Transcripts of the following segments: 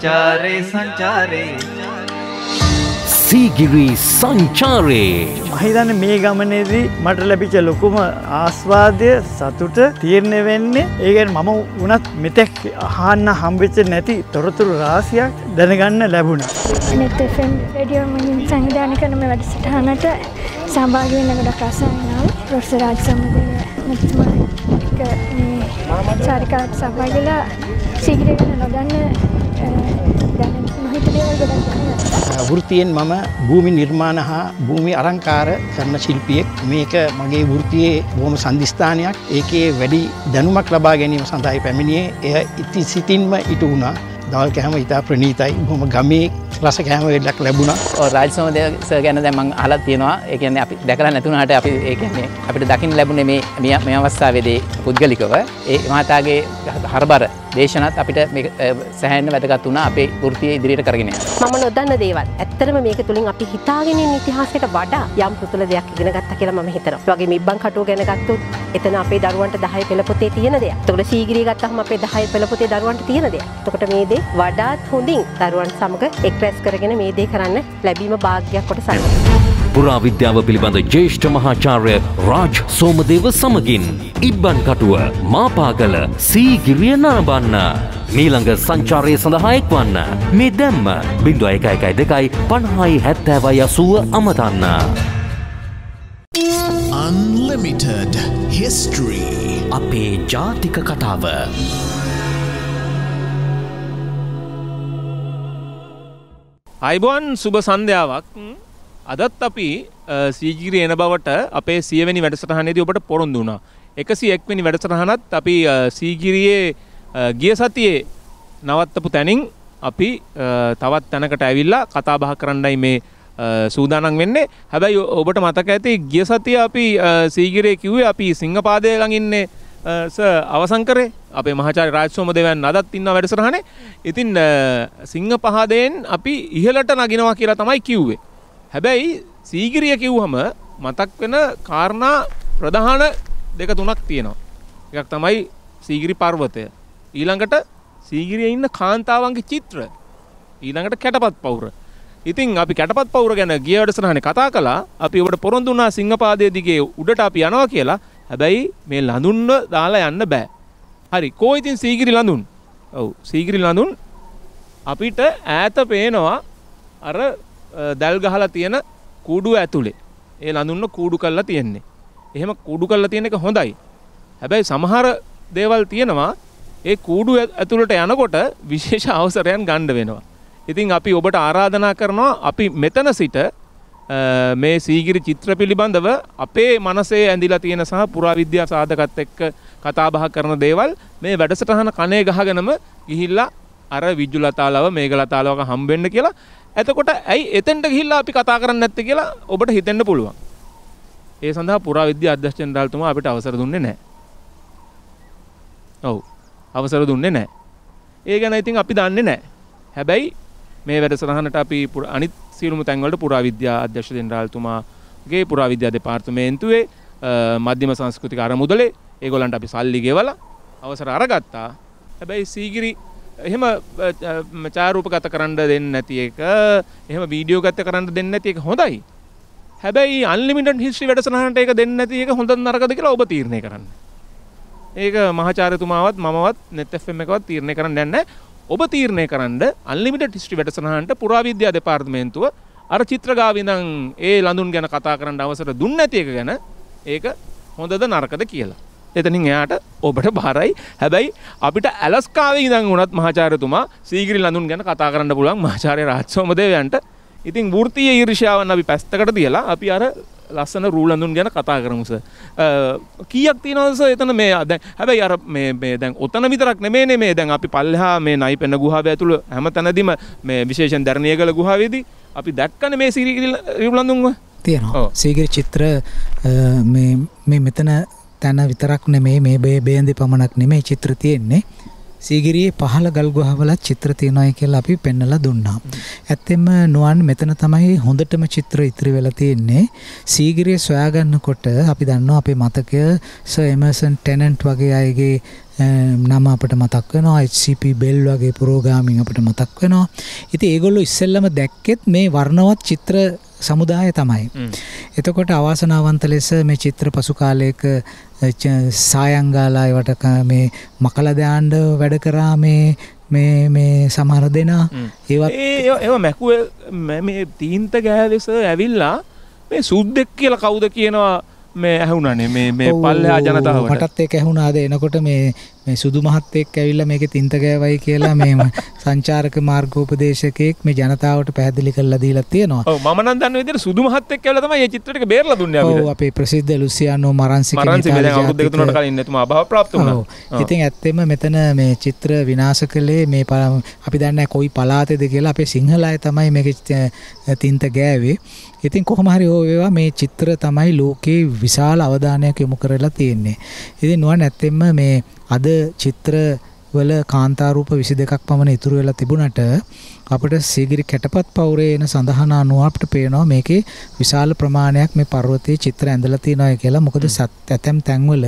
සංචාරේ සංචාරේ සීගිරි සංචාරයේ. මහිතන්න මේ ගමනේදී මට ලැබිච ලොකුම ආස්වාදය සතුට තීරණය වෙන්නේ ඒගැන් මම වනත් මෙතැක් අහන්න හම්බිච්ච නැති තොරතුරු රාසියක් දැනගන්න ලැබුණ. නෙතම් වැඩියෝමින් සංවිධාන කරනම වැඩසටහනට සභාගවෙන්න ගොඩක් අසන්නම් ප්‍රොස්සරාජ් සම්බඳ නැතුමා චාරිකාට සභාගලා සිගිරගෙන නොදන්න වෘතියෙන් මම භූමි නිර්මාණ හා භූමි අරංකාර කරන ශිල්පියෙක් මේක මගේ වෘතියේ බොහොම සන්ධස්ථානයක් ඒකේ වැඩි දැනුමක් ලබා ගැනීම සඳහයි පැමිණියේ එය ඉති සිතින්ම ඉටු වුණා දවල් කැහම ඉතා ප්‍රනීතයි හොම ගමේ රස කෑම වෙඩක් ලැබුණා රාජ් සමදය ගැන දැමන් අලත් තියෙනවා ඒකන්නේ අපි දැකලා නැතුනට අපි ඒකන්නේ අපිට දකිින් ලැබුණේ මේ මේ අවස්ථාවේදේ පුද්ගලිකව ඒ මතාගේ හරබර දේශනත් අපිට සැහැන්න වැදගත් වුණ අපේ ෘතිය ඉදිරියට කරගෙන මම නොදන්න දේවල් ඇත්තරම මේක තුළින් අපි හිතාගෙන ඉතිහාසයට වඩා යම් පුතුල දෙයක් ඉගෙන ගත්ත කියලා ම හිතර වගේ මිබන් කටු ගැනගත්තුත් එතන අපේ දරුවන්ට දහය පෙළපොතේ තියෙන දෙයක් තොට සීගරී ගත්තහම අපේ දහය පෙළපොතේ දරුවන්ට තියෙන දෙයක් තොකට මේ දේ වඩාත් හොඳින් දරුවන් සමඟ එක්රැස් කරගෙන මේ දේ කරන්න ලැබීම භාග්‍යයක් කොට සන්න. පුරාවිද්‍යාව පිළිබඳ ජේෂ්ඨ මහාචාර්ය රාජ් සෝමදේව සමගින් ඉබ්බන් කටුව මාපාගල සීගිරිය නරඹන්න. මීළඟ සංචාරය සඳහා එක්වන්න. මේ දැම්ම බිඳුව එකයි එකයි දෙකයි පණහායි හැත්තෑවයි අසුව අමතන්න. Unlimited History අපේ ජාතික කතාව. අයිබොන් සුබ සන්ධ්‍යාවක්. අදත් අපි සීජිරි එන බවට අපේ සියවැනි වැඩසටහනේදී ඔබට පොරොන්දු වුණා. 101වෙනි වැඩසටහනත් අපි සීගිරියේ ගිය සතියේ නවත්තපු තැනින් අපි තවත් තැනකට ඇවිල්ලා කතා බහ කරන්නයි මේ සූදානම් වෙන්නේ. හැබැයි ඔබට මතක ඇති ගිය සතිය අපි සීගිරේ කිව්වේ අපි සිංහපාදයේ ළඟ ඉන්නේ ස අවසන් කරේ අපේ මහාචාර්ය රාජසෝම දේවයන් අදත් ඉන්න වැඩසටහනේ. ඉතින් සිංහ පහදයෙන් අපි ඉහළට නගිනවා කියලා තමයි කිව්වේ. හැබැයි සීගිරිය කිව්වම මතක් වෙන කාරණා ප්‍රධාන දෙක තුනක් තියෙනවා. එකක් තමයි සීගිරි පර්වතය. ඊළඟට සීගිරියේ ඉන්න කාන්තාවන්ගේ චිත්‍ර. ඊළඟට කැටපත් පවුර. ඉතින් අපි කැටපත් පවුර ගැන ගිය වැඩසටහනේ කතා කළා. අපි ඔබට පොරොන්දු වුණා සිංහපාදයේ දිගේ උඩට අපි යනවා කියලා. හැබැයි මේ ලඳුන්ව දාලා යන්න බෑ. හරි. කෝ ඉතින් සීගිරි ලඳුන්. ඔව්. සීගිරි ලඳුන් අපිට ඈත පේනවා අර දැල් ගහලා තියෙන කූඩුව ඇතුලේ ඒ ලඳුන්න කූඩු කරලා තියෙන්නේ. එහෙම කූඩු කරලා තියෙන එක හොඳයි. හැබැයි සමහර දේවල් තියෙනවා ඒ කූඩු ඇතුළට යනකොට විශේෂ අවසරයන් ගණ්ඩ වෙනවා. ඉතින් අපි ඔබට ආරාධනා කරනවා අපි මෙතන සිට මේ සීගිරි චිත්‍ර පිළිබඳව අපේ මනසේ ඇඳිලා තියෙන සහ පුරාවිද්‍යා සාධකත් එක්ක කතාබහ කරන දේවල් මේ වැඩසටහන කනේ ගහගෙනම ගිහිල්ලා අර විජුලතාලව මේගලතාලවක හම්බෙන්න කියලා ඇතකොට ඇයි එතෙන්ට ගිහිල්ලා අපි කතා කරන්න නැත්ත කියලා ඔබට හිතෙන්න පුළුවන්. ඒ සඳහා පුරාවිද්‍ය අධ්‍යක්ෂ ජෙනරාල්තුමා අපිට අවසර දුන්නේ නැහැ. ඔව්. අවසර දුන්නේ නැහැ. ඒ ගැන ඉතින් අපි දන්නේ නැහැ. හැබැයි මේ වැඩසටහනට අපි අනිත් සියලුම තැන්වලට පුරාවිද්‍යා අධ්‍යක්ෂ ජෙනරාල්තුමාගේ පුරාවිද්‍යා දෙපාර්තමේන්තුවේ මධ්‍යම සංස්කෘතික අරමුදලේ ඒගොල්ලන්ට අපි සල්ලි ගෙවලා අවසර අරගත්තා. හැබැයි සීගිරි එහෙම චාරූපගත කරන්න දෙන්න නැති එක එහෙම වීඩියෝ ගත කරන්න දෙන්න නැති එක හොඳයි. හැබැයි අන්ලිමිටඩ් හිස්ට්‍රි වැඩසටහනට ඒක දෙන්න නැති එක හොඳ නරකද කියලා ඔබ තීරණය කරන්න. ඒක මහාචාර්යතුමාවත් මමවත් net fm එකවත් තීරණය කරන්න යන්නේ ඔබ තීරණය කරන්න අන්ලිමිටඩ් හිස්ට්‍රි වැඩසටහනට පුරාවිද්‍යා දෙපාර්තමේන්තුව අර චිත්‍රගාව ඉඳන් ඒ ලඳුන් ගැන කතා කරන්න අවසර දුන්නේ නැති එක ගැන ඒක හොඳද නරකද කියලා. එතනින් එයාට ඔබට බාරයි හැබැයි අපිට ඇලස්කාවේ ඉඳන් වුණත් මහාචාර්යතුමා සීගිරි ලඳුන් ගැන කතා කරන්න පුළුවන් මහාචාර්ය රාජසෝමදේවයන්ට ඉතින් වෘත්තීය ඊර්ෂ්‍යාවන් අපි පැත්තකට තියලා අපි අර ලස්සන රූලඳුන් ගැන කතා කරමුස කියක් තිනස එතන මේ අද හැබැයි අර මේ දැන් ඔතන විතරක් නෙමේ මේ දැන් අපි පල්හා මේ නයි පෙන ගුහාව ඇතුළ හැම තැනදිම මේ විශේෂෙන් දැරණය කළ ගුහාවේදී අපි දැක්කන මේ සිරිගිරි රූලඳුන්ව තියෙනවා සීගිරි චිත්‍ර මේ මෙතන තැන විතරක් නෙමෙයි මේ බේ බේන්දි පමණක් නෙමෙයි චිත්‍ර තියෙන්නේ. සීගිරියේ පහළ ගල්ගහවල චිත්‍ර තියෙනවායි කියලා අපි පෙන්නලා දුන්නා. ඇත්තෙම නුවන් මෙතන තමයි හොඳටම චිත්‍ර ඉතිරි වෙලා තියෙන්නේ. සීගිරිය සොයාගන්නකොට අපි දන්නවා අපේ මතකය සර් එමර්සන් ටෙනන්ට් වගේ අයගේ නම අපට මතක් වෙනවා HCP බෙල් වගේ පුරෝගාමින් අපට මතක් වෙනවා. ඉතින් ඒගොල්ලෝ ඉස්සෙල්ලම දැක්කෙත් මේ වර්ණවත් චිත්‍ර සමුදාය තමයි. එතකොට අවාසනාවන්ත ලෙස මේ චිත්‍ර පසු කාලයක සායංගාලායවට මේ මකලදාණ්ඩ වැඩ කරා මේ මේ මේ සමහර දෙනා ඒවත් ඒ මැකුව මේ තීන්ත ගෑ ලෙස ඇවිල්ලා මේ සුද්දෙක් කියලා කවුද කියනවා මේ ඇහුණනේ මේ මේ පල්ලෙහා ජනතාවට. මටත් ඒක ඇහුණා අද එනකොට මේ මේ සුදු මහත් එක්ක ඇවිල්ලා මේකේ තින්ත ගෑවයි කියලා මේ සංචාරක මාර්ගෝපදේශකෙක් මේ ජනතාවට පැහැදිලි කරලා දීලා තියෙනවා. ඔව් මම නම් දන්න විදිහට සුදු මහත් එක්ක ඇවිල්ලා තමයි මේ චිත්‍රයක බේරලා දුන්නේ අපිට. ඔව් අපේ ප්‍රසිද්ධ ලුසියානෝ මරන්සික මරන්සික දැන් අවුරුදු දෙක තුනකට කලින් එතුමා අභාව ප්‍රාප්ත වුණා. ඔව්. ඉතින් ඇත්තෙම මෙතන මේ චිත්‍ර විනාශ කළේ මේ අපි දන්නේ කොයි පළාතේද කියලා අපේ සිංහල අය තමයි මේකේ තින්ත ගෑවේ. ඉතින් කොහොම හරි ඕවා මේ චිත්‍ර තමයි ලෝකේ විශාල අවධානයක් යොමු කරලා තියෙන්නේ. ඉතින් නුවන් ඇත්තෙන්ම මේ අද චිත්‍ර වල කාන්තාරූප 22ක් පමණ ඉතුරු වෙලා තිබුණට අපිට සීගිරි කැටපත් පවුරේ එන සඳහන අනුව අපිට පේනවා මේකේ විශාල ප්‍රමාණයක් මේ පර්වතයේ චිත්‍ර ඇඳලා තියෙනවා කියලා. මොකද ඇතැම් තැන්වල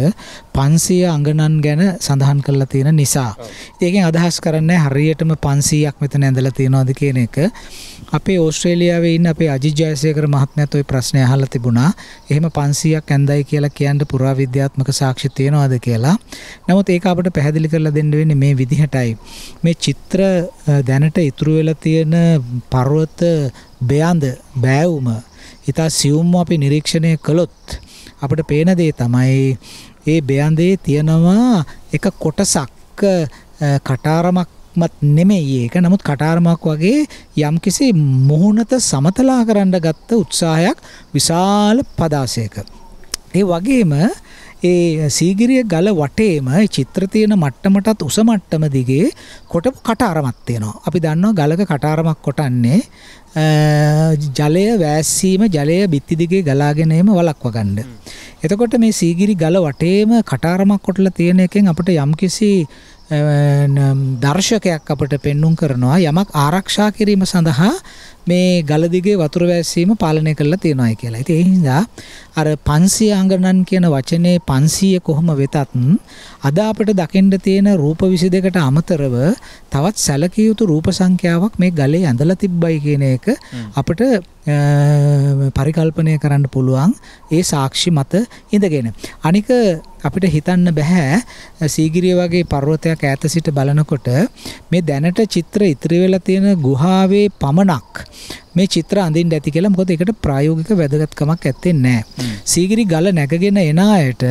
500 අඟනන් ගැන සඳහන් කරලා තියෙන නිසා. ඒකෙන් අදහස් කරන්නේ හරියටම 500ක් මෙතන ඇඳලා තියෙනවද කියන එක. අපේ ඕස්ට්‍රේලියාවේ ඉන්න අපේ අජිත් ජයසේකර මහත්මයාත් ওই ප්‍රශ්නේ අහලා තිබුණා. එහෙම 500ක් ඇඳයි කියලා කියන්න පුරාවිද්‍යාත්මක සාක්ෂි තියනවාද කියලා. නමුත් ඒක අපිට පැහැදිලි කරලා දෙන්න වෙන්නේ මේ විදිහටයි. මේ චිත්‍ර දැනට ඉතුරු වෙලා තියෙන පර්වත බයඳ බෑවුම ඊට සියුම්ව අපි නිරීක්ෂණය කළොත් අපිට පේන දේ තමයි ඒ බයඳේ තියෙනවා එක කොටසක් කටාරමක් එකක්වත් නෙමෙයි ඒක. නමුත් කටාරමක් වගේ යම්කිසි මොහොනත සමතලා කරන්න ගත්ත උත්සාහයක් විශාල පදාසයක. ඒ වගේම ඒ සීගිරිය ගල වටේම චිත්‍ර තියෙන මට්ටමටත් උස මට්ටම දිගේ කොටපු කටාරමක් තියෙනවා. අපි දන්නවා ගලක කටාරමක් කොටන්නේ ජලය වෑස්සීම ජලය බිත්ති දිගේ ගලාගෙන එම වළක්වා ගන්න. එතකොට මේ සීගිරි ගල වටේම කටාරමක් කොටලා තියෙන එකෙන් අපිට යම්කිසි දර්ශකයක් අපට පෙන්눔 කරනවා යමක් ආරක්ෂා කිරීම සඳහා මේ ගල දිගේ වතුර වැස්සීම පාලනය කරලා තියෙනවායි කියලා. ඉතින් ඒ හින්දා අර 500 අංගණන් කියන වචනේ 500 කොහොම වෙතත් අද අපිට දකින්න තියෙන රූප 22කට අමතරව තවත් සැලකිය යුතු රූප සංඛ්‍යාවක් මේ ගලේ ඇඳලා තිබ්බයි කියන එක අපිට පරිකල්පනය කරන්න පුළුවන් ඒ සාක්ෂි මත ඉඳගෙන. අනික අපිට හිතන්න බැහැ සීගිරිය වගේ පර්වතයක් ඈත සිට බලනකොට මේ දැනට චිත්‍ර ඉතිරි වෙලා තියෙන ගුහාවේ පමණක් මේ චිත්‍ර අඳින්න ඇති කියලා මොකද ඒකට ප්‍රායෝගික වැදගත්කමක් ඇත්තේ නැහැ. සීගිරි ගල නැගගෙන එන අයට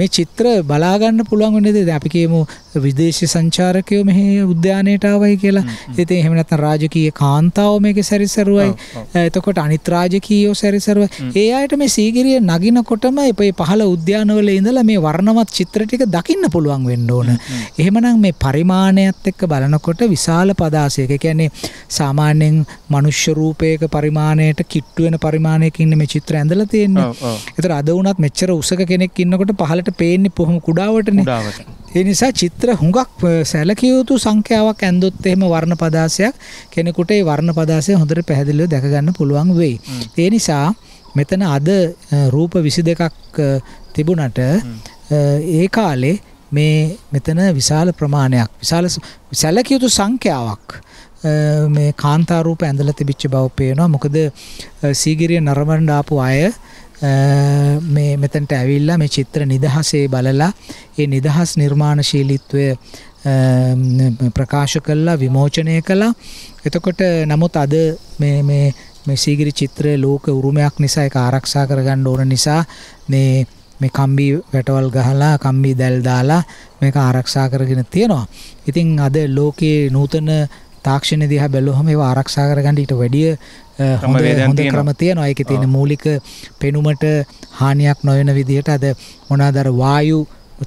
මේ චිත්‍ර බලා ගන්න පුළුවන් වෙන්නේ දැන් අපි කියමු විදේශී සංචාරකයෝ මෙහි උද්‍යානයට ආවයි කියලා. ඉතින් එහෙම නැත්නම් රාජකීය කාන්තාවෝ මේකේ සැරිසරුවයි. එතකොට අනිත් රාජකීයෝ සැරිසරුවයි. ඒ අයට මේ සීගිරිය නගිනකොටම මේ පහළ උද්‍යානවල ඉඳලා මේ වර්ණවත් චිත්‍ර ටික දකින්න පුළුවන් වෙන්න ඕන. එහෙමනම් මේ පරිමාණයත් එක්ක බලනකොට විශාල පදාසයක. ඒ කියන්නේ සාමාන්‍යයෙන් මනුෂ්‍ය රූපයක පරිමාණයට කිට්ටු වෙන පරිමාණයක ඉන්න මේ චිත්‍ර ඇඳලා තියෙන්නේ. ඒතර අද වුණත් මෙච්චර උසක කෙනෙක් ඉන්නකොට පහළට එයාට පේන්නේ පොහොම කුඩාවටනේ. ඒ නිසා චිත්‍ර හුඟක් සැලකිය යුතු සංඛ්‍යාවක් ඇන්දොත් එහෙම වර්ණ පදාසයක් කෙනෙකුට ඒ වර්ණ පදාසය හොඳට පැහැදිලිව දැක ගන්න පුළුවන් වෙයි. ඒ නිසා මෙතන අද රූප 22ක් තිබුණට ඒ කාලේ මේ මෙතන විශාල ප්‍රමාණයක් විශාල සැලකිය යුතු සංඛ්‍යාවක් මේ කාන්තාරූප ඇඳලා තිබිච්ච බව පේනවා. මොකද සීගිරිය නරඹන්න ආපු අය මේ මෙතනට ඇවිල්ලා මේ චිත්‍ර නිදහසේ බලලා ඒ නිදහස් නිර්මාණශීලීත්වය ප්‍රකාශ කළා විමෝචනය කළා. එතකොට නමුත් අද මේ මේ මේ සීගිරි චිත්‍රය ලෝක උරුමයක් නිසා ඒක ආරක්ෂා කරගන්න ඕන නිසා මේ මේ කම්බි වැටවල් ගහලා කම්බි දැල් දාලා මේක ආරක්ෂා කරගෙන තියෙනවා. ඉතින් අද ලෝකයේ නූතන තාක්ෂණය දිහා බැලුවහම ඒව ආරක්ෂා කරගන්න ඊට වැඩිය හොඳ හොඳ ක්‍රම තියෙනවා ඒකේ තියෙන මූලික පෙනුමට හානියක් නොවන විදිහට අද මොනවාදර වායු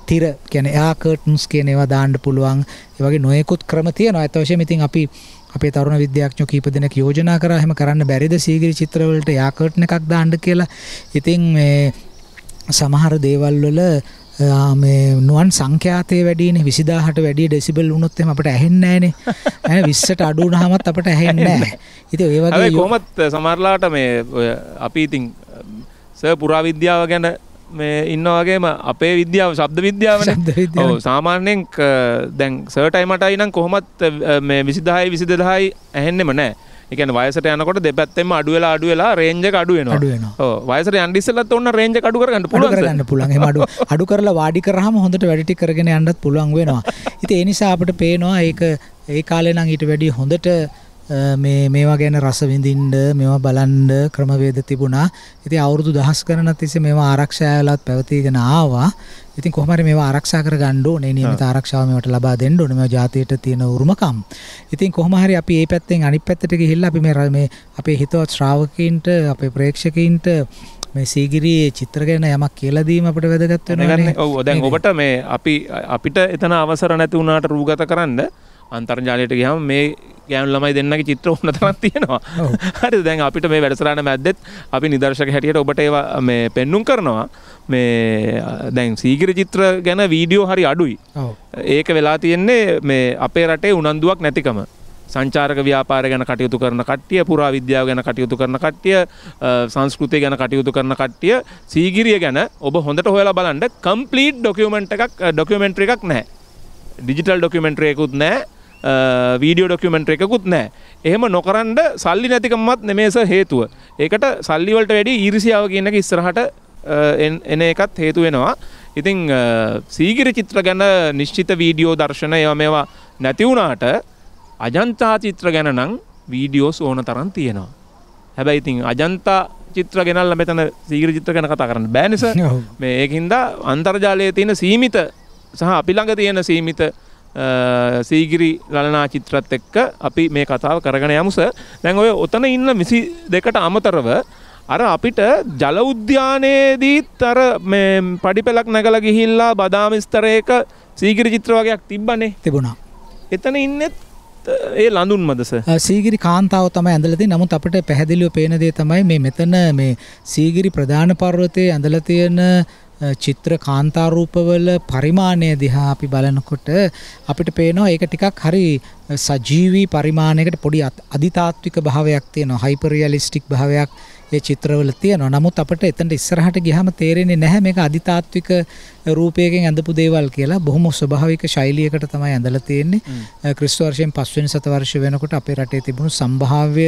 තිර කියන්නේ එයා කර්ටන්ස් කියන ඒවා දාන්න පුළුවන් ඒ වගේ නොයෙකුත් ක්‍රම තියෙනවා ඒත් අවශ්‍යම ඉතින් අපි අපේ තරුණ විද්‍යාඥයෝ කීප දෙනෙක් යෝජනා කරා එහෙම කරන්න බැරිද සීගිරි චිත්‍රවලට යා කර්ටන් එකක් දාන්න කියලා ඉතින් මේ සමහර දේවල් වල මේ නුවන් සංඛ්‍යාතය වැඩිනේ 20000ට වැඩි ඩෙසිබල් වුණොත් එහෙම අපිට ඇහෙන්නේ නැහනේ. ඈ 20ට අඩු වුණාමත් අපිට ඇහෙන්නේ නැහැ. ඉතින් ඒ වගේ කොහොමත් සමහරලාට මේ අපි ඉතින් සර් පුරාවිද්‍යාව ගැන මේ ඉන්නවාගේම අපේ විද්‍යාව ශබ්ද විද්‍යාවන සාමාන්‍යයෙන් දැන් සර්ටයි මටයි නම් කොහොමත් මේ විසිදායි විසිදදහයි ඇහෙන්නෙම නෑ එකන වයසට යනකොට දෙපැත්තෙම අඩු වෙලා අඩු වෙලා රේන්ජ අඩු වෙන අඩු වෙන වයසට අන්ඩිසලත් ඔන්න රේජ අඩු කරගන්න පුළුවන් කරගන්න පුළුවන් මඩු අඩු කරලා වාඩි කරහම හොඳට වැඩටි කරගෙන යන්නත් පුළුවන් වෙනවා ඉතින් ඒ නිසා අපට පේනවා ඒක ඒ කාලේ නම් ඊට වැඩිය හොඳට මේ මේවා ගැන රස විඳින්න මේවා බලන්න ක්‍රමවේද තිබුණා. ඉතින් අවුරුදු දහස් ගණනක් තිස්සේ මේවා ආරක්ෂා වෙලත් පැවතීගෙන ආවා. ඉතින් කොහොම හරි මේවා ආරක්ෂා කරගන්න ඕනේ නියමිත ආරක්ෂාව මේවට ලබා දෙන්න ඕනේ මේ ජාතියට තියෙන උරුමකම්. ඉතින් කොහොම හරි අපි මේ පැත්තෙන් අනිත් පැත්තට ගිහිල්ලා අපි මේ මේ අපේ හිතවත් ශ්‍රාවකීන්ට අපේ ප්‍රේක්ෂකීන්ට මේ සීගිරියේ චිත්‍ර ගැන යමක් කියලා දීම අපිට වැදගත් වෙනවා. ඔව් දැන් ඔබට මේ අපි අපිට එතන අවසර නැති වුණාට රූගත කරන්න අන්තර්ජාලයට ගහම මේ ගෑන් ළමයි දෙන්නගේ චිත්‍ර ඕන තරම් තියෙනවා හරි දැන් අපිට මේ වැඩසටහන මැද්දෙත් අපි නිදර්ශක හැටියට ඔබට ඒවා මේ පෙන්눔 කරනවා මේ දැන් සීගිර චිත්‍ර ගැන වීඩියෝ හරි අඩුයි ඒක වෙලා තියෙන්නේ මේ අපේ රටේ උනන්දුවක් නැතිකම සංචාරක ව්‍යාපාර ගැන කටයුතු කරන කට්ටිය පුරා විද්‍යාව ගැන කටයුතු කරන කට්ටිය සංස්කෘතිය ගැන කටයුතු කරන කට්ටිය සීගිරිය ගැන ඔබ හොඳට හොයලා බලන්න කම්ප්ලීට් ඩොකියුමෙන්ට් එකක් ඩොකියුමෙන්ටරි එකක් නැහැ ඩිජිටල් ඩොකියුමෙන්ටරි එකකුත් නැහැ වීඩියෝ ඩොක්කමෙන්ට් එකකුත් නෑ එහෙම නොකරන්ඩ සල්ලි නැතිකමත් නෙමේස හේතුව ඒකට සල්ලිවලට වැඩි ඊරිසියාව කියන්නක ඉස්සරහට එන එකත් හේතු වෙනවා ඉතිං සීගිරි චිත්‍ර ගැන නිශ්චිත වීඩියෝ දර්ශන ඒව මේවා නැතිවුණාට අජන්තා චිත්‍ර ගැන නං වීඩියෝස් ඕන තරන් තියෙනවා හැබැයි ඉතිං අජන්තා චිත්‍ර ගෙනල්ල මෙතන සීගිරි චිත්‍ර ගැන කතා කරන්න බෑනිස මේ ඒහින්දා අන්තර්ජාලය තියෙන සීමිත සහ අපි ළඟ තියෙන සීමිත සීගිරි ලලනා චිත්‍රත් එක්ක අපි මේ කතාව කරගෙන යමුස දැන් ඔය ඔතන ඉන්න විසි දෙකට අමතරව අර අපිට ජල උද්‍යානයේදීත් අර මේ පඩිපෙලක් නැගලා ගිහිල්ලා බදාම ස්තරයක සීගිරි චිත්‍ර වගේක් තිබ්බනේ තිබුණා එතන ඉන්නෙත් ඒ ලඳුන් මදස සීගිරි කාන්තාව තම ඇඳලති නමුත් අපට පැහැදිලිව පේනදේ තමයි මේ මෙතන මේ සීගිරි ප්‍රධාන පර්වතය ඇඳලතියන චිත්‍ර කාන්තාරූපවල පරිමාණය දිහා අපි බලනකොට අපිට පේනවා ඒක ටිකක් හරි සජීවී පරිමාණයකට පොඩි අධිතාත්වික භාවයක් තියෙනවා හයිපර් රියලිස්ටික් භාවයක් ඒ චිත්‍රවල තියෙනවා. නමුත් අපිට එතනට ඉස්සරහට ගියාම තේරෙන්නේ නැහැ මේක අධිතාත්වික රූපයකින් ඇඳපු දේවල් කියලා බොහොම ස්වභාවික ශෛලියකට තමයි ඇඳලා තියෙන්නේ ක්‍රිස්තු වර්ෂයෙන් පස්වෙනි සතවර්ෂ වෙනකොට අපේ රටේ තිබුණු සම්භාව්‍ය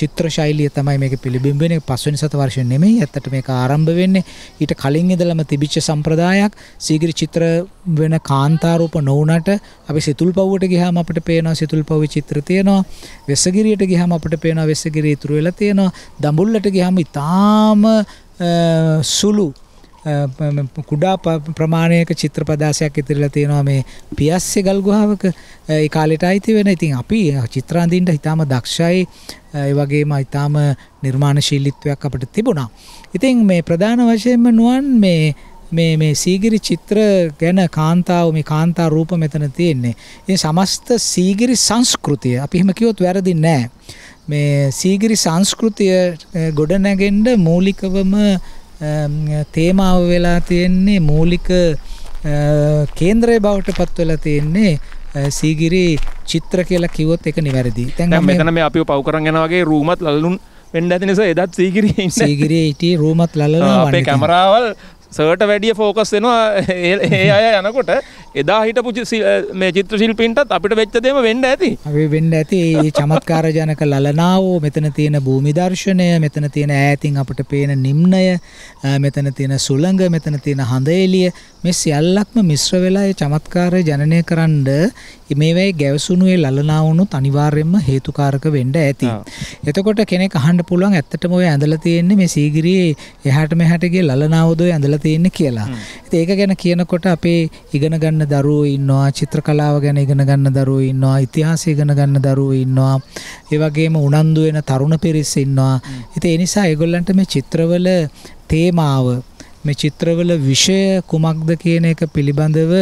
චිත්‍ර ශෛලිය තමයි මේක පිළිබිඹුනේ පස්වෙනි සතවර්ෂය නෙමෙයි ඇත්තට මේක ආරම්භ වෙන්නේ ඊට කලින් ඉඳලම තිබිච්ච සම්ප්‍රදායක් සීගිරි චිත්‍ර වෙන කාන්තාරූප නොවුනට අපි සිතුල්පව්වට ගියාම අපිට පේනවා සිතුල්පව්වේ චිත්‍ර තියෙනවා වෙස්සගිරියට ගියාම අපිට පේනවා වෙස්සගිරිය ඉතුරු වෙලා තියෙනවා දඹුල්ලට ගියාම ඉතාම සුළු කුඩා ප්‍රමාණයක චිත්‍ර පදාසයක් ඉතිරිලා තියෙනවා මේ පියස්සේ ගල් ගුහාවක ඒ කාලෙට අයිති වෙන. ඉතින් අපි චිත්‍ර අඳින්න ඊටාම දක්ෂයි. ඒ වගේම ඊටාම නිර්මාණශීලීත්වයක් අපිට තිබුණා. ඉතින් මේ ප්‍රධාන වශයෙන්ම නුවන් මේ මේ මේ සීගිරි චිත්‍ර ගැන කාන්තාව මේ කාන්තා රූප මෙතන තියෙන්නේ. ඉතින් සමස්ත සීගිරි සංස්කෘතිය අපි එහෙම කිව්වොත් වැරදින්නේ නැහැ. මේ සීගිරි සංස්කෘතිය ගොඩනැගෙන්න මූලිකවම තේමාව වෙලා තියෙන්නේ මූලික කේන්ද්‍රය බවට පත් වෙලා තියෙන්නේ සීගිරි චිත්‍ර කියලා කිවොත් එක නිවැරදි තැන් මෙතන මේ අපි පව් කරන් යනවාගේ රූමත් ලල්ලුන් වෙන්ඩ ඇති නිසා එදත් සීගිරි සීගිරි හිටිය රූමත් ලල්ල අපේ කැමරාවල් සර්ට වැඩිය ෆෝකස් වෙනවා ඒ අය යනකොට එදා හිටපු මේ චිත්‍ර ශිල්පීන්ටත් අපිට වෙච්චදේම වෙන්න ඇති වෙන්න ඇති චමත්කාරජනක ලලනාවෝ මෙතන තියෙන භූමිදර්ශනය මෙතන තියෙන ඈතින් අපට පේන නිම්නය මෙතන තියෙන සුළඟ මෙතන තියෙන හඳේලිය මේ සියල්ලක්ම මිශ්‍ර වෙලා ඒ චමත්කාරය ජනනය කරන්න මේවයි ගැවසුණුවේ ලලනාවුණු අනිවාර්යෙන්ම හේතුකාරක වෙන්න ඇති. එතකොට කෙනෙක් අහන්න පුළුවන් ඇත්තටම ඔය ඇඳලා තියෙන්නේ මේ සීගිරියේ එහාට මෙහාට ගිය ලලනාවදෝ ඇඳලා තියෙන්නේ කියලා. ඉතින් ඒක ගැන කියනකොට අපේ ඉගෙන ගන්න දරුවෝ ඉන්නවා, චිත්‍ර කලාව ගැන ඉගෙන ගන්න දරුවෝ ඉන්නවා, ඉතිහාසය ඉගෙන ගන්න දරුවෝ ඉන්නවා. ඒ වගේම උනන්දු වෙන තරුණ පිරිස ඉන්නවා. ඉතින් ඒ නිසා ඒගොල්ලන්ට මේ චිත්‍රවල තේමාව මේ චිත්‍රවල විෂය කුමක්ද කියන එක පිළිබඳව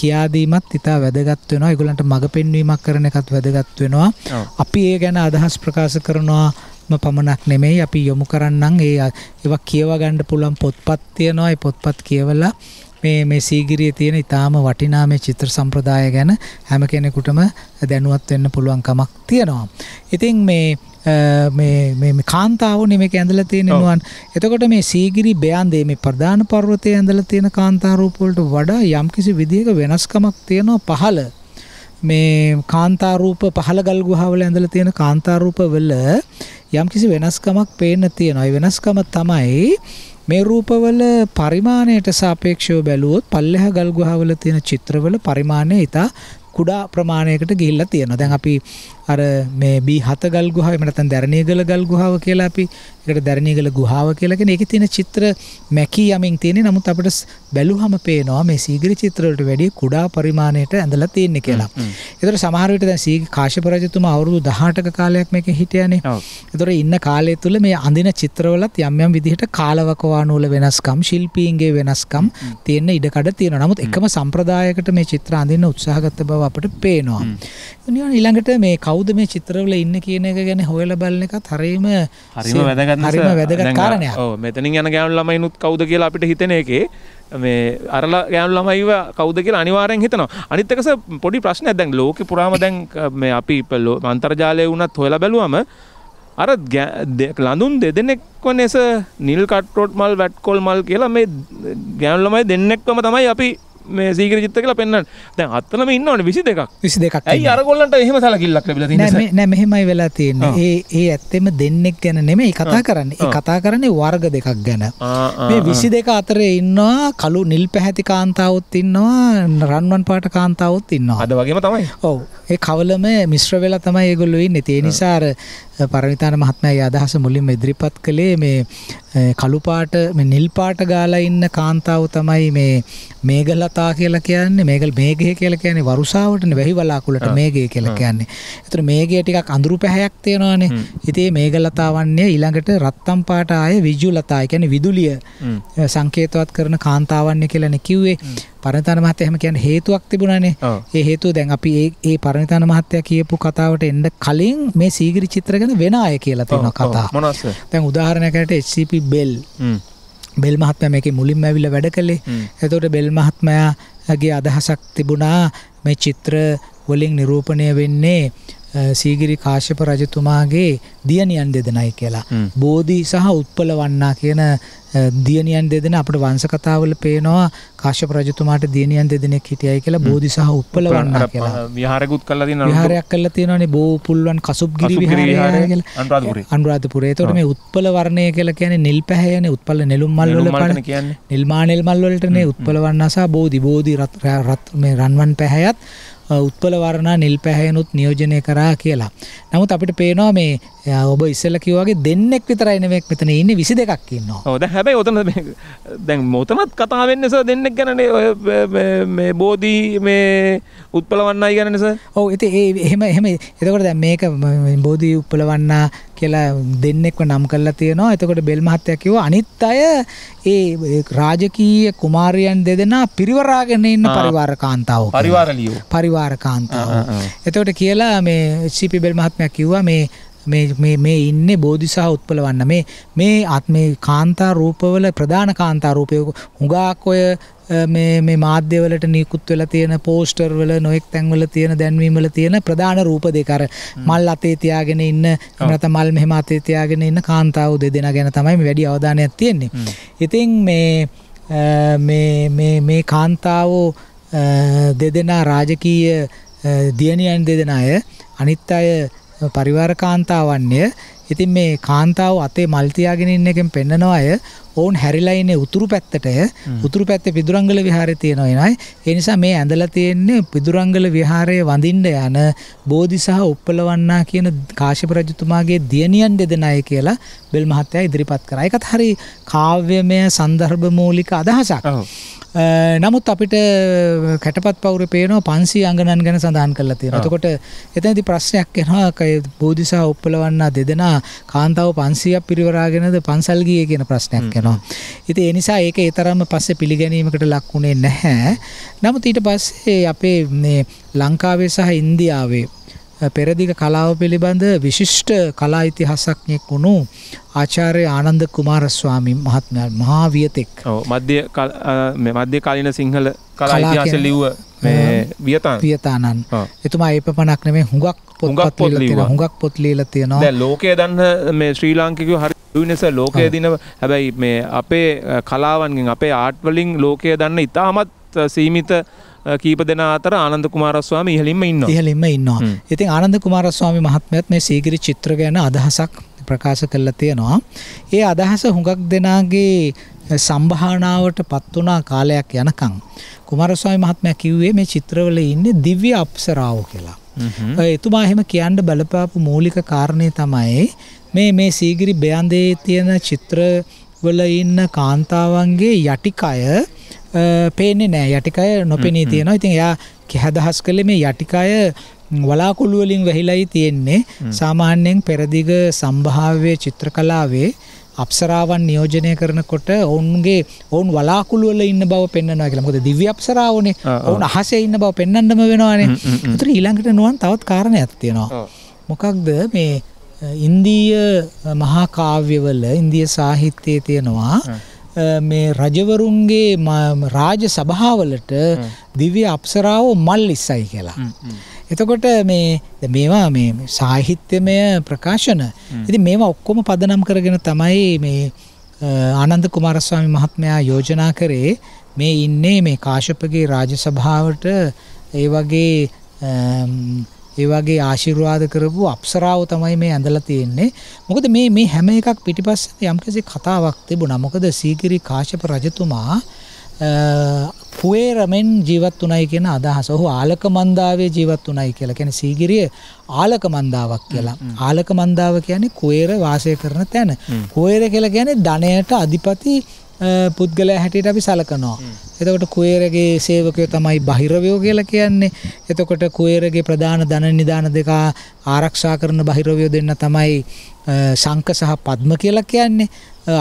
කියාදීමත් ඉතා වැදගත් වෙනවා ඒගොල්ලන්ට මඟ පෙන්වීමක් කරන එකත් වැදගත් වෙනවා අපි ඒ ගැන අදහස් ප්‍රකාශ කරනවා ම පමණක් නෙමෙයි අපි යොමු කරන්නම් ඒ ඒවා කියවා ගන්න පුළුවන් පොත්පත් තියෙනවා ඒ පොත්පත් කියවලා මේ මේ සීගිරියේ තියෙන ඊටාම වටිනා මේ චිත්‍ර සම්ප්‍රදාය ගැන හැම කෙනෙකුටම දැනුවත් වෙන්න පුළුවන් කමක් තියෙනවා. ඉතින් මේ මේ මේ කාන්තාවෝනේ මේක ඇඳලා තියෙන නුවන්. එතකොට මේ සීගිරි බෑන්දේ මේ ප්‍රධාන පර්වතයේ ඇඳලා තියෙන කාන්තා රූප වලට වඩා යම්කිසි විදිහක වෙනස්කමක් තියෙනවා පහළ. මේ කාන්තා රූප පහළ ගල් ගුහාවල ඇඳලා තියෙන කාන්තා රූප වල යම්කිසි වෙනස්කමක් පේන්න තියෙනවා. ඒ වෙනස්කම තමයි මේ රූපවල පරිමාණයට සාපේක්ෂව බැලුවොත් පල්ලෙහ ගල්ගහවල තියෙන චිත්‍රවල පරිමාණය ඊට කුඩා ප්‍රමාණයකට ගිහිල්ලා තියෙනවා. දැන් අපි අර මේ B7 ගල් ගුහාව එහෙම නැත්නම් දැරණියගල ගල් ගුහාව කියලා අපි ඒකට දැරණියගල ගුහාව කියලා කියන ඒකේ තියෙන චිත්‍ර මැකී යමින් තියෙන්නේ නමුත් අපිට බැලුවම පේනවා මේ සීගිරි චිත්‍ර වලට වැඩිය කුඩා පරිමාණයට ඇඳලා තියෙන්නේ කියලා. ඒතර සමහර විට දැන් සීග කාශ්‍යප රජතුමා අවුරුදු 18ක කාලයක් මේකේ හිටියානේ. ඒතර ඉන්න කාලය තුල මේ අඳින චිත්‍රවලත් යම් යම් විදිහට කාලවකවා නූල වෙනස්කම් ශිල්පීන්ගේ වෙනස්කම් තියෙන ඉඩකඩ තියෙනවා. නමුත් එකම සම්ප්‍රදායකට මේ චිත්‍ර අඳින්න උත්සාහ ගත්ත බව අපිට පේනවා. ඊළඟට මේ කවුද මේ චිත්‍රවල ඉන්න කියන එක ගැන හොයල බලන එකත් හරීම හරිම වැදගත් හරිම වැදගත් කාරණයක්. ඔව් මෙතනින් යන ගෑනු ළමයිනුත් කවුද කියලා අපිට හිතෙන එකේ මේ අරලා ගෑනු ළමයිව කවුද කියලා අනිවාර්යෙන් හිතනවා. අනිත් එකස පොඩි ප්‍රශ්නයක් දැන් ලෝකෙ පුරාම දැන් මේ අපි අන්තර්ජාලය වුණත් හොයලා බැලුවම අර ලඳුන් දෙදෙනෙක්ව නෙස නිල් කට්ටෝට් මල් වැට්කොල් මල් කියලා මේ ගෑනුලමයි දෙන්නෙක්වම තමයි අපි මේ සීකර චිත්ත කියලා පෙන්න්න දැන් අත්තලම ඉන්නවට විසි දෙක් විසි දෙක් ඇයි අරගොල්ලට එහෙම සලකිල්ලක් නෑ මෙහෙමයි වෙලා තියෙන්නේ ඒ ඒ ඇත්තෙම දෙන්නෙක් ගැන නෙමෙයි කතා කරන්නේ කතා කරන්නේ වර්ග දෙකක් ගැන මේ විසි දෙක අතරේ ඉන්නවා කළු නිල් පැහැති කාන්තාවත් ඉන්නවා රන්වන් පාට කාන්තාවත් ඉන්නවා අද වගේම තමයි ඔව ඒ කවලම මිශ්‍ර වෙලා තමයි ඒගොල්ලෝ ඉන්නේ ඒ නිසාර පරවිතාන මහත්මයා අදහස මුලින්ම ඉදිරිපත් කළේ මේ කළුපාට නිල්පාට ගාලා ඉන්න කාන්තාව තමයි මේ මේගලත් කතා කියලා කියන්නේ මේක මේගය කියලා කියන්නේ වරුසාවටනේ වැහි වලාකුළට මේගය කියලා කියන්නේ. ඒතර මේගය ටිකක් අඳුරු පැහැයක් තියෙනවානේ. ඉතින් මේග ලතාවන්නේ ඊළඟට රත්තම් පාට ආයේ විජු ලතා කියන්නේ විදුලිය සංකේතවත් කරන කාන්තාවන්නේ කියලානේ කිව්වේ. පරණතන මහත්තයා එහෙම කියන්නේ හේතුවක් තිබුණානේ. ඒ හේතුව දැන් අපි ඒ ඒ පරණතන මහත්තයා කියපු කතාවට එන්න කලින් මේ සීගිරි චිත්‍ර ගැන වෙන අය කියලා තියෙනවා කතා. මොනවාද? දැන් උදාහරණයක් ඇරෙට HCP බෙල් බෙල් මහත්මයා මේකේ මුලින්ම ඇවිල්ලා වැඩ කළේ. එතකොට බෙල් මහත්මයාගේ අදහසක් තිබුණා මේ චිත්‍ර වලින් නිරූපණය වෙන්නේ සීගිරි කාශ්‍යප රජතුමාගේ දියණියන් දෙදෙනයි කියලා. බෝධි සහ උත්පල වන්නා කියන දියණියන් දෙදෙන අපට වංශ කතාවල පේනවා කාශ්‍යප රජතුමාට දියණියන් දෙදෙනෙක් හිටියයි කියලා බෝධි සහ උත්පල වන්නා කියලා. විහාරයකුත් කරලා තියෙනවා. විහාරයක් කරලා තියෙනවානේ බෝ පුල්වන් කසුප්ගිරි විහාරය කියලා. අනුරාධපුරේ. අනුරාධපුරේ. ඒතකොට මේ උත්පල වර්ණය කියලා කියන්නේ නිල් පැහැයනේ උත්පල නෙළුම් මල් වල පාට. නිල් මා නිල් මල් වලටනේ උත්පල වන්නා සහ බෝධි බෝධි රත් මේ රන්වන් පැහැයත් උත්පල වර්ණා නිල් පැහැයනුත් නියෝජනය කරා කියලා. නමුත් අපිට පේනවා මේ ඔබ ඉස්සල්ල කිව්වාගේ දෙන්නෙක් විතරයි නෙමෙයි මෙතන ඉන්නේ 22ක් ඉන්නවා. ඔව් දැන් හැබැයි ඔතන දැන් මොතමත් කතා වෙන්නේ සර් දෙන්නෙක් ගැනනේ ඔය මේ බෝධි මේ උත්පලවන්නයි ගැන නිසා ඔව ඉති ඒ එහෙම එහෙම එතකොට දැ මේක බෝධී උපලවන්න කියලා දෙන්නෙක්ව නම් කරලා තියෙනවා එතකොට බෙල්මහත්තයකිව අනිත් අය ඒ රාජකීය කුමාරයන් දෙදෙනා පිරිවරාගෙන ඉන්න පරිවාර කාන්තාව පරිවාරලියෝ පරිවාර කාන්තාව එතකොට කියලා මේ සිපි බෙල්මහත්මයක් කිව්වා මේ මේ මේ මේ ඉන්නේ බෝධිසහ උත්පලවන්න මේ මේ ආත්මේ කාන්තා රූපවල ප්‍රධාන කාන්තා රූපය හුඟාක් ඔය මේ මේ මාධ්‍යවලට නිකුත් වෙලා තියෙන පෝස්ටර් වල නොඑක් තැන්වල තියෙන දැන්වීම් වල තියෙන ප්‍රධාන රූප දෙක අර මල් අතේ තියාගෙන ඉන්න නැත්නම් මල් මෙහෙම අතේ තියාගෙන ඉන්න කාන්තාවෝ දෙදෙනා ගැන තමයි මේ වැඩි අවධානයක් තියෙන්නේ. ඉතින් මේ මේ මේ මේ කාන්තාවෝ දෙදෙනා රාජකීය දියණියන් දෙදෙනා අය අනිත් අය පරිවාර කාන්තාවන්ය. ඉතින් මේ කාන්තාව අතේ මල් තියාගෙන ඉන්න එකෙන් පෙන්නන අය ඔවුන් හැරිලා ඉන්නේ උතුරු පැත්තටය. උතුරු පැත්තේ පිදුරංගල විහාරය තියෙනවා එනයි. ඒ නිසා මේ ඇඳලා තියෙන්නේ පිදුරංගල විහාරයේ වඳින්න යන බෝධිසහ උප්පලවන්නා කියන කාශ්‍යප රජතුමාගේ දියණියන් දෙදෙනාය කියලා බෙල් මහත්තයා ඉදිරිපත් කරා. ඒකත් හරි කාව්‍යමය සන්දර්භ මූලික අදහසක්. නමුත් අපිට කැටපත් පවුර පේනවා පන්සී අංගනන් ගැන සඳහන් කරලා තියෙනවා. එතකොට එතනදී ප්‍රශ්නයක් එනවා බෝධිසහ උප්පලවන්නා දෙදෙනා කාන්තාව 500ක් පිරිවරාගෙනද පන්සල් ගියේ කියන ප්‍රශ්නයක් එනවා. ඉතින් ඒ නිසා ඒක ඒ තරම්ම පස්සේ පිළිගැනීමකට ලක් වුණේ නැහැ. නමුත් ඊට පස්සේ අපේ මේ ලංකාවේ සහ ඉන්දියාවේ පෙරදිග කලාව පිළිබඳ විශිෂ්ට කලා ඉතිහාසඥයෙක් වුණු ආචාර්ය ආනන්ද කුමාරස්වාමී මහත්මයා මහා වියතෙක්. ඔව් මධ්‍ය මධ්‍ය කාලීන සිංහල කලා ඉතිහාසය ලිව්ව මේ වියතන් වියතානන්. එතුමා ඒ පමණක් නෙමෙයි හුඟක් පොත්පත් ලියලා හුඟක් පොත් ලියලා තියෙනවා. දැන් ලෝකයේ දන්න මේ ශ්‍රී ලාංකිකයෝ හරි යුනිස ලෝකයේ දින හැබැයි මේ අපේ කලාවන්ගෙන් අපේ ආර්ට් වලින් ලෝකයේ දන්න ඉතාමත් සීමිත කීප දෙෙන අතර ආනන්ද කුමාරස්වාම ඉහලින්ම ඉන්න ඉහලින්ම ඉන්නවා ඉතින් ආනන්ද කුමාරස්වාමි මහත්මයත් මේ සීගිරි චිත්‍ර ගැන අදහසක් ප්‍රකාශ කරලා තියෙනවා ඒ අදහස හුඟක් දෙනාගේ සම්භානාවට පත් වුණා කාලයක් යනකම් කුමාරස්වාමි මහත්මයා කිව්වේ මේ චිත්‍රවල ඉන්නේ දිව්‍ය අප්සරාව කියලා. එතුමා එහෙම කියන්න බලපාපු මූලික කාරණේ තමයි මේ මේ සීගිරි බයන්දේ තියෙන චිත්‍රවල ඉන්න කාන්තාවන්ගේ යටිකය පේන්නේ නෑ යටිකය නොපෙනී තියෙනවා ඉතින් එයා කැහැදහස් කළේ මේ යටිකය වලාකුළුවලින් වැහිලයි තියෙන්නේ සාමාන්‍යයෙන් පෙරදිග සම්භාව්‍ය චිත්‍ර කලාවේ අප්සරාවන් නියෝජනය කරනකොට ඔවුන්ගේ ඔවුන් වලාකුළුවල ඉන්න බව පෙන්න්නවා කියලා මොකද දිව්‍ය අප්සරාවනේ ඔවුන් අහසේ ඉන්න බව පෙන්වන්නම වෙනවානේ. ඒතර ඊළඟට නුවන් තවත් කාරණයක් තියෙනවා. මොකක්ද මේ ඉන්දීය මහා කාව්‍යවල ඉන්දිය සාහිත්‍යයේ තියෙනවා මේ රජවරුන්ගේ රාජ සභාවලට දිව්‍ය අප්සරාව මල් ඉස්සයි කියලා. එතකොට මේ මේවා මේ සාහිත්‍යමය ප්‍රකාශන ඉතින් මේවා ඔක්කොම පදනම් කරගෙන තමයි මේ ආනන්ද කුමාරස්වාමි මහත්මයා යෝජනා කරේ මේ ඉන්නේ මේ කාශපගේ රාජසභාවට ඒ වගේ ඒ වගේ ආශිර්වාද කරපු අප්සරාව තමයි මේ ඇඳලා තියෙන්නේ. මොකද මේ මේ හැම එකක් පිටිපස්සේ යම්කිසි කතාවක් තිබුණා. මොකද සීගිරි කාශ්‍යප රජතුමා කුවේරමෙන් ජීවත් වුණයි කියන අදහස. ඔහු ආලක මන්දාවේ ජීවත් වුණයි කියලා. කියන්නේ සීගිරිය ආලක මන්දාවක් කියලා. ආලක මන්දාව කියන්නේ කුවේර වාසය කරන තැන. කුවේර කියලා කියන්නේ ධනයට අධිපති පුද්ගලයා හැටියට අපි සලකනවා. එතකොට කුවේරගේ සේවකයෝ තමයි බහිරවයෝ කියලා කියන්නේ. එතකොට කුවේරගේ ප්‍රධාන ධන නිදාන දෙක ආරක්ෂා කරන බහිරවයෝ දෙන්න තමයි ශංක සහ පද්ම කියලා කියන්නේ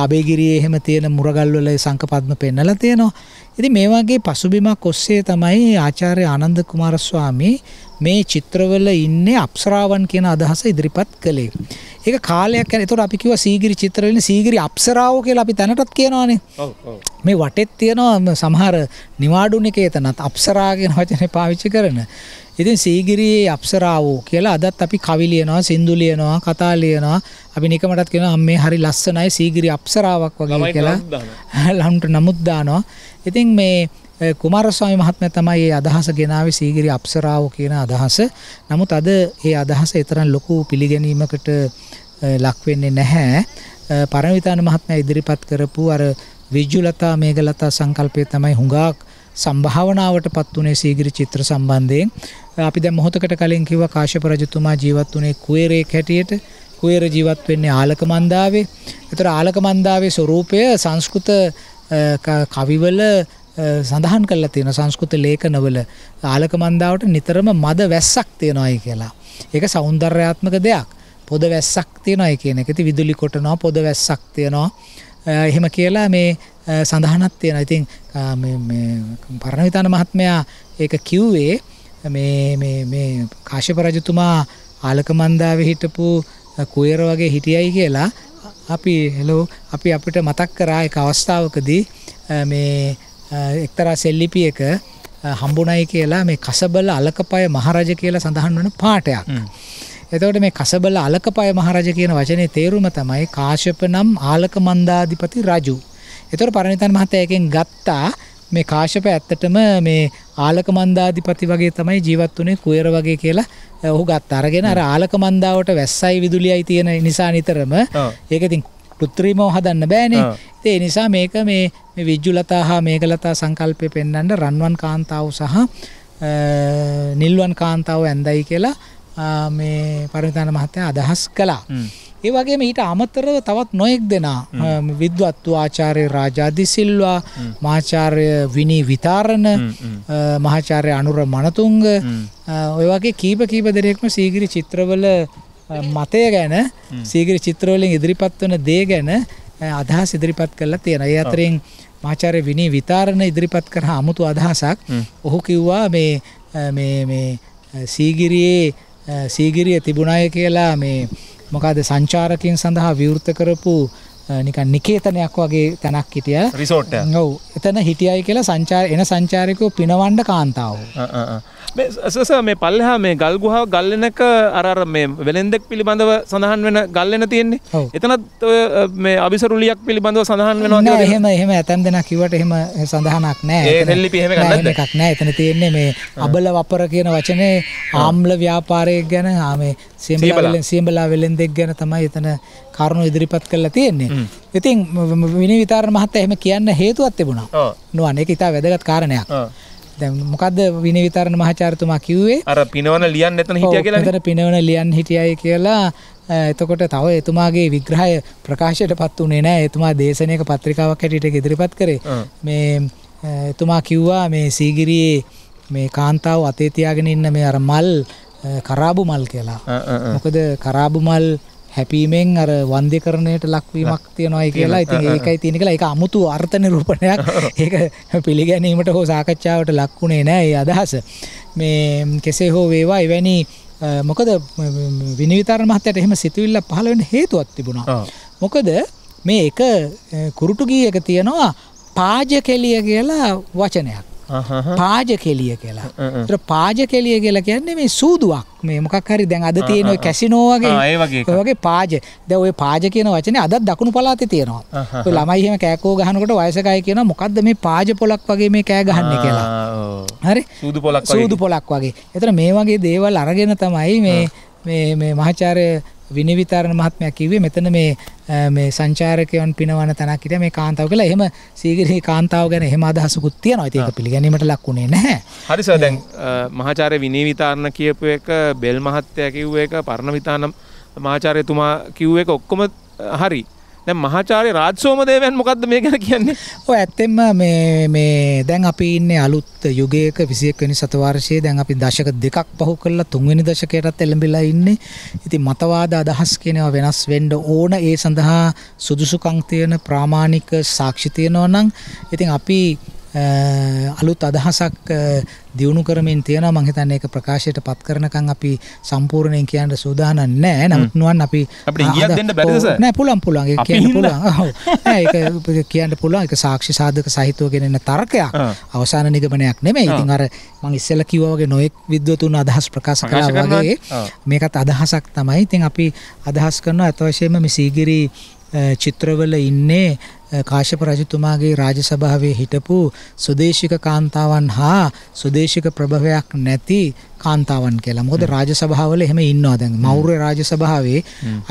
අබේගිරියේ එහෙම තියෙන මුරගල් වල ශංක පද්ම පෙන්නලා තියෙනවා. ඉතින් මේ වගේ පසුබිමක් ඔස්සේ තමයි ආචාර්ය ආනන්ද කුමාරස්වාමී මේ චිත්‍රවල ඉන්නේ අප්සරාවන් කියන අදහස ඉදිරිපත් කළේ. ඒක කාලයක් යන. ඒතකොට අපි කිව්වා සීගිරි චිත්‍රවලින් සීගිරි අප්සරාව කියලා අපි දැනටත් කියනවානේ. මේ වටෙත් තියෙනවා සමහර නිවාඩුනිකේතනත් අප්සරා කියන වචනේ පාවිච්චි කරන. ඉතින් සීගිරියේ අප්සරාවෝ කියලා අදත් අපි කවි ලියනවා සින්දු ලියනවා කතා ලියනවා අපි නිකමටත් කියනවා අම්මේ හරි ලස්සනයි සීගිරි අප්සරාවක් වගේ කියලා ළමුට නමුත් දානවා ඉතින් මේ කුමාරස්වාමි මහත්මයා තමයි මේ අදහස ගෙනාවේ සීගිරි අප්සරාවෝ කියන අදහස නමුත් අද මේ අදහස ඊතරම් ලොකු පිළිගැනීමකට ලක් වෙන්නේ නැහැ පරණවිතාන මහත්මයා ඉදිරිපත් කරපු අර විජ්ජුලතා මේඝලතා සංකල්පය තමයි හුඟක් සම්භාවනාවටපත් උනේ සීගිරි චිත්‍ර සම්බන්ධයෙන් අපි දැන් මොහොතකට කලින් කිව්වා කාශ්‍යප රජතුමා ජීවත් වුනේ කුවේරයෙක් හැටියට කුවේර ජීවත් වෙන්නේ ආලක මන්දාවේ. ඒතර ආලක මන්දාවේ ස්වરૂපය සංස්කෘත කවිවල සඳහන් කරලා තියෙනවා සංස්කෘත ලේඛනවල ආලක මන්දාවට නිතරම මද වැස්සක් තියෙනවායි කියලා. ඒක సౌందర్యාත්මක දෙයක්. පොද වැස්සක් තියෙනවායි කියන එක. ඉතින් විදුලි කොටනවා පොද වැස්සක් තියෙනවා. එහෙම කියලා මේ සඳහනක් තියෙනවා. ඉතින් පරණවිතාන මහත්මයා ඒක කිව්වේ මේ මේ මේ කාශ්‍යප රජතුමා ආලක මන්දාවේ හිටපු කුයර වගේ හිටියයි කියලා අපි හෙලෝ අපි අපිට මතක් කරා එක අවස්ථාවකදී මේ එක්තරා සෙල්ලිපියක හම්බුණයි කියලා මේ කසබල අලකපය මහරජ කියලා සඳහන් වන පාටයක්. එතකොට මේ කසබල අලකපය මහරජ කියන වචනේ තේරුම තමයි කාශ්‍යප නම් ආලක මන්දාධිපති රජු. එතකොට පරණිතන් මහත්තයා එකෙන් ගත්තා මේ කාශ්‍යප ඇත්තටම මේ ආලක මන්දාධිපති වගේ තමයි ජීවත් වුනේ කුයර වගේ කියලා ඔහු ගත්ත. අරගෙන අර ආලක මන්දාවට වැස්සයි විදුලියයි තියෙන නිසා නිතරම ඒක ඉතින් કૃත්‍රිමව හදන්න බෑනේ. ඒ නිසා මේක මේ මේ විජ්ජුලතා හා මේකලතා සංකල්පය පෙන්වන්න රන්වන් කාන්තාව සහ නිල්වන් කාන්තාව ඇඳයි කියලා මේ පරවිතාන මහත්තයා අදහස් කළා. ඒ වගේම ඊට අමතරව තවත් නොයෙක් දෙනා විද්වත්තු ආචාර්ය රාජාදි සිල්වා මහාචාර්ය විනී විතාරණ මහාචාර්ය අනුර මනතුංග ඔය වගේ කීප කීප දෙනෙක්ම සීගිරි චිත්‍රවල මතය ගැන සීගිරි චිත්‍රවලින් ඉදිරිපත් වන දේ ගැන අදහස් ඉදිරිපත් කරලා තියෙන. ඒ අතරින් මාචාර්ය විනී විතාරණ ඉදිරිපත් කරන අමුතු අදහසක් ඔහු කිව්වා මේ මේ මේ සීගිරියේ සීගිරිය තිබුණය කියලා මේ මොකද සංචාරකින් සඳහා විවෘත කරපු නිකන් නිකේතනයක් වගේ තැනක් හිටිය රිසෝට් ඔව් එතන හිටියයි කියලා සංචාර එන සංචාරකයෝ පිනවන්න කාන්තාව සස මේ පල්ලහා මේ ගල්ගුහාව ගල්ලනක අරර මේ වෙළෙන්දෙක් පිළිබඳව සඳහන් වෙන ගල්ලන තියෙන්නේ එතනත් මේ අභිසරුලියක් පිළිබඳව සඳහන් වෙනවා එහෙම එහෙම ඇතැම් දෙෙන කිවට එහෙම සඳහනක් නෑ එකක් නෑ එතන තියෙන්නේ මේ අබල වපර කියන වචනේ ආම්ල ව්‍යාපාරයක් ගැන හාමේ සිම්බලා වෙළෙන් දෙෙක් ගැන තමයි එතන කරුණු ඉදිරිපත් කරලා තියෙන්නේ. ඉතින් විනි විතාර මහත්තයා එහෙම කියන්න හේතුවක් තිබුණා. නුවන් ඒක ඉතා වැදගත් කාරණයක්. මොකද විනි විතරණ මහාචාර්යතුමා කිව්වේ අර පිනවන ලියන්න එතන හිටියා කියලා එතන පිනවන ලියන්න හිටියයි කියලා එතකොට තව එතුමාගේ විග්‍රහය ප්‍රකාශයට පත් වුණේ නැහැ එතුමා දේශනාවක පත්‍රිකාවක් හැටියට ඉදිරිපත් කරේ මේ එතුමා කිව්වා මේ සීගිරියේ මේ කාන්තාව අතේ තියාගෙන ඉන්න මේ අර මල් කරාබු මල් කියලා මොකද කරාබු මල් හැපීමෙන් අර වන්දකරණයට ලක්වීමක් තියෙනවායි කියලා ඉතින් ඒකයි තියෙන කියලා ඒක අමුතු අර්ථ නිරූපණයක් ඒක පිළිගැනීමට හෝ සාකච්ඡාවට ලක්ුණේ නැහැ ඒ අදහස මේ කෙසේ හෝ වේවා එවැනි මොකද විනිවිතර මහත්තයට එහෙම සිතුවිල්ල පහළ වෙන්න හේතුවක් තිබුණා මොකද මේ එක කුරුටු ගීයක තියෙනවා පාජ කෙලිය කියලා වචනයක් පාජ කෙලිය කියලා තර පාජ කෙලිය කියලා කියන්නේ මේ සූදුවක් මේ මොකක් හරි දැන් අද තියෙන කැසිනෝවගේ වගේ පාජ ද ඔය පාජ කියන වචන අදත් දකුණු පලාති තියෙනවා ළමයිහම කෑකෝ ගහනකොට වයසකයි කියන මොකක්ද මේ පාජ පොලක් වගේ මේ කෑ ගහන්න කියලා හරි සූදු පොලක් සූදු පොලක් වගේ එතර මේ වගේ දේවල් අරගෙන තමයි මේ මේ මහාචාරය විනවිතාරණ මහත්මයා කිව්වේ මෙතන මේ මේ සංචාරකයන් පිනවන තැනක් හිටියා මේ කාන්තාව කියලා. එහෙම සීගිරි කාන්තාව ගැන එහෙම අදහසකුත් තියෙනවා. ඉතින් ඒක පිළිගැනීමට ලක්ුණේ නැහැ. හරි සර් දැන් මහාචාර්ය විනවිතාරණ කියපු එක බෙල් මහත්තයා කිව්ව එක පර්ණවිතාන මහාචාර්යතුමා කිව්ව එක ඔක්කොම හරි. දැන් මහාචාර්ය රාජසෝමදේවයන් මොකද්ද මේ ගැන කියන්නේ? ඔය ඇත්තෙන්ම මේ මේ දැන් අපි ඉන්නේ අලුත් යුගයක 21 වෙනි සතවර්ෂයේ දැන් අපි දශක දෙකක් පහු කරලා තුන්වෙනි දශකයටත් එළඹිලා ඉන්නේ. ඉතින් මතවාද අදහස් කියනවා වෙනස් වෙන්න ඕන ඒ සඳහා සුදුසුකම් තියෙන ප්‍රාමාණික සාක්ෂි තියෙනවා නම් ඉතින් අපි අලුත් අදහසක් දියුණු කරමින් තියෙනවා මං හිතන්නේ ඒක ප්‍රකාශයට පත් කරනකම් අපි සම්පූර්ණයෙන් කියන්න සූදානම් නැහැ නමුත් නුවන් අපි අපිට ඉඟියක් දෙන්න බැරිද සර් නෑ පුළුවන් පුළුවන් ඒක කියන්න පුළුවන් ඔව් ඒක කියන්න පුළුවන් ඒක සාක්ෂි සාධක සහිතව ගෙනෙන තර්කයක් අවසාන නිගමනයක් නෙමෙයි ඉතින් අර මං ඉස්සෙල්ලා කිව්වා වගේ නොඑක් විද්වතුන් අදහස් ප්‍රකාශ කළා වගේ මේකත් අදහසක් තමයි ඉතින් අපි අදහස් කරනවා අතවශයෙන්ම මේ සීගිරි චිත්‍රවල ඉන්නේ කාශ්‍යප රජතුමාගේ රාජසභාවේ හිටපු සුදේශික කාන්තාවන් හා සුදේශික ප්‍රභවයක් නැති කාන්තාවන් කියලා. මොකද රාජසභාවල එහෙම ඉන්නවා දැන්. මෞර්ය රාජසභාවේ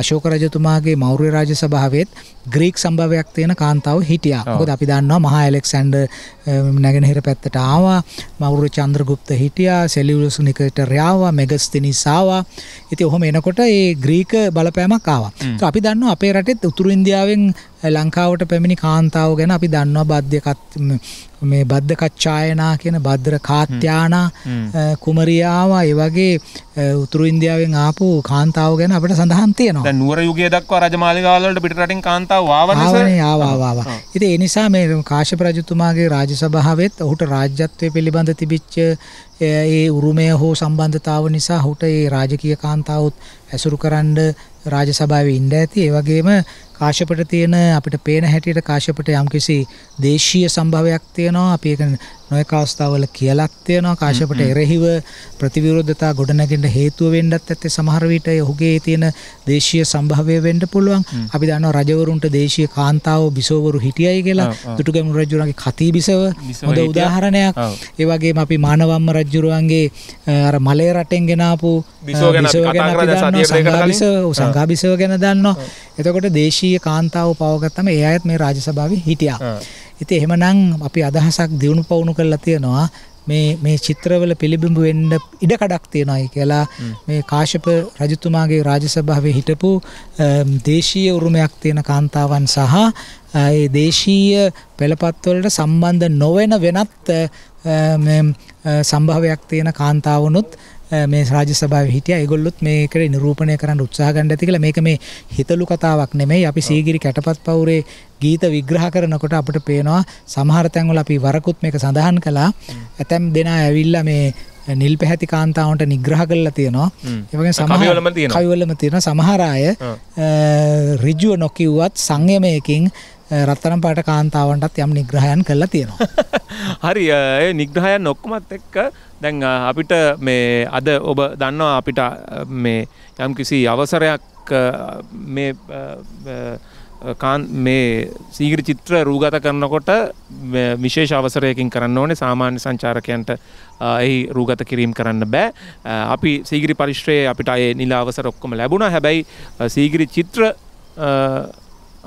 අශෝක රජතුමාගේ මෞර්ය රාජසභාවෙත් ග්‍රීක සම්භවයක් තියෙන කාන්තාව හිටියා. මොකද අපි දන්නවා මහා ඇලෙක්සැන්ඩර් නැගෙනහිර පැත්තට ආවා. මෞර්ය චන්ද්‍රගුප්ත හිටියා. සෙලියුලස් නිකේටර් ආවා. මෙගස්තිනිස් ආවා. ඉතින් ඔහොම එනකොට ඒ ග්‍රීක බලපෑමක් ආවා. අපි දන්නවා අපේ රටෙත් උතුරු ඉන්දියාවෙන් ලංකාවට පැමිණි කාන්තාව ගැන අපි දන්නවා බද්ධකත් මේ බද්ධ කච්ඡායනා කියන භද්‍ර කාත්‍යානා කුමරියාව ඒ වගේ උතුරු ඉන්දියාවෙන් ආපු කාන්තාව ගැන අපිට සඳහන් තියෙනවා. නුවර යුගයේ දක්වා රජමාලිගාවල වලට පිටරටින් කාන්තාව ආවනේ ආවා ඉතින් ඒ නිසා මේ කාශ්‍යප රජතුමාගේ රාජසභාවෙත් ඔහුට රාජ්‍යත්වය පිළිබඳ තිබිච්ච ඒ උරුමය හෝ සම්බන්ධතාව නිසා ඔහුට ඒ රාජකීය කාන්තාවත් ඇසුරු කරන්න රාජසභාවේ ඉන්න ඇති. ඒ වගේම කාශ්‍යපට තියෙන අපිට පේන හැටියට කාශ්‍යපට යම්කිසි දේශීය සම්භවයක් තියෙනවා අපි ඒක නොයෙක් අවස්ථාවල කියලත් තියෙනවා කාශ්‍යපට එරෙහිව ප්‍රතිවිරුද්ධතා ගොඩනගෙන්න හේතුව වෙන්නත් ඇත්තේ සමහර විට ඔහුගේ තියෙන දේශීය සම්භවය වෙන්න පුළුවන් අපි දන්නවා රජවරුන්ට දේශීය කාන්තාවෝ බිසෝවරු හිටියයි කියලා දුටුගැමුණු රජුරන්ගේ කතී බිසව හොඳ උදාහරණයක් ඒ වගේම අපි මානවම්ම රජුරුවන්ගේ අර මලේ රටෙන් ගෙනාපු බිසෝ ගැන කතා කරලා සංඝා බිසව ගැන දන්නවා එතකොට දේශීය කාන්තාවෝ පවගත්තම ඒ අයත් මේ රාජසභාවේ හිටියා ඉතින් එහෙමනම් අපි අදහසක් දිනු පවුණු කරලා තියෙනවා මේ මේ චිත්‍රවල පිළිබිඹු වෙන්න ඉඩ කඩක් තියෙනවායි කියලා මේ කාශ්‍යප රජතුමාගේ රාජසභාවේ හිටපු දේශීය උරුමයක් තියෙන කාන්තාවන් සහ ඒ දේශීය පෙළපත්වලට සම්බන්ධ නොවන වෙනත් සම්භාවයක් තියෙන කාන්තාවනුත් මේ රාජ්‍ය සභාවේ හිටියා. ඒගොල්ලොත් මේකට නිරූපණය කරන්න උත්සාහ ගන්න ඇති කියලා. මේක මේ හිතලු කතාවක් නෙමෙයි. අපි සීගිරි කැටපත් පවුරේ ගීත විග්‍රහ කරනකොට අපිට පේනවා සමහර තැන්වල අපි වරකුත් මේක සඳහන් කළා. ඇතැම් දෙනා ඇවිල්ලා මේ නිල් පැහැති කාන්තාවන්ට නිග්‍රහ කරලා තියෙනවා ඒවගේ සමහර කවිවලම තියෙන සමහර අය ඍජුව නොකිව්වත් සංයමයකින් රත්තරම් පාට කාන්තාවන්ටත් යම් නිග්‍රහයන් කරලා තියෙනවා හරි නිග්‍රහයන් නොක්කොමත් එක්ක දැන් අපිට මේ අද ඔබ දන්නවා අපිට මේ යම් කිසි අවසරයක් මේ මේ සීගිරි චිත්‍ර රූගත කරනකොට විශේෂ අවසරයකින් කරන්න ඕනේ සාමාන්‍ය සංචාරකයන්ට එහි රූගත කිරීම් කරන්න බෑ අපි සීගිරි පරිශ්‍රයේ අපිට අය නිලා අවසර ඔක්කොම ලැබුණා හැබැයි සීගිරි චිත්‍ර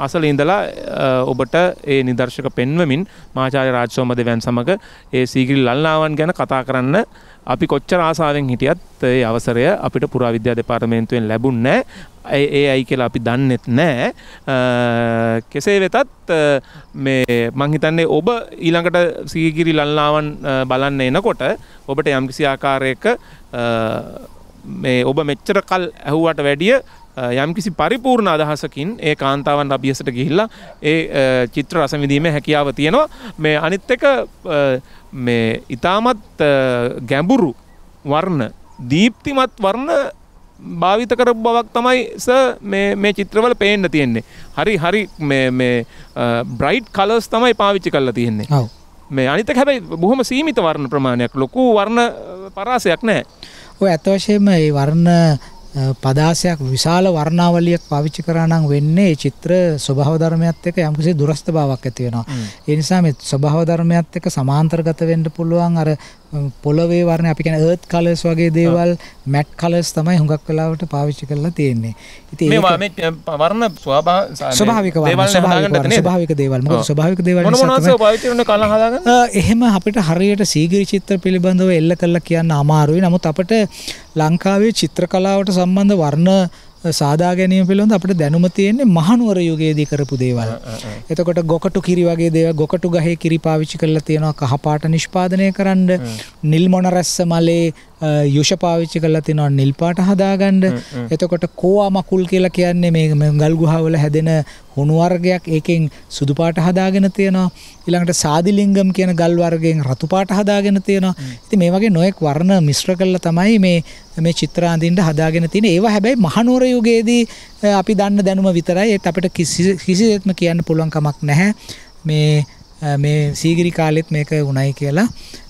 අසල ඉඳලා ඔබට ඒ නිදර්ශක පෙන්වමින් මාචාර්ය රාජසෝම දෙවියන් සමග ඒ සීගිරි ලල්නාවන් ගැන කතා කරන්න අපි කොච්චර ආසාවෙන් හිටියත් ඒ අවසරය අපිට පුරාවිද්‍යා දෙපාර්තමේන්තුවෙන් ලැබුණේ නැහැ. ඒ අයි කියලා අපි දන්නෙත් නැහැ. කෙසේ වෙතත් මේ මං හිතන්නේ ඔබ ඊළඟට සීගිරි ලල්නාවන් බලන්න එනකොට ඔබට යම්කිසි ආකාරයක මේ ඔබ මෙච්චර කල් ඇහුවට වැඩිය යම්කිසි පරිපූර්ණ අදහසකින් ඒ කාන්තාවන් අභියසට ගිහිල්ලා ඒ චිත්‍ර රසවිඳීම හැකියාව තියෙනවා මේ අනිත් එක මේ ඉතාමත් ගැඹුරු වර්ණ දීප්තිමත් වර්ණ භාවිත කරපු බවක් තමයි ස මේ චිත්‍රවල පේන්න තියෙන්නේ හරි හරි බ්‍රයිට් කලස් තමයි පාවිච්චි කරලා තියෙන්නේ මේ අනිතක හැබැයි බොහොම සීමිත වර්ණ ප්‍රමාණයක් ලොකු වර්ණ පරාසයක් නෑ ඔය ඇත්වශයෙන්ම ඒ වර්ණ පදාසයක් විශාල වර්ණාවලියක් පාවිච්චි කරා නම් වෙන්නේ ඒ චිත්‍ර ස්වභාව ධර්මයත් එක්ක යම්කිසි දුරස්ත බවක් ඇති වෙනවා. ඒ නිසා මේ ස්වභාව ධර්මයත් එක්ක සමාන්තරගත වෙන්න පුළුවන් අර පොළවේ වර්ණ අපි කියන earth colors වගේ දේවල් matte colors තමයි හුඟක් වෙලාවට පාවිච්චි කරලා තියෙන්නේ. ඉතින් මේ මේ වර්ණ ස්වභාවික වර්ණ ස්වභාවික දේවල් මොකද ස්වභාවික දේවල් මොන මොනවද පාවිච්චි කරන කලහ හදාගන්න? එහෙම අපිට හරියට සීගිරි චිත්‍ර පිළිබඳව එල්ල කළා කියන්න අමාරුයි. නමුත් අපිට ලංකාවේ චිත්‍රකලාවට සම්බන්ධ වර්ණ සාදා ගැනීම පිළිබඳ අපිට දැනුම තියෙන්නේ මහනුවර යුගයේදී කරපු දේවල්. එතකොට ගොකටු කිරි වගේ දේවල් ගොකටු ගහේ කිරි පාවිච්චි කරලා තියෙනවා කහපාට නිෂ්පාදනය කරන්න. නිල් මොනරැස්ස මලේ යුෂ පාවිච්චි කරලා තිනවා නිල් පාට හදාගන්න. එතකොට කෝවා මකුල් කියලා කියන්නේ මේ ගල් ගුහාවල හැදෙන හුණු වර්ගයක්. ඒකෙන් සුදු පාට හදාගෙන තියනවා. ඊළඟට සාදිලිංගම් කියන ගල් වර්ගයෙන් රතු පාට හදාගෙන තියනවා. ඉතින් මේ වගේ නොයෙක් වර්ණ මිශ්‍ර කරලා තමයි මේ මේ චිත්‍ර අඳින්න හදාගෙන තියෙන. ඒවා හැබැයි මහනුවර යුගයේදී අපි දන්න දැනුම විතරයි. ඒත් අපිට කිසි කිසිසේත්ම කියන්න පුළුවන් කමක් නැහැ. මේ මේ සීගිරි කාලෙත් මේක වුණයි කියලා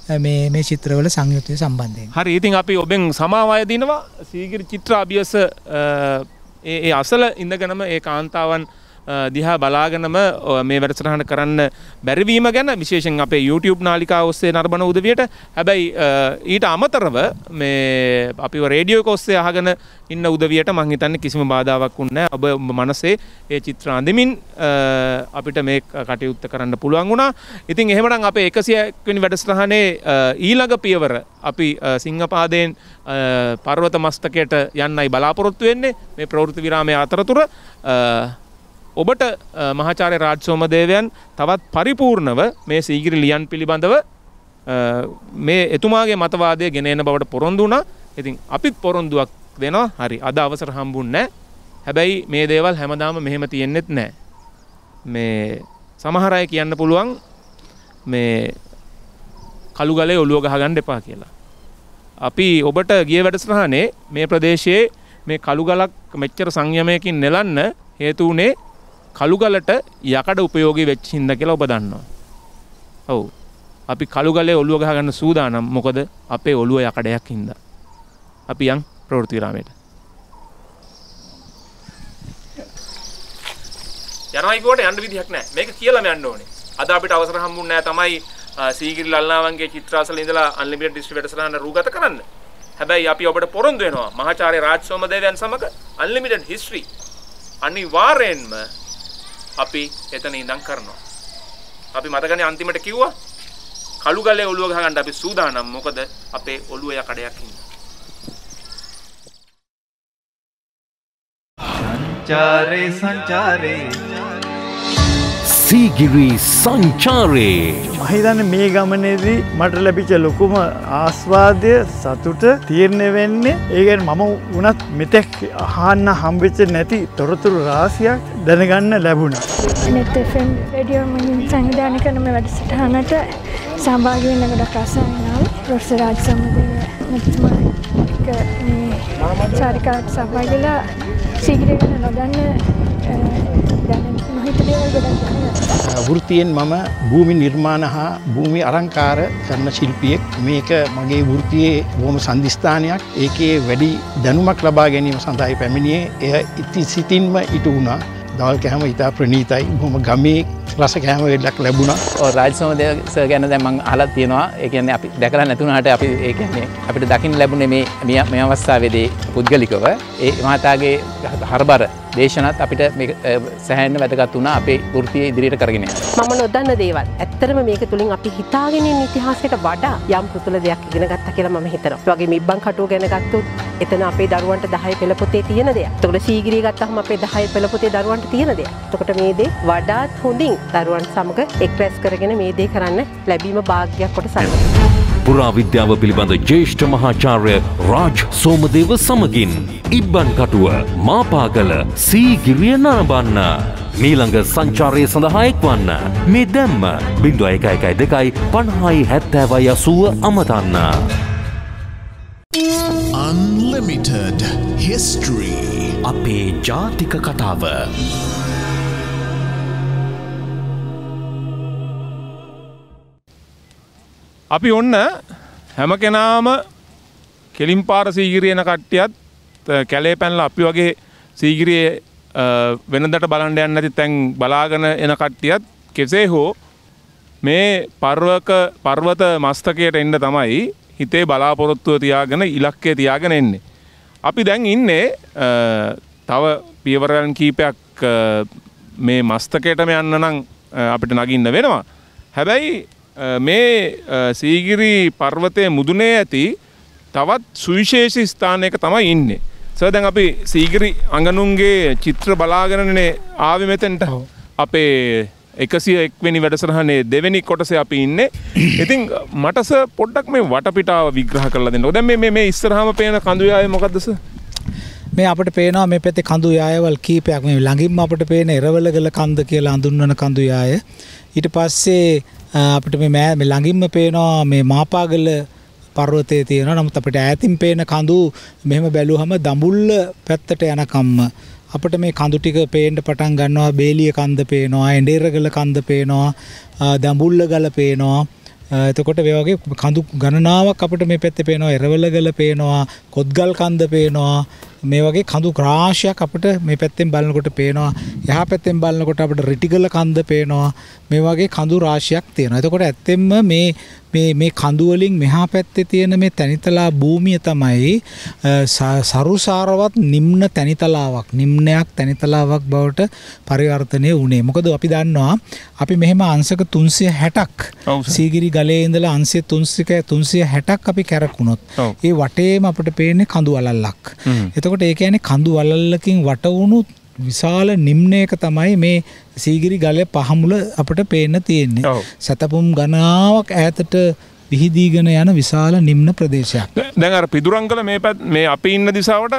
මේ මේ චිත්‍රවල සංයුතිය සම්බන්ධයෙන් හරි ඉතින් අපි ඔබෙන් සමාවාය දෙනවා සීගිරි චිත්‍ර අභියස ඒ අසල ඉඳගෙනම ඒ කාන්තාවන් දිහා බලාගෙනම මේ වැඩසටහන කරන්න බැරිවීම ගැන විශේෂෙන් අපේ YouTube නාලිකා ඔස්සේ නර්බන උදවියට හැබැයි ඊට අමතරව මේ අපි රේඩියෝ කොස්සේ අහගෙන ඉන්න උදවියට මං හිතන්නේ කිසිම බාධාවක් වුණේ ඔබ මනසේ ඒ චිත්‍ර අඳමින් අපිට මේ කටයුත්ත කරන්න පුළුවන් වුණා. ඉතින් එහෙමනම් අපේ 100 වෙනි වැඩසටහනේ ඊළඟ පියවර අපි සිංහපාදයෙන් පර්වත මස්තකයට යන්නයි බලාපොරොත්තු වෙන්නේ මේ ප්‍රවෘත්ති විරාමයේ අතරතුර ඔබට මහාචාරය රාජ්සෝමදේවයන් තවත් පරිපූර්ණව මේ සීගිරි ලියන් පිළිබඳව මේ එතුමාගේ මතවාදය ගෙනන බවට පොරොන්දුනා ඉතින් අපිත් පොරොන්දුවක් දෙනවා හරි අද අවසර හම්බුන්න හැබැයි මේ දේවල් හැමදාම මෙහෙම තියෙන්නෙත් නෑ මේ සමහරය කියන්න පුළුවන් මේ කළුගලේ ඔලුව ගහගන්න එපා කියලා අපි ඔබට ගිය වැඩසටහනේ මේ ප්‍රදේශයේ මේ කළුගලක් මෙච්චර සංයමයකින් නෙලන්න හේතු වනේ කළුගලට යකඩ උපයෝගී වෙච්ච හින්දා කියලා ඔබ දන්නවා. ඔව්. අපි කළුගලේ ඔළුව ගහ ගන්න සූදානම් මොකද අපේ ඔළුව යකඩයක් හින්දා. අපි යන් ප්‍රවෘත්ති විරාමයට. යනවා කියවට යන්න විදිහක් නැහැ. මේක කියලාම යන්න ඕනේ. අද අපිට අවසර හම්බුන්නේ නැහැ තමයි සීගිරි ලල්නාවන්ගේ චිත්‍රාසල ඉඳලා අන්ලිමිටඩ් ඩිස්ට්‍රික් වැඩසටහන රූගත කරන්න. හැබැයි අපි ඔබට පොරොන්දු වෙනවා මහාචාර්ය රාජ් සෝමදේවයන් සමග අන්ලිමිටඩ් හිස්ටරි අනිවාර්යෙන්ම අපි එතන ඉඳන් කරනවා. අපි මතකනේ අන්තිමට කිව්වා කළු ගලේ ඔළුව ගහගන්න අපි සූදානම් මොකද අපේ ඔළුවේ යකඩයක් ඉන්නවා. සංචාරේ සංචාරේ සීගිරි සංචාරයේ. මහිතන්න මේ ගමනේදී මට ලැබිච ලොකුම ආස්වාදය සතුට තීරණය වෙන්නේ ඒකෙන් මම වනත් මෙතෙක් අහන්න හම්බෙච්ච නැති තොරතුරු රාසියක් දැනගන්න ලැබුණ. නෙත්ම් වැඩියෝමින් සංවිධාන කරන මේ වැඩසටහනට සම්භාග වෙන්න ගොඩක් ආසන්නාව ප්‍රොෆෙසර් රාජ් සම්මදේව මෙතුමා එක්ක මේ චාරිකාවට සහභාගී වෙලා සීගිරිය ගැන නොදන්න දැන වෘතියෙන් මම භූමි නිර්මාණ හා භූමි අරංකාර කරන ශිල්පියෙක් මේක මගේ වෘතියේ බොහොම සන්ධිස්ථානයක් ඒකේ වැඩි දැනුමක් ලබා ගැනීම සඳහායි පැමිණියේ එය ඉති සිතින්ම ඉටු වුණා දවල් කැහම ඉතා ප්‍රනීතයි හොම ගමේ රස කෑම වෙල්ලක් ලැබුණා රාජ සමදයස ගැන දැමන් අලත් තියෙනවා ඒකන්න අපි දැකලා නැතුනාට අපි ඒකන්නේ අපිට දකිින් ලැබුණේ මේ මේ අවස්ථාවේදේ පුද්ගලිකව ඒ මහතාගේ හරබර දේශනත් අපිට සැහැන්න වැදගත් වුණ අපේ ෘතිය ඉදිරියට කරගෙන. මම නොදන්න දේවල් ඇත්තරම මේක තුළින් අපි හිතාගෙන ඉතිහාසයට වඩා යම් පුතුල දෙයක් ඉගෙන ගත්ත කියලා ම හිතර වගේ මිබ්බන් කටුව ගැනගත්තුත් එතන අපේ දරුවන්ට දහය පෙළපොතේ තියෙන දෙයක් තොට සීගිරී ගත්තහම අපේ දහය පෙළපොතේ දරුවන්ට තියෙන දෙයක් තොකට මේ දේ වඩාත් හොඳින් දරුවන් සමඟ එක්රැස් කරගෙන මේ දේ කරන්න ලැබීම භාග්‍යයක් කොට සන්න. පුරාවිද්‍යාව පිළිබඳ ජේෂ්ඨ මහාචාර්ය රාජ් සෝමදේව සමගින් ඉබ්බන් කටුව මාපාගල සීගිරිය නරඹන්න. මීළඟ සංචාරය සඳහා එක්වන්න. මේ දැම්ම බිඳුව එක එකයි දෙකයි පණහායි හැත්තෑවයි අසුව අමතන්න. Unlimited History අපේ ජාතික කතාව. අපි ඔන්න හැම කෙනාම කෙලින් පාර සීගිරියන කට්ටියත් කැලේ පැන්ල අපි වගේ සීගිරියේ වෙනදට බලන්ඩ යන්න ඇති තැන් බලාගෙන එන කට්ටියත් කෙසේ හෝ මේ පර්වක පර්වත මස්තකයට එන්න තමයි හිතේ බලාපොරොත්තුව තියාගෙන ඉලක්කේ තියාගෙන එන්නේ. අපි දැන් ඉන්නේ තව පියවරයන් කීපයක් මේ මස්තකයටම යන්න නම් අපිට නගින්න වෙනවා. හැබැයි මේ සීගිරි පර්වතය මුදුනේ ඇති තවත් සුවිශේෂි ස්ථානයක තමයි ඉන්නේ. සදැන් අපි සීගිරි අඟනුන්ගේ චිත්‍ර බලාගෙනනේ ආවි මෙතැන්ට අපේ එකසිය එක්වැනි වැඩසරහනේ දෙවැනි කොටස අපි ඉන්නේ ඉතින් මටස පොඩ්ඩක් මේ වටපිටාව විග්‍රහ කරලා දෙන්න. දැන් මේ මේ ඉස්සරහාම පේන කඳු යාය මොකද්ද සර්? මේ අපට පේනවා මේ පැත්තේ කඳු යායවල් කීපයක් මේ ළඟින්ම අපට පේන එරවලගල කන්ද කියලා හඳුන්වන කඳු යාය. ඊට පස්සේ අපිට මේ මෑ මේ ළඟින්ම පේනවා මේ මාපාගල පර්වතය තියෙනවා. නමුත් අපිට ඈතින් පේන කඳු මෙහෙම බැලුවහම දඹුල්ල පැත්තට යනකම්ම අපිට මේ කඳු ටික පේන්න පටන් ගන්නවා. බේලිය කන්ද පේනවා, එඬේරගල කන්ද පේනවා, දඹුල්ල ගල පේනවා. එතකොට මේ වගේ කඳු ගණනාවක් අපිට මේ පැත්තේ පේනවා. එරවලගල පේනවා, කොත්ගල් කන්ද පේනවා. මේ වගේ කඳු රාශියක් අපිට මේ පැත්තෙන් බලනකොට පේනවා. එහා පැත්තෙන් බලනකොට අපිට රිටිගල කන්ද පේනවා. මේ වගේ කඳු රාශියක් තියෙනවා. එතකොට ඇත්තෙන්ම මේ මේ මේ කඳු වලින් මෙහා පැත්තේ තියෙන මේ තනිතලා භූමිය තමයි සරුසාරවත් නිම්න තනිතලාවක් නිම්නයක් තනිතලාවක් බවට පරිවර්තනය වුණේ. මොකද අපි දන්නවා අපි මෙහෙම අංශක 360ක් සීගිරි ගලේ ඉඳලා අංශය 300 360ක් අපි කැරකුණොත් ඒ වටේම අපිට පේන්නේ කඳු වලල්ලක්. එතකොට ඒ කියන්නේ කඳු වලල්ලකින් වට වුණු විශාල නිම්නයක තමයි මේ සීගිරි ගලය පහමුල අපට පේන්න තියෙන්නේ. සැතපුම් ගණාවක් ඈතට විහිදීගෙන යන විශාල නිම්න ප්‍රදේශයක් දැන් අර පිදුරංගල මේ පැත් මේ අපි ඉන්න දිසාවට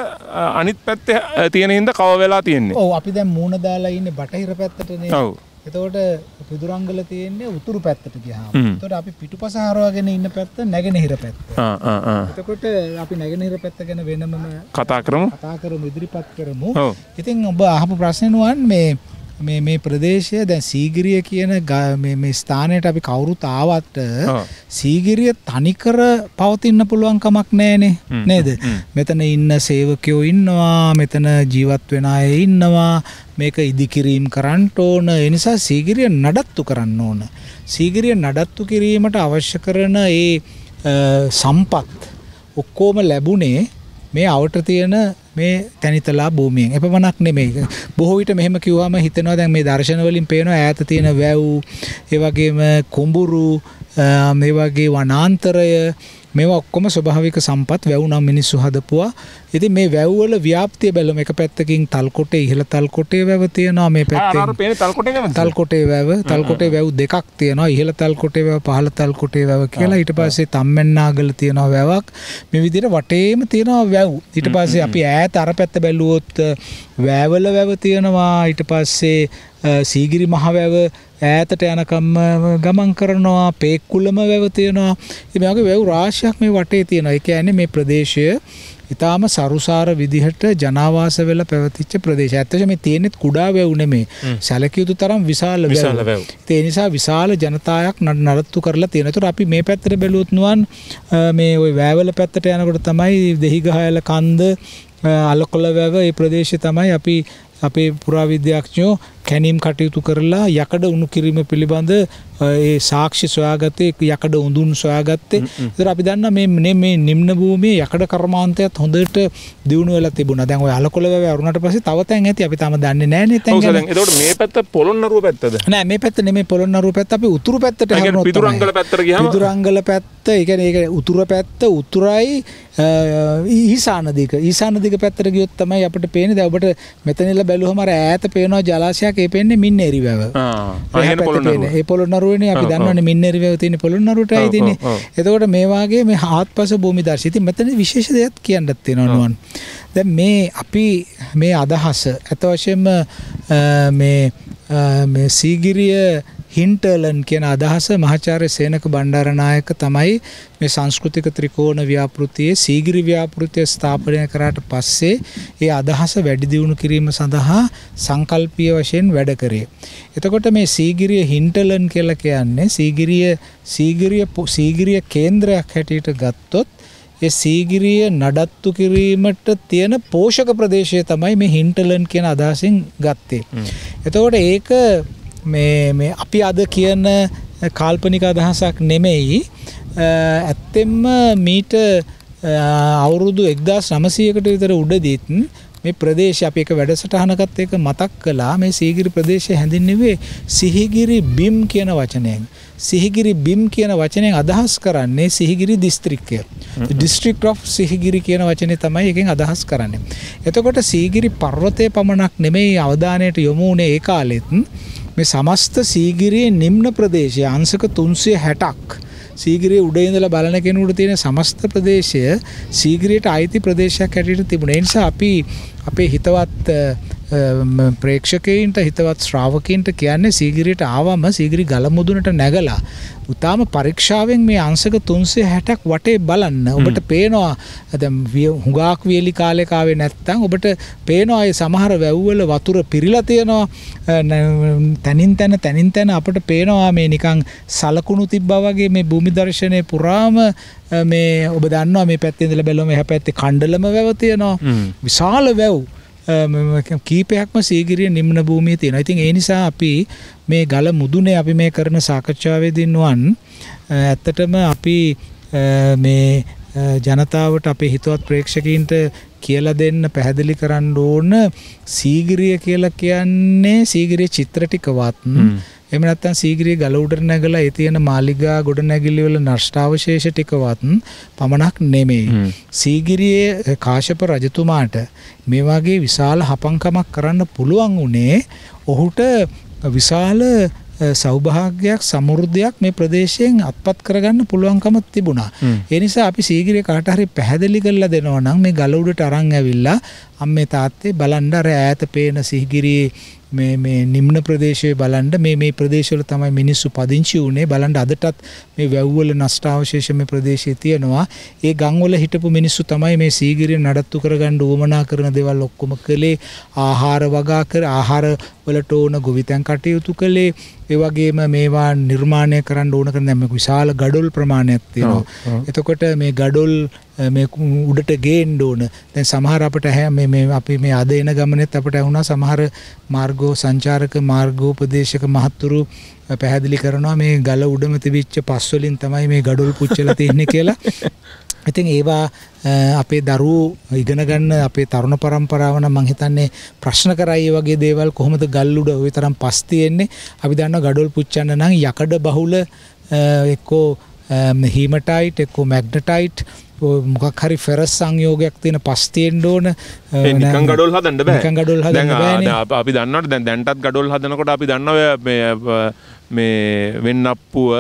අනිත් පැත්තේ තියෙන හින්දා කව වෙලා තියෙන්නේ. ඔව් අපි දැන් මූණ දාලා ඉන්නේ බටහිර පැත්තටනේ. ඔව්. එතකොට පිදුරංගල තියෙන්නේ උතුරු පැත්තට ගියාම. එතකොට අපි පිටුපස හරවාගෙන ඉන්න පැත්ත නැගෙනහිර පැත්ත. එතකොට අපි නැගෙනහිර පැත්ත ගැන වෙනම කතා කරමු. කතා කරමු ඉදිරිපත් කරමු. ඉතින් ඔබ අහපු ප්‍රශ්නේ නුවන් මේ මේ මේ ප්‍රදේශය දැන් සීගිරිය කියන මේ ස්ථානයට අපි කවුරුත් ආවට සීගිරිය තනිකර පවතින්න පුළුවන් කමක් නෑනේ නේද මෙතන ඉන්න සේවකයෝ ඉන්නවා මෙතන ජීවත් වෙන අය ඉන්නවා මේක ඉදිකිරීම් කරන්නට ඕන එනිසා සීගිරිය නඩත්තු කරන්න ඕන සීගිරිය නඩත්තු කිරීමට අවශ්‍ය කරන ඒ සම්පත් ඔක්කෝම ලැබුණේ මේ අවට තියෙන මේ තැනිතලා භූමියෙන් එපමණක් නෙමෙයි බොහෝ විට මෙහෙම කිව්වම හිතෙනවා දැන් මේ දර්ශන වලින් පේන ඈත තියෙන වැව් ඒ වගේම කුඹුරු මේ වගේ වනාන්තරය මේ ඔක්කොම ස්වභාවික සම්පත් වැව් නම් මිනිස්සු හදපුවා. ඉතින් මේ වැව්වල ව්‍යාප්තිය බැලුවම එක පැත්තකින් තල්කොටේ ඉහළ තල්කොටේ වැව තියෙනවා මේ පැත්තෙන්. තල්කොටේ වැව, තල්කොටේ වැව් දෙකක් තියෙනවා. ඉහළ තල්කොටේ වැව, පහළ තල්කොටේ වැව කියලා. ඊට පස්සේ තම්මැන්නාගල තියෙනවා වැවක්. මේ විදිහට වටේම තියෙනවා වැව්. ඊට පස්සේ අපි ඈත අර පැත්ත බැලුවොත් වැවල වැව තියෙනවා. ඊට පස්සේ සීගිරි මහවැව ඈතට යනකම් ගමන් කරනවා පේක්කුලම වැව තියෙනවා ඉතින් මේ වගේ වැව් රාශියක් මේ වටේ තියෙනවා ඒ කියන්නේ මේ ප්‍රදේශය ඉතාම සරුසාර විදිහට ජනවාස වෙලා පැවතිච්ච ප්‍රදේශ ඇත්තට මේ තියෙනෙත් කුඩා වැව් නෙමේ සැලකිය යුතු තරම් විශාල වැව් ඒ නිසා විශාල ජනතාවක් නඩත්තු කරලා තියෙනවා ඒතර අපි මේ පැත්තට බැලුවොත් නුවන් මේ ওই වැවල පැත්තට යනකොට තමයි දෙහිගහයල කන්ද අලකොළ වැව ඒ ප්‍රදේශය තමයි අපි අපේ පුරාවිද්‍යාඥයෝ කැනීම් කටයුතු කරලා යකඩ උණු කිරීම පිළිබඳ ඒ සාක්ෂි සොයාගත්තේ යකඩ උඳුන් සොයාගත්තේ ඉතින් අපි දන්න මේ මේ මේ නිම්න භූමියේ යකඩ කර්මාන්තයත් හොඳට දියුණු වෙලා තිබුණා. දැන් ඔය අලකොළ වැව වරුණාට පස්සේ තව තැන් ඇති අපි තාම දන්නේ නැහැ නේ තැන් ගැන. එතකොට මේ පැත්ත පොළොන්නරුව පැත්තද? නෑ මේ පැත්ත නෙමෙයි පොළොන්නරුව පැත්ත අපි උතුරු පැත්තට හැරුණා. පිදුරංගල පැත්තට ගියාම පිදුරංගල පැත්ත ඒ කියන්නේ ඒක උතුර පැත්ත උතුරයි ඊසාන දිග ඊසාන දිග පැත්තට ගියොත් තමයි අපිට පේන්නේ දැන් ඔබට මෙතන ඉල බැලුවම අර ඈත පේනවා ජලාශයක් ඒ පේන්නේ මින්නේරි වැව. ආ. ඒ පොළොන්නරුව නරුවනේ අපි දන්නවනේ මින් නරුවව තියෙන පොළොන් නරුවට ඇයි තියෙන්නේ එතකොට මේ වාගේ මේ හාත්පස භූමි දර්ශය ඉතින් මෙතන විශේෂ දෙයක් කියන්නත් තියෙනවා නුවන් දැන් මේ අපි මේ අදහස අත වශයෙන්ම මේ මේ සීගිරිය හින්ටර්ලන් කියන අදහස මහාචාර්ය සේනක බණ්ඩාරනායක තමයි මේ සංස්කෘතික ත්‍රිකෝණ ව්‍යාපෘතියේ සීගිරි ව්‍යාපෘතිය ස්ථාපනය කරාට පස්සේ ඒ අදහස වැඩි දියුණු කිරීම සඳහා සංකල්පීය වශයෙන් වැඩ කරේ. එතකොට මේ සීගිරිය හින්ටර්ලන් කියලා කියන්නේ සීගිරිය සීගිරිය සීගිරිය කේන්ද්‍රයක් හැටියට ගත්තොත් ඒ සීගිරිය නඩත්තු කිරීමට තියෙන පෝෂක ප්‍රදේශය තමයි මේ හින්ටලන් කියන අදහසින් ගත්තේ. එතකොට ඒක මේ අපි අද කියන කාල්පනික අදහසක් නෙමෙයි ඇත්තෙම මීට අවුරුදු එක්දා සමසයකට විතර උඩදීත්න් මේ ප්‍රදේශ අප එක වැඩසටහනකත් එක මතක් කලා මේ සීගිරි ප්‍රදේශය හැඳින්නෙවේ සිහිගිරි බිම් කියන වචනයෙන්. සිහිගිරි බිම් කියන වචනයෙන් අදහස් කරන්නේ සිහිගිරි දිස්ත්‍රික්කය. ඩිස්ට්‍රික් of සිහිගිරි කියන වචනය තමයි එකින් අදහස් කරන්නේ. එතකොට සීගිරි පර්වතය පමණක් නෙමෙයි අවධානයට යොමුුණේ ඒ කාලෙත්න් මේ සමස්ත සීගිරියේ නිම්න ප්‍රදේශය අංශක 360ක් සීගිරිය උඩ ඉඳලා බලන කෙනෙකුට තියෙන සමස්ත ප්‍රදේශය සීගිරියට අයිති ප්‍රදේශයක් හැටියට තිබුණා. ඒ නිසා අපි අපේ හිතවත් ප්‍රේක්ෂකයින්ට හිතවත් ශ්‍රාවකන්ට කියන්නේ සීගිරිට ආවම සීගිරි ගලමුදුනට නැගලා උතාම පරීක්ෂාවෙන් මේ අංසක තුන්සේ හැටක් වටේ බලන්න ඔබට පේනවා ඇ හුඟක් වියලි කාලෙකාවේ නැත්තං ඔබට පේනවා අය සමහර වැැව්වල වතුර පිරිලතියනවා තැනින් තැන තැනින් තැන අපට පේනවා මේ නිකං සලකුණු තිබ්බ වගේ මේ භූමිදර්ශනය පුරාම මේ ඔබ දන්නවා මේ පැත්තිදල බැලොම හැ පැත්ති කණ්ඩලම වැවතියනවා විශාල වැැව්. කීපයක්ම සීගිරිය නිම්න භූමියේ තියෙනවා. ඉතින් ඒ නිසා අපි මේ ගල මුදුනේ අපි මේ කරන සාකච්ඡාවේදී නුවන් ඇත්තටම අපි මේ ජනතාවට අපේ හිතවත් ප්‍රේක්ෂකීන්ට කියලා දෙන්න පැහැදිලි කරන්න ඕන සීගිරිය කියලා කියන්නේ සීගිරිය චිත්‍ර ටිකවත් එහෙම නැත්නම් සීගිරිය ගල උඩට නැගලා ඒ තියෙන මාලිගා ගොඩනැගිලි වල නෂ්ටාවශේෂ ටිකවත් පමණක් නෙමෙයි. සීගිරියේ eh, කාශ්‍යප රජතුමාට මේ වගේ විශාල හපංකමක් කරන්න පුළුවන් උනේ ඔහුට eh, විශාල eh, සෞභාග්‍යයක් සමෘද්ධයක් මේ ප්‍රදේශයෙන් අත්පත් කරගන්න පුළුවන්කම තිබුණා. ඒ නිසා අපි සීගිරිය කාට හරි පැහැදිලි කරලා දෙනවා නම් මේ ගල උඩට අරන් ඇවිල්ලා අම්මේ තාත්තේ බලන්න අර ඈත පේන සීගිරියේ මේ මේ නිම්න ප්‍රදේශයේ බලන්න මේ මේ ප්‍රදේශවල තමයි මිනිස්සු පදිංචි වුණේ බලන්න අදටත් මේ වැව්වල නෂ්ටාවශේෂ මේ ප්‍රදේශයේ තියෙනවා ඒ ගම්වල හිටපු මිනිස්සු තමයි මේ සීගිරිය නඩත්තු කරගන්න උවමනා කරන දේවල් ඔක්කොම කළේ ආහාර වගා කර ආහාර වලට ඕන ගොවිතැන් කටයුතු කළේ ඒ වගේම මේවා නිර්මාණය කරන්න ඕන කරන දැන් මේ විශාල gadol ප්‍රමාණයක් තියෙනවා එතකොට මේ gadol මේ උඩට ගේන්න ඕන. දැන් සමහර අපට මේ මේ අපි මේ අද එන ගමනෙත් අපට වුණා සමහර මාර්ගෝ සංචාරක මාර්ගෝපදේශක මහත්තුරු පැහැදිලි කරනවා මේ ගල උඩම තිබිච්ච පස් වලින් තමයි මේ gadol පුච්චලා තින්නේ කියලා. ඉතින් ඒවා අපේ දරුවෝ ඉගෙන ගන්න අපේ තරුණ පරම්පරාව නම් මං හිතන්නේ ප්‍රශ්න කරයි වගේ දේවල් කොහොමද ගල් උඩ ওই තරම් පස් තියෙන්නේ අපි දන්නවා gadol පුච්චන්න නම් යකඩ බහුල එක්කෝ හීමටයිට් එක්කෝ මැග්නටයිට් මොකක් හරි ෆෙරස් සංයෝගයක් තියෙන පස්තියෙන් ඕන නිකන් ගඩොල් හදන්න බෑ නිකන් ගඩොල් හදන්න බෑනේ අපි දන්නවට දැන් දැන්ටත් ගඩොල් හදනකොට අපි දන්නවා මේ මේ වෙන්නප්පුව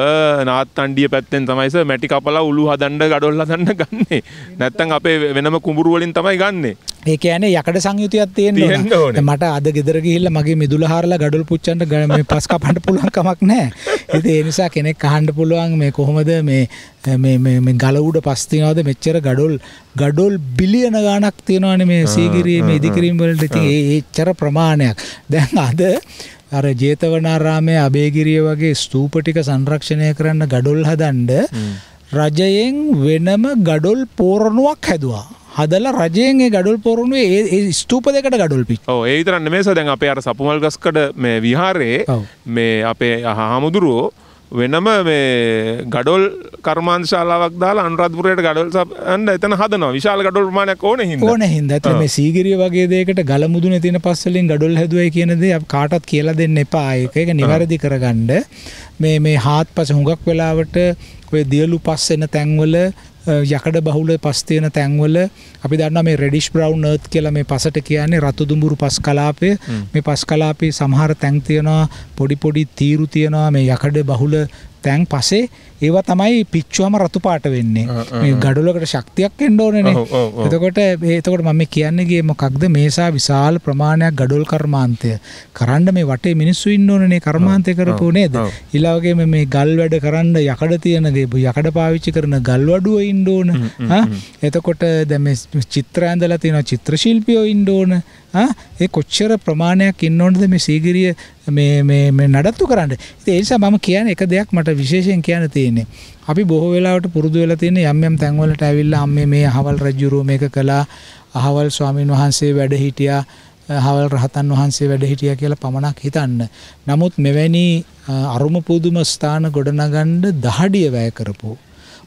නාත්තණ්ඩිය පැත්තෙන් තමයි සර් මැටි කපලා උළු හදන්න ගඩොල් හදන්න ගන්නෙ නැත්තම් අපේ වෙනම කුඹුරු වලින් තමයි ගන්නෙ ඒ කියන්නේ යකඩ සංයුතියක් තියෙන්න ඕනේ. මට අද ගෙදර ගිහිල්ලා මගේ මිදුල හාරලා ගඩොල් පුච්චන්න මේ පස් කපන්න පුළුවන් කමක් නැහැ. ඉතින් ඒ නිසා කෙනෙක් අහන්න පුළුවන් මේ කොහොමද මේ මේ ගල උඩ පස් තියනවාද මෙච්චර ගඩොල් ගඩොල් බිලියන ගාණක් තියෙනවානේ මේ සීගිරියේ මේ ඉදිකිරීම් වලට ඉතින් ඒ එච්චර ප්‍රමාණයක් දැන් අද අර ජේතවනාරාමයේ අබේගිරිය වගේ ස්තූප ටික සංරක්ෂණය කරන්න ගඩොල් හදන්න රජයෙන් වෙනම ගඩොල් පෝරණුවක් හැදවා හදල රජයෙන් ගඩල් පොරුණුවේ ඒ ස්තූප දෙකට ගඩුල් පි ඒ තරන්න මේස දැන් අපේ අර සපුමල් ගස්කඩ මේ විහාරයේ මේ අපේ හාමුදුරුවෝ වෙනම මේ ගඩොල් කර්මාන්ශාලාවක් දාලා අනුරාධපුරයට ගඩොල් සපන්න එතන හදනවා විශාල ගඩොල් ප්‍රමාණයක් ඕන හින්දා ඕන හින්දා ඒත් මේ සීගිරිය වගේ දෙයකට ගලමුදුනේ තියෙන පස්සලින් ගඩොල් හැදුවයි කියන දේ අප කාටවත් කියලා දෙන්න එපා ඒක ඒක નિවරදි කරගන්න මේ මේ හාත්පස හුඟක් වෙලාවට ඔය දියලු පස් එන තැන්වල යකඩ බහුල පස්තියන තැන්වල අපි දන්න මේ රෙඩිස් බ්‍රව් නර්ත් කියලා මේ පසට කියන්නේ රතුදුඹුරු පස් කලාපය මේ පස් කලාපේ සමහර තැන්තියෙනවා පොඩිපොඩි තීරු තියෙනවා මේ යකඩ බහුල තැන් පසේ ඒවා තමයි පිච්චුවම රතු පාට වෙන්නේ මේ ගඩුලකට ශක්තියක් එන්න ඕනනේ එතකොට එතකොට මම කියන්නේගේ මොකක්ද මේසා විශාල ප්‍රමාණයක් ගඩොල් කර්මාන්තය කරන්න මේ වටේ මිනිස්සු ඉන්න ඕනනේ කර්මාන්තය කරපු නේද ඊළඟ මේ ගල් වැඩ කරන්න යකඩ තියෙන යකඩ පාවිච්චි කරන ගල් වඩුව ඉන්න ඕන එතකොට දැන් මේ චිත්‍ර ඇඳලා තියෙන චිත්‍ර ශිල්පියෝ ඉන්න ඕන ඒ කොච්චර ප්‍රමාණයක් ඉන්න ඕනද මේ සීගිරිය මේ නඩත්තු කරන්න ඒ නිසා මම කියන එක දෙයක් මට විශේෂයෙන් කියන්න තියෙන්නේ අපි බොහෝ වෙලාවට පුරුදු වෙලා තියෙන යම් යම් තැන්වලට ඇවිල්ලා අම්මේ මේ අහවල් රජුරුව මේක කළා අහවල් ස්වාමින් වහන්සේ වැඩ හිටියා හවල් රහතන් වහන්සේ වැඩ හිටිය කියලා පමණක් හිතන්න. නමුත් මෙවැනි අරුම පුදුම ස්ථාන ගොඩනගන්න දහඩිය වැය කරපු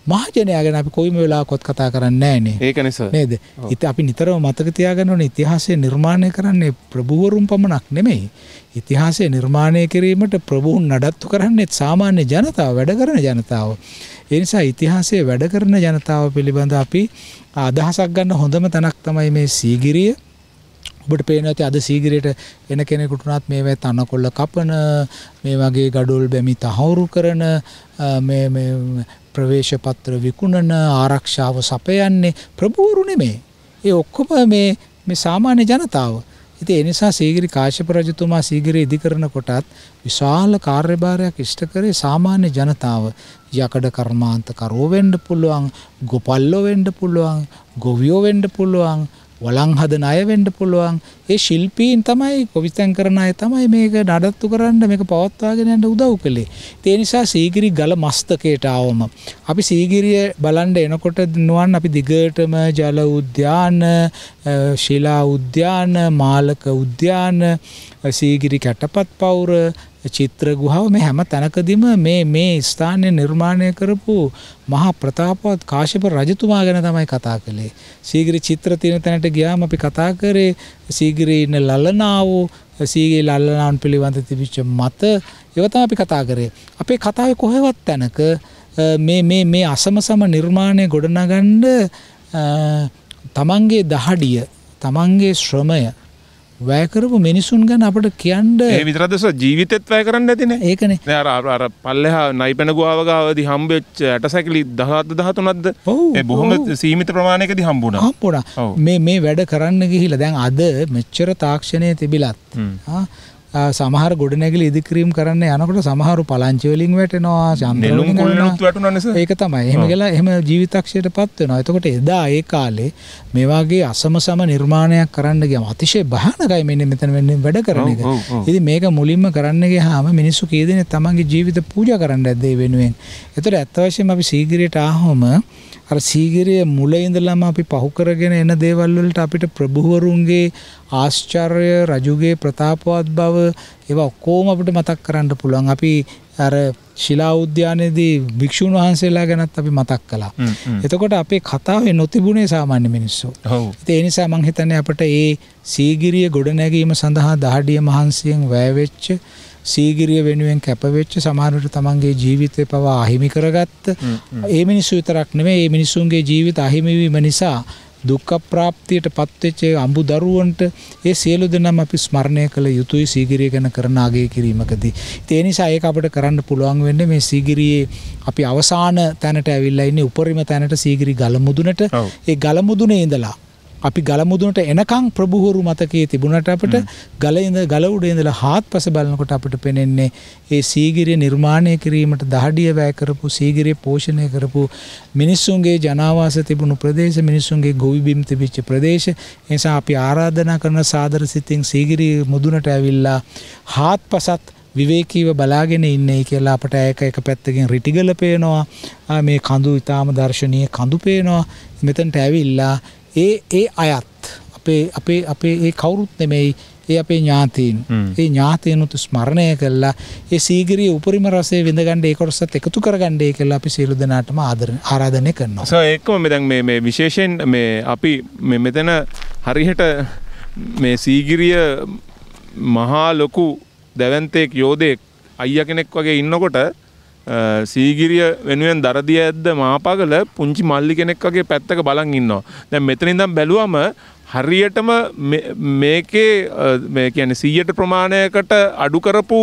මහජනයා ගැන අපි කොයිම වෙලාවකවත් කතා කරන්නේ නැහනේ. ඒක නිසා. නේද? ඉතින් අපි නිතරම මතක තියාගන්න ඕනේ ඉතිහාසය නිර්මාණය කරන්නේ ප්‍රභූවරුන් පමණක් නෙමෙයි. ඉතිහාසය නිර්මාණය කිරීමට ප්‍රභූන් නඩත්තු කරන්නේ සාමාන්‍ය ජනතාව, වැඩ කරන ජනතාව. ඒ නිසා ඉතිහාසයේ වැඩ කරන ජනතාව පිළිබඳ අපි අදහසක් ගන්න හොඳම තැනක් තමයි මේ සීගිරිය. ඔබට පේනවා ඇති අද සීගිරයට එන කෙනෙකුට උනත් මේවා තනකොළ කපන මේ වගේ gadol බැමි තහවුරු කරන මේ මේ ප්‍රවේශපත්‍ර විකුණන ආරක්ෂාව සපයන්නේ ප්‍රභූරු නෙමේ. ඒ ඔක්කොම මේ මේ සාමාන්‍ය ජනතාව. ඉතින් ඒ නිසා සීගිරි කාශ්‍යප රජතුමා සීගිරි ඉදි කරන කොටත් විශාල කාර්යභාරයක් ඉෂ්ට කරේ සාමාන්‍ය ජනතාව. යකඩ කර්මාන්ත කරෝ වෙන්න පුළුවන්, ගොපල්ලෝ වෙන්න පුළුවන්, ගොවියෝ වෙන්න පුළුවන්, වලං හදන අය වෙන්න පුළුවන්. ඒ ශිල්පීන් තමයි කොවිතැන් කරන අය තමයි මේක නඩත්තු කරන්න මේක පවත්වාගෙන යන්න උදව් කළේ. ඒ නිසා සීගිරි ගල මස්තකයට ආවම අපි සීගිරිය බලන්න එනකොට නුවන් අපි දිගටම ජල උද්‍යාන, ශිලා උද්‍යාන, මාලක උද්‍යාන, සීගිරි කැටපත් පවුර චිත්‍ර ගුහාව මේ හැම තැනකදීම මේ මේ ස්ථානය නිර්මාණය කරපු මහා ප්‍රතාපවත් කාශ්‍යප රජතුමා ගැන තමයි කතා කළේ. සීගිරි චිත්‍ර තියෙන තැනට ගියාම අපි කතා කරේ සීගිරි ඉන්න ලලනාවෝ සීගේ ලල්ලනාවන් පිළිබඳ තිබිච්ච මත ඒව තමයි අපි කතා කරේ. අපේ කතාවේ කොහෙවත් තැනක මේ මේ මේ අසමසම නිර්මාණය ගොඩනගන්න තමන්ගේ දහඩිය තමන්ගේ ශ්‍රමය වැෑකරපු මිනිසුන් ගැන අපට කියන්ඩ විතරදස ජීවිතත් වැය කරන්න ඇතින ඒකන අර පල්ලෙහා නයිපැන ගුවාවගාවදි හම්බෙච්ච ඇට සැකිලි දහත් දහතුනත්ද බොහොම සීමිත ප්‍රමාණයකති හම්බුණ හම්පොඩ මේ මේ වැඩ කරන්න ගිහිල දැන් අද මෙච්චර තාක්ෂණය තිබිලත් සමහර ගොඩනැගිලි ඉදිකිරීම් කරන්න යනකොට සමහරු පලංචි වලින් වැටෙනවා චන්දන ඒක තමයි එහෙම කියලා එහෙම ජීවිතක්ෂයට පත් වෙනවා. එතකොට එදා ඒ කාලේ මේ වගේ අසමසම නිර්මාණයක් කරන්න ගියම අතිශය බහනකයි මෙන්න මෙතන වෙන්නේ වැඩ කරන එක. ඉතින් මේක මුලින්ම කරන්න ගියාම මිනිස්සු කී දෙනෙක් තමන්ගේ ජීවිත පූජා කරන්න ඇද්ද ඒ වෙනුවෙන්. ඒතර ඇත්ත වශයෙන්ම අපි සීගිරියට ආවම අර සීගිරිය මුල ඉඳලම අපි පහු කරගෙන එන දේවල් වලට අපිට ප්‍රභූවරුන්ගේ ආශ්චර්ය රජුගේ ප්‍රතාපවත් බව ඒවා ඔක්කොම අපිට මතක් කරන්න පුළුවන්. අපි අර ශිලා උද්‍යානයේදී භික්ෂුන් වහන්සේලා ගැනත් අපි මතක් කළා. එතකොට අපේ කතාවේ නොතිබුණේ සාමාන්‍ය මිනිස්සු. ඒ නිසා මං හිතන්නේ අපිට ඒ සීගිරිය ගොඩනැගීම සඳහා දහඩිය මහන්සියෙන් වැයවෙච්ච සීගිරිය වෙනුවෙන් කැපවෙච්ච සමහරට තමන්ගේ ජීවිතය පවා අහිමි කරගත්ත ඒ මිනිස්සු විතරක් නෙමේ ඒ මිනිසුන්ගේ ජීවිත අහිමිවීම නිසා දුක්ඛ ප්‍රාප්තියට පත්වෙච්ච අඹු දරුවන්ට ඒ සියලු දෙනාම අපි ස්මරණය කළ යුතුයි සීගිරිය ගැන කරන ආගය කිරීමකදී. ඒ නිසා ඒක අපිට කරන්න පුළුවන් වෙන්නේ මේ සීගිරියේ අපි අවසාන තැනට ඇවිල්ලා ඉන්නේ උපරිම තැනට සීගිරි ගලමුදුනට ඒ ගලමුදුනේ ඉඳලා අපි ගලමුදුනට එනකං ප්‍රභහුරු මතකයේ තිබුණට අපට ගලඉඳ ගලවඩ ඉඳලා හාත් පස බලනකොට අපට පෙනෙන්නේ ඒ සීගිරිය නිර්මාණය කිරීමට දහඩිය වැෑකරපු සීගිරිය පෝෂණය කරපු මිනිස්සුන්ගේ ජනවාස තිබුණු ප්‍රදේශ මිනිස්සුන්ගේ ගොවිබිම් තිබිච්ච ප්‍රදේශ එනිසා අපි ආරාධනා කරන සාදර සිතින් සීගිරිය මුදුනට ඇවිල්ලා හාත් පසත් විවේකීව බලාගෙන ඉන්නේ කියලා අපට ඒක එක පැත්තකින් රිටිගල පේනවා මේ කඳු ඉතාම දර්ශනීය කඳු පේනවා මෙතනට ඇවිල්ලා ඒ ඒ අයත් අපේ අපේ අපේ ඒ කවුරුත් නෙමෙයි ඒ අපේ ඥාතීන් ඒ ඥාතයනුත් ස්මරණය කල්ලා ඒ සීගරී උපරිම රසේ විඳගන්න ඒකොටසත් එකතු කරගණ්ඩේ කල්ලා අපි සියලු දෙනාටම ආදර ආරාධනය කරනවා ඒක්ම මෙදන් මේ විශේෂයෙන් මේ අපි මෙතන හරිහට මේ සීගිරිය මහා ලොකු දැවන්තයෙක් යෝධයෙක් අයිය කෙනෙක් වගේ ඉන්නකොට සීගිරිය වෙනුවෙන් දරදිය ඇද්ද මාපගල පුංචි මල්ලි කෙනෙක් වගේ පැත්තක බලන් ඉන්නවා. දැන් මෙතන ඉඳන් බැලුවම හරියටම මේකේ මේ කියන්නේ 100ට ප්‍රමාණයකට අඩු කරපු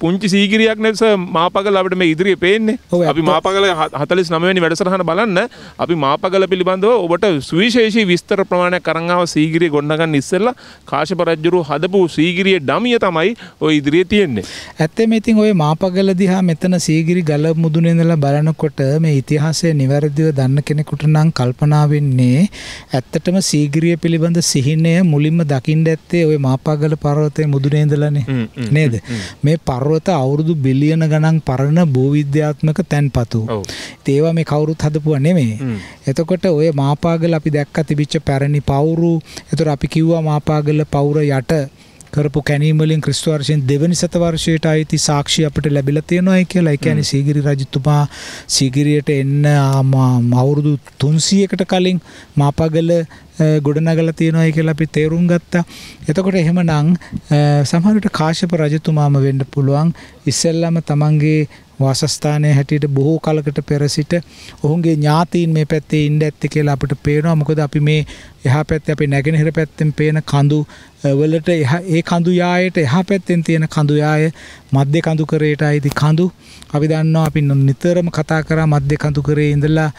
පුංචි සීගිරියක් නැස මාපගල අපට මේ ඉදිරිය පේන්නේ අපි මාපගල හතලිස් නමවැනි වැඩසටහන බලන්න අපි මාපගල පිළිබඳව ඔබට සුවිශේෂී විස්තර ප්‍රමාණයක් කරංාව සීගිරිය ගොඩනගන්න ඉස්සෙල්ලා කාශපරජ්ජුරු හදපු සීගිරිය ඩමිය තමයි ඔය ඉදිරිය තියෙන්නේ ඇත්තම ඉතින් ඔය මාපගල දිහා මෙතන සීගිරි ගල මුදුනේඳලා බලනකොට මේ ඉතිහාසය නිවැරදිව දන්න කෙනෙකුට නම් කල්පනා වෙන්නේ ඇත්තටම සීගිරිය පිළිබඳ සිහිනය මුලින්ම දකින්න ඇත්තේ ওই මාපගල පර්වතයේ මුදුනේඳලානේ නේද මේ මේ පර්වත අවුරුදු බිලියන ගණන් පරණ භූවිද්‍යාත්මක තැන්පතු. ඒවා මේ කවුරුත් හදපුවා නෙමෙයි. එතකොට ඔය මාපාගල අපි දැක්ක තිබිච්ච පැරණි පවුරු. ඒතර අපි කිව්වා මාපාගල පවුර යට කරපු කැනීමලින් ක්‍රිස්තුවර්ශයෙන් දෙවනි සතවර්ශයට අයිති සාක්ෂි අපට ලැබිල තියෙනවායි කියලා එකැන සීගිරි රජතුමා සිගිරියට එන්න අවුරුදු තුන්සියකට කලින් මාපගල ගොඩනගල තියෙනවායි කියලා අපි තේරුම් ගත්තා එතකොට එහෙම නං සමහරට කාශප රජතුමාම වෙන්න පුළුවන් ඉස්සල්ලම තමන්ගේ වාසස්ථානයේ හැටියට බොහෝ කලකට පෙර සිට ඔවුන්ගේ ඥාතීන් මේ පැත්තේ ඉන්න ඇත්තේ කියලා අපිට පේනවා. මොකද අපි මේ එහා පැත්තේ අපි නැගෙනහිර පැත්තෙන් පේන කඳු වලට ඒ කඳු යායට එහා පැත්තෙන් තියෙන කඳු යාය මධ්‍ය කඳු කරේට අයිති කඳු. අපි දන්නවා අපි නිතරම කතා කරා මධ්‍ය කඳු කරේ ඉඳලා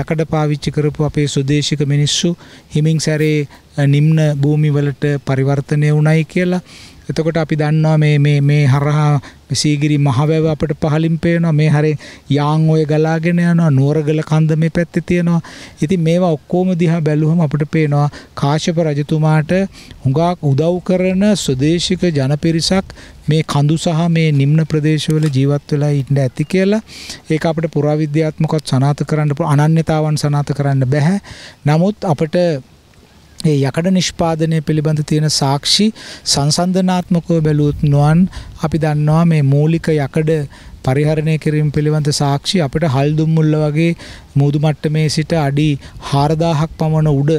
යකඩ පාවිච්චි කරපු අපේ සුදේශික මිනිස්සු හිමින් සැරේ නිම්න භූමි වලට පරිවර්තනය වුණයි කියලා එතකොට අපි දන්නවා මේ මේ මේ හරහා සීගිරි මහවැව අපට පහලින් පේනවා මේ හරේ යාන් ඔය ගලාගෙන යනවා නුවරගල කන්ද මේ පැත්තේ තියෙනවා. ඉතින් මේවා ඔක්කොම දිහා බැලුවම අපට පේනවා කාශ්‍යප රජතුමාට හුඟක් උදව් කරන ස්වදේශික ජනපිරිසක් මේ කඳු සහ මේ නිම්න ප්‍රදේශවල ජීවත් වෙලා ඉන්න ඇති කියලා ඒක අපිට පුරාවිද්‍යාත්මකව සනාථ කරන්න අනන්‍යතාවන් සනාථ කරන්න බෑ. නමුත් අපිට ඒ යකඩ නිෂ්පාදනය පිළිබඳ තියෙන සාක්ෂි සංසන්ධනාත්මකව බැලුවොත් නොවන් අපි දන්නවා මේ මූලික යකඩ පරිහරණය කිරීම පිළිබඳ සාක්ෂි අපිට හල්දුම්මුල්ල වගේ මුහුදු මට්ටමේ සිට අඩි 4000ක් පමණ උඩ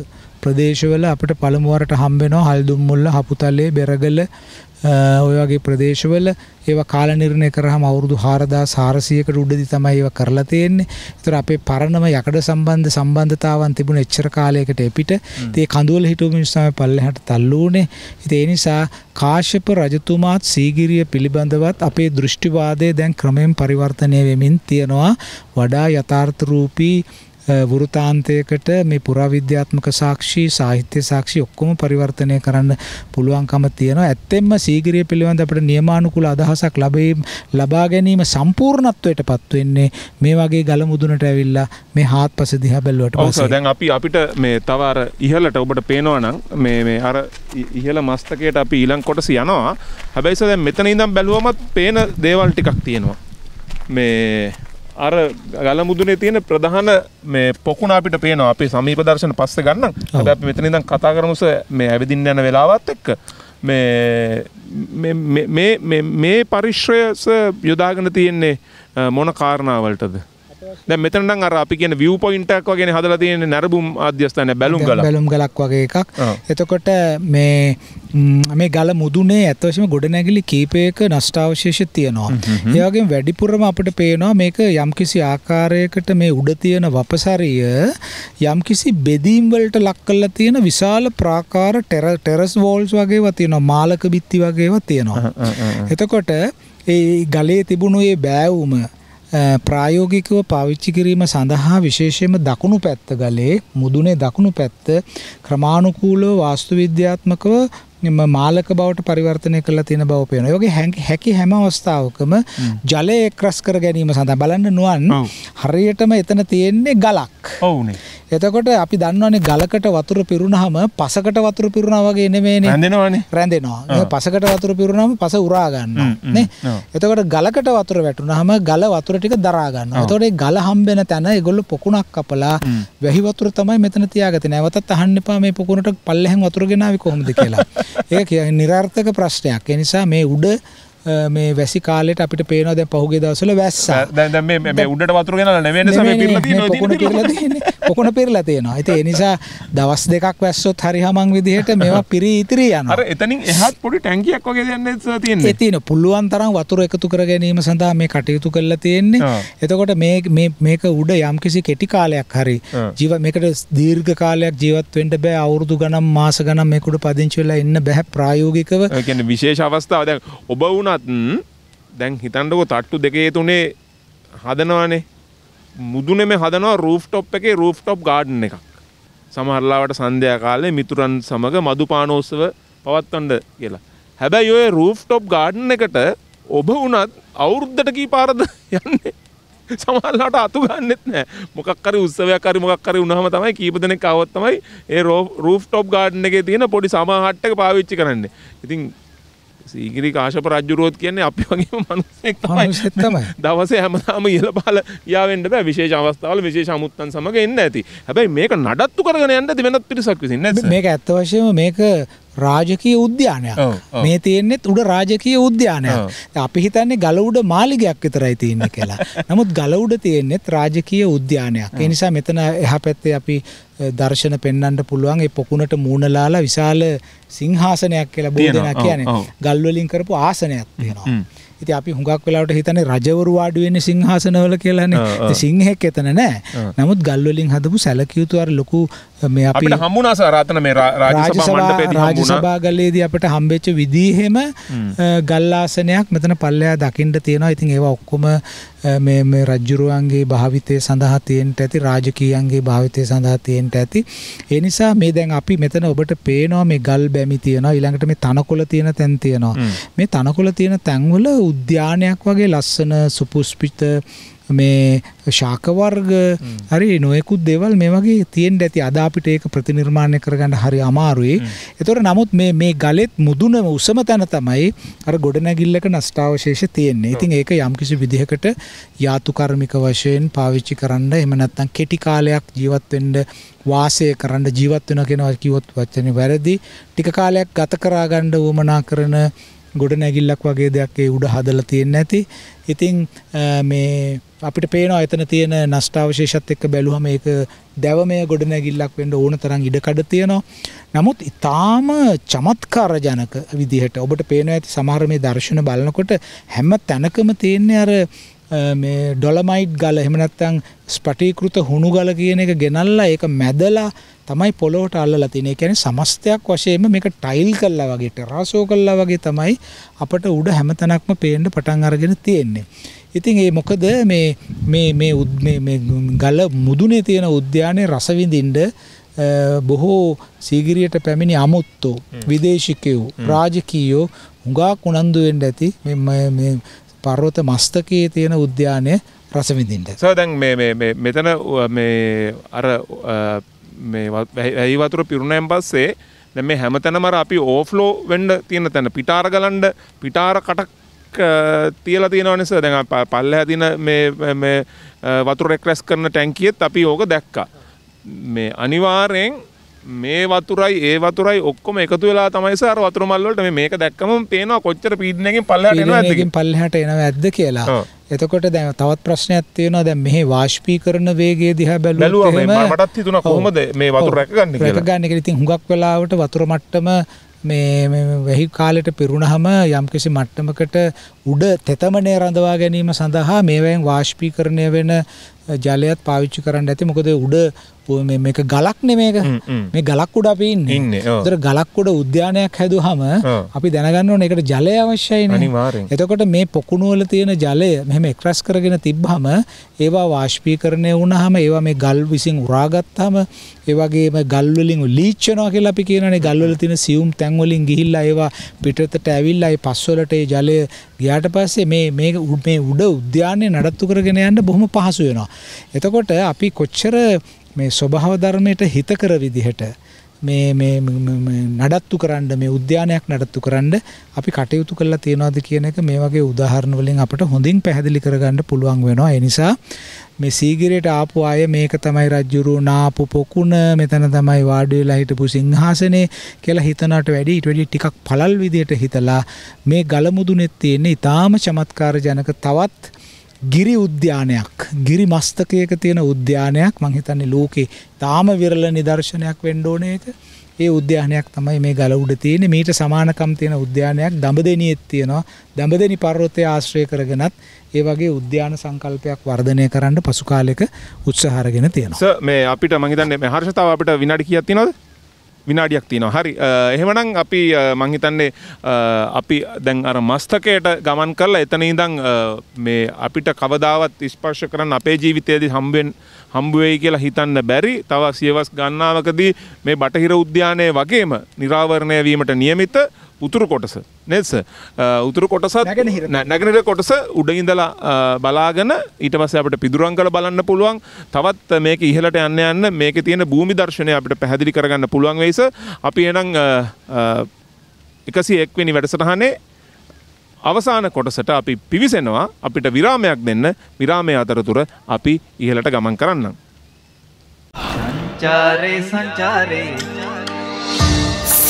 ප්‍රදේශවල අපිට පළමුවරට හම්බෙනවා හල්දුම්මුල්ල, හපුතලේ, බෙරගල, ඔය වගේ ප්‍රදේශවල ඒවා කාලනිර්ණය කරාම අවුරුදු 4400කට උඩදී තමයි ඒවා කරලා තියෙන්නේ. ඒතර අපේ පරණම යකඩ සම්බන්ධ සම්බන්ධතාවන් තිබුණ එච්චර කාලයකට එපිට ඒ කඳුවල හිටපු මිනිස්සු තමයි පල්ලෙහාට තල්ලු වුණේ. ඉතින් ඒ නිසා කාශ්‍යප රජතුමාත් සීගිරිය පිළිබඳවත් අපේ දෘෂ්ටිවාදය දැන් ක්‍රමයෙන් පරිවර්තනය වෙමින් තියෙනවා. වඩා යථාර්ථ රූපී වෘතාන්තයකට මේ පුරාවිද්‍යාත්මක සාක්ෂි සාහිත්‍ය සාක්ෂි ඔක්කොම පරිවර්තනය කරන්න පුළුවන්කම තියෙනවා ඇත්තෙන්ම සීගිරිය පිළිබඳ අපට නියමානුකූල අදහසක් ලැබේ ලබා ගැනීම සම්පූර්ණත්වයට පත් වෙන්නේ මේ වගේ ගලමුදුනට ඇවිල්ලා මේ හාත්පස දිහා බැලුවට පස්සේ දැන් අපි අපිට මේ තව අර ඉහළට ඔබට පේනවා නම් මේ මේ අර ඉහළ මස්තකයට අපි ඊළඟ කොටස යනවා හැබැයිස දැන් මෙතන ඉඳම් බැලුවමත් පේන දේවල් ටිකක් තියෙනවා මේ අර ගලමුදුනේ තියෙන ප්‍රධාන මේ පොකුණ අපිට පේනවා අපේ සමීප දර්ශන පස්සේ ගන්න. හැබැයි අපි මෙතන ඉඳන් කතා කරමුස මේ ඇවිදින්න යන වෙලාවත් එක්ක මේ මේ මේ පරිශ්‍රය යොදාගෙන තියෙන්නේ මොන කාරණාවලටද? දැ මෙතනට අර අපි කියන වියව පොයින්ටක් වගෙන හදල තියෙන නැරබුම් අධ්‍යස්ථාන බැලුම් ගල බැලුම් ගලක් වගේ එකක් එතකොට මේ මේ ගල මුදුනේ ඇත්වශම ගොඩනැගිලි කීපයක නස්ටාවශේෂ තියනවා ඒවගේ වැඩිපුරම අපට පේනවා මේක යම්කිසි ආකාරයකට මේ උඩ තියෙන වපසරිය යම්කිසි බෙදීම්වලට ලක් කල්ල තියෙන විශාල ප්‍රාකාර ටෙරස් වෝල්ස් වගේ තියෙනවා මාලක බිත්ති වගේව තියෙනවා එතකොට ඒ ගලේ තිබුණු ඒ බෑවුම ප්‍රායෝගිකව පාවිච්චි කිරීම සඳහා විශේෂයෙන්ම දකුණු පැත්ත ගලේ මුදුනේ දකුණු පැත්ත ක්‍රමානුකූලව වාස්තු විද්‍යාත්මකව මාලක බවට පරිවර්තනය කරලා තියෙන බව පේනවා. ඒ වගේ හැකි හැම අවස්ථාවකම ජලය එක්රස් කර ගැනීම සඳහා බලන්න නුවන් හරියටම එතන තියෙන්නේ ගලක්. ඔව්නේ. එතකොට අපි දන්නවනේ ගලකට වතුර පිරුණාම පසකට වතුර පිරුණා වගේ නෙමෙයිනේ රැඳෙනවානේ රැඳෙනවා පසකට වතුර පිරුණාම පස උරා ගන්නවා නේ එතකොට ගලකට වතුර වැටුණාම ගල වතුර ටික දරා ගන්නවා එතකොට ඒ ගල හම්බෙන තැන ඒගොල්ලෝ පොකුණක් කපලා වැහි වතුර තමයි මෙතන තියාගත්තේ නැවතත් අහන්න එපා මේ පොකුණට පල්ලෙහෙන් වතුර ගෙනාවි කොහොමද කියලා ඒක කියන්නේ નિરර්ථක ප්‍රශ්නයක්. ඒ නිසා මේ උඩ මේ වැසි කාලෙට අපිට පේනවා දැන් පහුගිය දවස්වල වැස්සා. දැන් මේ මේ උඩට වතුර ගෙනලා නෙවෙයි නිසා මේ පිරලා තියෙනවා. පොකුණ පිරලා තියෙන්නේ. පොකුණ පිරලා තියෙනවා. ඉතින් ඒ නිසා දවස් දෙකක් වැස්සොත් හරි හමන් විදිහට මේවා පිරී ඉතිරි යනවා. අර එතනින් එහාත් පොඩි ටැංකියක් වගේ දෙන්නේ තියෙන්නේ. ඒ තියෙන පුළුවන් තරම් වතුර එකතු කර ගැනීම සඳහා මේ කටයුතු කරලා තියෙන්නේ. එතකොට මේ මේ මේක උඩ යම්කිසි කෙටි කාලයක් හරි ජීව මේකට දීර්ඝ කාලයක් ජීවත් වෙන්න බෑ අවුරුදු ගණන් මාස ගණන් මේකට පදිංචි වෙලා ඉන්න බෑ ප්‍රායෝගිකව. ඒ කියන්නේ විශේෂ අවස්ථාව දැන් ඔබ වුණා වුණත් දැන් හිතන්ඩකෝ තට්ටු දෙකේ තුනේ හදනවානේ මුදුනෙම හදනවා රූෆ්ටොප් එකේ රූෆ්ටොප් ගාඩන් එකක් සමහරලාවට සන්ධයා කාලේ මිතුරන් සමඟ මදු පානෝත්සව පවත්වන්ඩ කියලා. හැබැයි ඔය රූෆ්ටොප් ගාඩන් එකට ඔබ වනත් අවුරුද්ධට කී පාරද යන්නේ සමල්ලාට අතු ගන්නෙත් නෑ මොකක්කර උත්සවයක්කරි මොක්කර උනහම තමයි කීපදන කවත්තමයි ඒ රෝ රූෆ් ටොප් ගාඩන එක තියෙන පොඩි සමහට්ටක පාවිච්චි කරන්න ඉතින් සීගිරි කාශප රජ්ජුරුවොත් කියන්නේ අපි වගේ මනුස්සෙක් තමයි. දවසේ හැමදාම ඉහළ පහළ යාවෙන්න බෑ විශේෂ අවස්ථාවල විශේෂ අමුත්තන් සමග එන්න ඇති. හැබැයි මේක නඩත්තු කරගෙන යන්න ඇති වෙනත් පිරිසක් විසින් නේද? මේක ඇත්ත වශයෙන්ම මේක රාජකීය උද්‍යානයක් මේ තියෙන්නෙත් උඩ රාජකීය උද්‍යානයක් අපි හිතන්නේ ගල උඩ මාලිගයක් විතරයි තියෙන්නේ කියලා. නමුත් ගල උඩ තියෙන්නෙත් රාජකීය උද්‍යානයක්. ඒ නිසා මෙතන එහා පැත්තේ අපි දර්ශන පෙන්වන්න පුළුවන් ඒ පොකුණට මූණලාලා විශාල සිංහාසනයක් කියලා බෝ දෙනා කියන්නේ. ගල් වලින් කරපු ආසනයක් තියෙනවා. ඉතින් අපි හුඟක් වෙලාවට හිතන්නේ රජවරු වාඩි වෙන්නේ සිංහාසනවල කියලානේ. ඉතින් සිංහෙක් එතන නෑ. නමුත් ගල් වලින් හදපු සැලකියුතු අර ලොකු මේ අපි අපිට හම්බුණා සරාතන මේ රාජසභා මණ්ඩපයේදී හම්බුණා. රාජසභා ගලේදී අපිට හම්බෙච්ච විදිහෙම ගල් ආසනයක් මෙතන පල්ලෙහා දකින්න තියෙනවා. ඉතින් ඒවා ඔක්කොම මේ මේ රජ්ජුරුවන්ගේ භාවිතය සඳහා තියෙන්ට ඇති රාජකීයන්ගේ භාවිතය සඳහා තියෙන්ට ඇති. ඒ නිසා මේ දැන් අපි මෙතන ඔබට පේනවා මේ ගල් බැමි තියෙනවා ඊළඟට මේ තනකොළ තියෙන තැන් තියෙනවා. මේ තනකොළ තියෙන තැන්වල උද්‍යානයක් වගේ ලස්සන සුපුස්පිත මේ ශාක වර්ග හරි නොයෙකුත් දේවල් මේ වගේ තියෙන්න ඇති අද අපිට ඒක ප්‍රතිනිර්මාණය කරගන්න හරි අමාරුයි. ඒතොර නමුත් මේ මේ ගලෙත් මුදුනම උසම තැන තමයි අර ගොඩනැගිල්ලක නෂ්ටාවශේෂ තියෙන්නේ. ඉතින් ඒක යම්කිසි විදිහකට යාතුකර්මික වශයෙන් පාවිච්චි කරන්න එහෙම නැත්නම් කෙටි කාලයක් ජීවත් වෙන්න වාසය කරන්න ජීවත් වෙනවා කියන කිව්වොත් වචනේ වැරදි. ටික කාලයක් ගත කරා ගන්න උවමනා කරන ගොඩ නැගිල්ලක් වගේ දෙයක් ඒ උඩ හදලා තියෙන්නේ නැති. ඉතින් මේ අපිට පේනවා එතන තියෙන නෂ්ටාවශේෂත් එක්ක බැලුවම ඒක දැවමය ගොඩ නැගිල්ලක් වෙන්න ඕන තරම් ඉඩකඩ තියෙනවා. නමුත් ඊටාම චමත්කාර ජනක විදිහට ඔබට පේනවා ඇති සමහර මේ දර්ශන බලනකොට හැම තැනකම තියෙන්නේ අර මේ ඩොලමයිට් ගල එහෙම නැත්නම් ස්පටිකෘත හුණු ගල කියන එක ගෙනල්ලා ඒක මැදලා තමයි පොළොවට අල්ලලා තියෙන්නේ. ඒ කියන්නේ සමස්තයක් වශයෙන්ම මේක ටයිල් කළා වගේ ටෙරාසෝ කළා වගේ තමයි අපට උඩ හැමතැනක්ම පේන්න පටන් අරගෙන තියෙන්නේ. ඉතින් ඒ මොකද මේ මේ මේ මේ මේ ගල මුදුනේ තියෙන උද්‍යානයේ රස විඳින්න බොහෝ සීගිරියට පැමිණි අමුත්තෝ විදේශිකයෝ රාජකීයෝ හුඟක් උනන්දු වෙන්න ඇති මේ මේ පර්වත මස්තකයේ තියෙන උද්‍යානය රස විඳින්න. සර් දැන් මේ මේ මෙතන මේ අර මේ වැහි වතුර පිරුණෙන් පස්සේ දැන් මේ හැමතැනම අර අපි ඕෆ්ලෝ වෙන්න තියෙන තැන පිටාර ගලන්න පිටාර කටක් තියලා තියෙනවනේ සර් දැන් පල්ලෙහා තියෙන මේ මේ වතුර රෙක්ලස් කරන ටැංකියෙත් අපි ඕක දැක්කා. මේ අනිවාර්යෙන් මේ වතුරයි ඒ වතුරයි ඔක්කොම එකතු වෙලා තමයි සාර වතුර මල් වලට මේක දැක්කම පේනවා කොච්චර පීඩනයකින් පල්ලෙහාට එනවා ඇද්ද කියලා පල්ලෙහාට එනවා ඇද්ද කියලා. එතකොට දැන් තවත් ප්‍රශ්නයක් තියෙනවා දැන් මෙහි වාෂ්පීකරණ වේගය දිහා බැලුවොත් එහෙම මටත් හිතුණා කොහොමද මේ වතුර රැකගන්නේ කියලා. රැකගන්නේ කියලා ඉතින් හුඟක් වෙලාවට වතුර මට්ටම මේ වැහි කාලෙට පිරුණහම යම්කිසි මට්ටමකට උඩ තෙතමනය රඳවා ගැනීම සඳහා මේවැයෙන් වාශ්පීකරණය වෙන ජලයත් පාවිච්චි කරන්න ඇති මොකද උඩ මේක ගලක් නෙමේක මේ ගලක් උඩ අපි ඉන්න දර ගලක් උඩ උද්‍යානයක් හැදු හම අපි දැනගන්න ඕන එකට ජලය අවශ්‍යයි නිවාරෙන් එතකොට මේ පොකුණුවල තියෙන ජලය මෙම එක්රස් කරගෙන තිබ්හම ඒවා වාශ්පී කරණය වුණ හම ඒවා මේ ගල් විසින් උරාගත්හම ඒවගේ ගල්වලින් ලීච්චනවා කියලා අපි කියනේ ගල්වල තින සියුම් තැන්වලින් ගිහිල්ලා ඒවා පිටතට ඇවිල්ලා පස්වලට ජලය ගියාට පස්සේ මේ මේ මේ උඩ උද්‍යානය නඩත්තු කරගෙන යන්න බොහොම පහසු වෙනවා. එතකොට අපි කොච්චර මේ ස්වභාව ධර්මයට හිතකර විදිහට මේ මේ නඩත්තු කරන්න මේ උද්‍යානයක් නඩත්තු කරන්න අපි කටයුතු කරලා තියනවාද කියන එක මේ වගේ උදාහරණ වලින් අපට හොඳින් පැහැදිලි කරගන්න පුළුවන් වෙනවා. ඒ නිසා මේ සීගිරයට ආපු අය මේක තමයි රජ්ජුරු නාපු පොකුණ මෙතන තමයි වාඩි වෙලා හිටපු සිංහාසනේ කියලා හිතනට වැඩි ඊට වැඩි ටිකක් පළල් විදියට හිතලා මේ ගලමුදුනේ තියෙන ඊටාම චමත්කාර ජනක තවත් ගිරි උද්‍යානයක් ගිරි මස්තකයක තියෙන උද්‍යානයක් මං හිතන්නේ ලෝකේ තාම විරල නිදර්ශනයක් වෙන්න ඕනේ ඒක. ඒ උද්‍යානයක් තමයි මේ ගල උඩ තියෙන මීට සමානකම් තියෙන උද්‍යානයක් දඹදෙණියෙත් තියෙනවා දඹදෙණි පර්වතය ආශ්‍රය කරගෙනත් ඒ වගේ උද්‍යාන සංකල්පයක් වර්ධනය කරන්න පසු කාලෙක උත්සාහ අරගෙන තියෙනවා. මේ අපිට මං හිතන්නේ මේ හර්ෂතාව අපිට විනාඩි කීයක් තියෙනවද? විනාඩියක් තියෙනවා. හරි. එහෙමනම් අපි මං හිතන්නේ අපි දැන් අර මස්තකයට ගමන් කරලා එතන ඉඳන් මේ අපිට කවදාවත් ස්පර්ශ කරන්න අපේ ජීවිතයේදී හම්බෙන් හම්බ වෙයි කියලා හිතන්න බැරි. තව සියවස් ගණනාවකදී මේ බටහිර උද්‍යානයේ වගේම නිරාවරණය වීමට නියමිත උතුරු කොටස නෙස උතුරු කොටසත් නැගනහිර කොටස උඩඉඳලා බලාගෙන ඊටමස අපට පිදුරන් කළ බලන්න පුළුවන් තවත් මේක ඉහලට යන්න යන්න මේක තියෙන භූමි දර්ශනය අපට පැහැදිලි කරගන්න පුළුවන් වෙයිස අපි එනම් එකසි එක්වෙනි වැඩසටහනේ අවසාන කොටසට අපි පිවිසෙනවා අපිට විරාමයක් දෙන්න විරාමය අතරතුර අපි ඉහලට ගමන් කරන්න. සංචාරේ සංචාරේ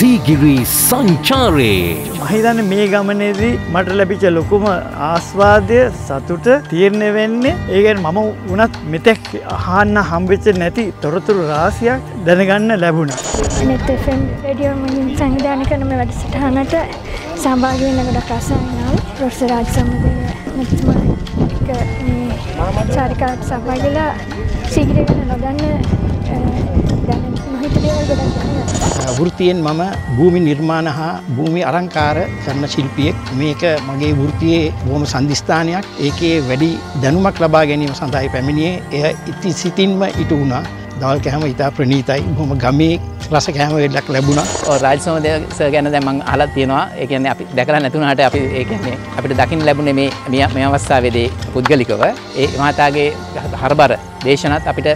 සීගිරි සංචාරයේ. මහිතන්න මේ ගමනේදී මට ලැබිච ලොකුම ආස්වාදය සතුට තීරණය වෙන්නේ ඒගැන් මම වනත් මෙතැක් අහන්න හම්බෙච්ච නැති තොරතුරු රාසියක් දැනගන්න ලැබුණ. නෙතෆම් වැඩියෝමින් සංවිධාන කරනම වැඩසටහනට සභාගවෙන්න ගොඩක් රසන්නාව ප්‍රොස්සරාජ් සම්බඳය චාරිකාත් සභාගලා සීගිරගෙන නොදන්න දැන මහිතදේවල් ගොඩක්. වෘතියෙන් මම භූමි නිර්මාණ හා භූමි අලංකාර කරන ශිල්පියෙක් මේක මගේ වෘතියේ බොහොම සන්ධිස්ථානයක් ඒකේ වැඩි දැනුමක් ලබා ගැනීම සඳහායි පැමිණියේ එය ඉති සිතින්ම ඉටු වුණා දවල් කැහම ඉතා ප්‍රනීතයි හොම ගමේ රස කෑම වෙඩක් ලැබුණා රාජ සමදය ගැන දැමන් අලා තියෙනවා ඒකන්න අපි දැකලා නැතුනට අපි ඒකන්නේ අපිට දකිින් ලැබුණේ මේ මේ අවස්ථාවේදේ පුද්ගලිකව ඒ මතාගේ හරබර දේශනත් අපිට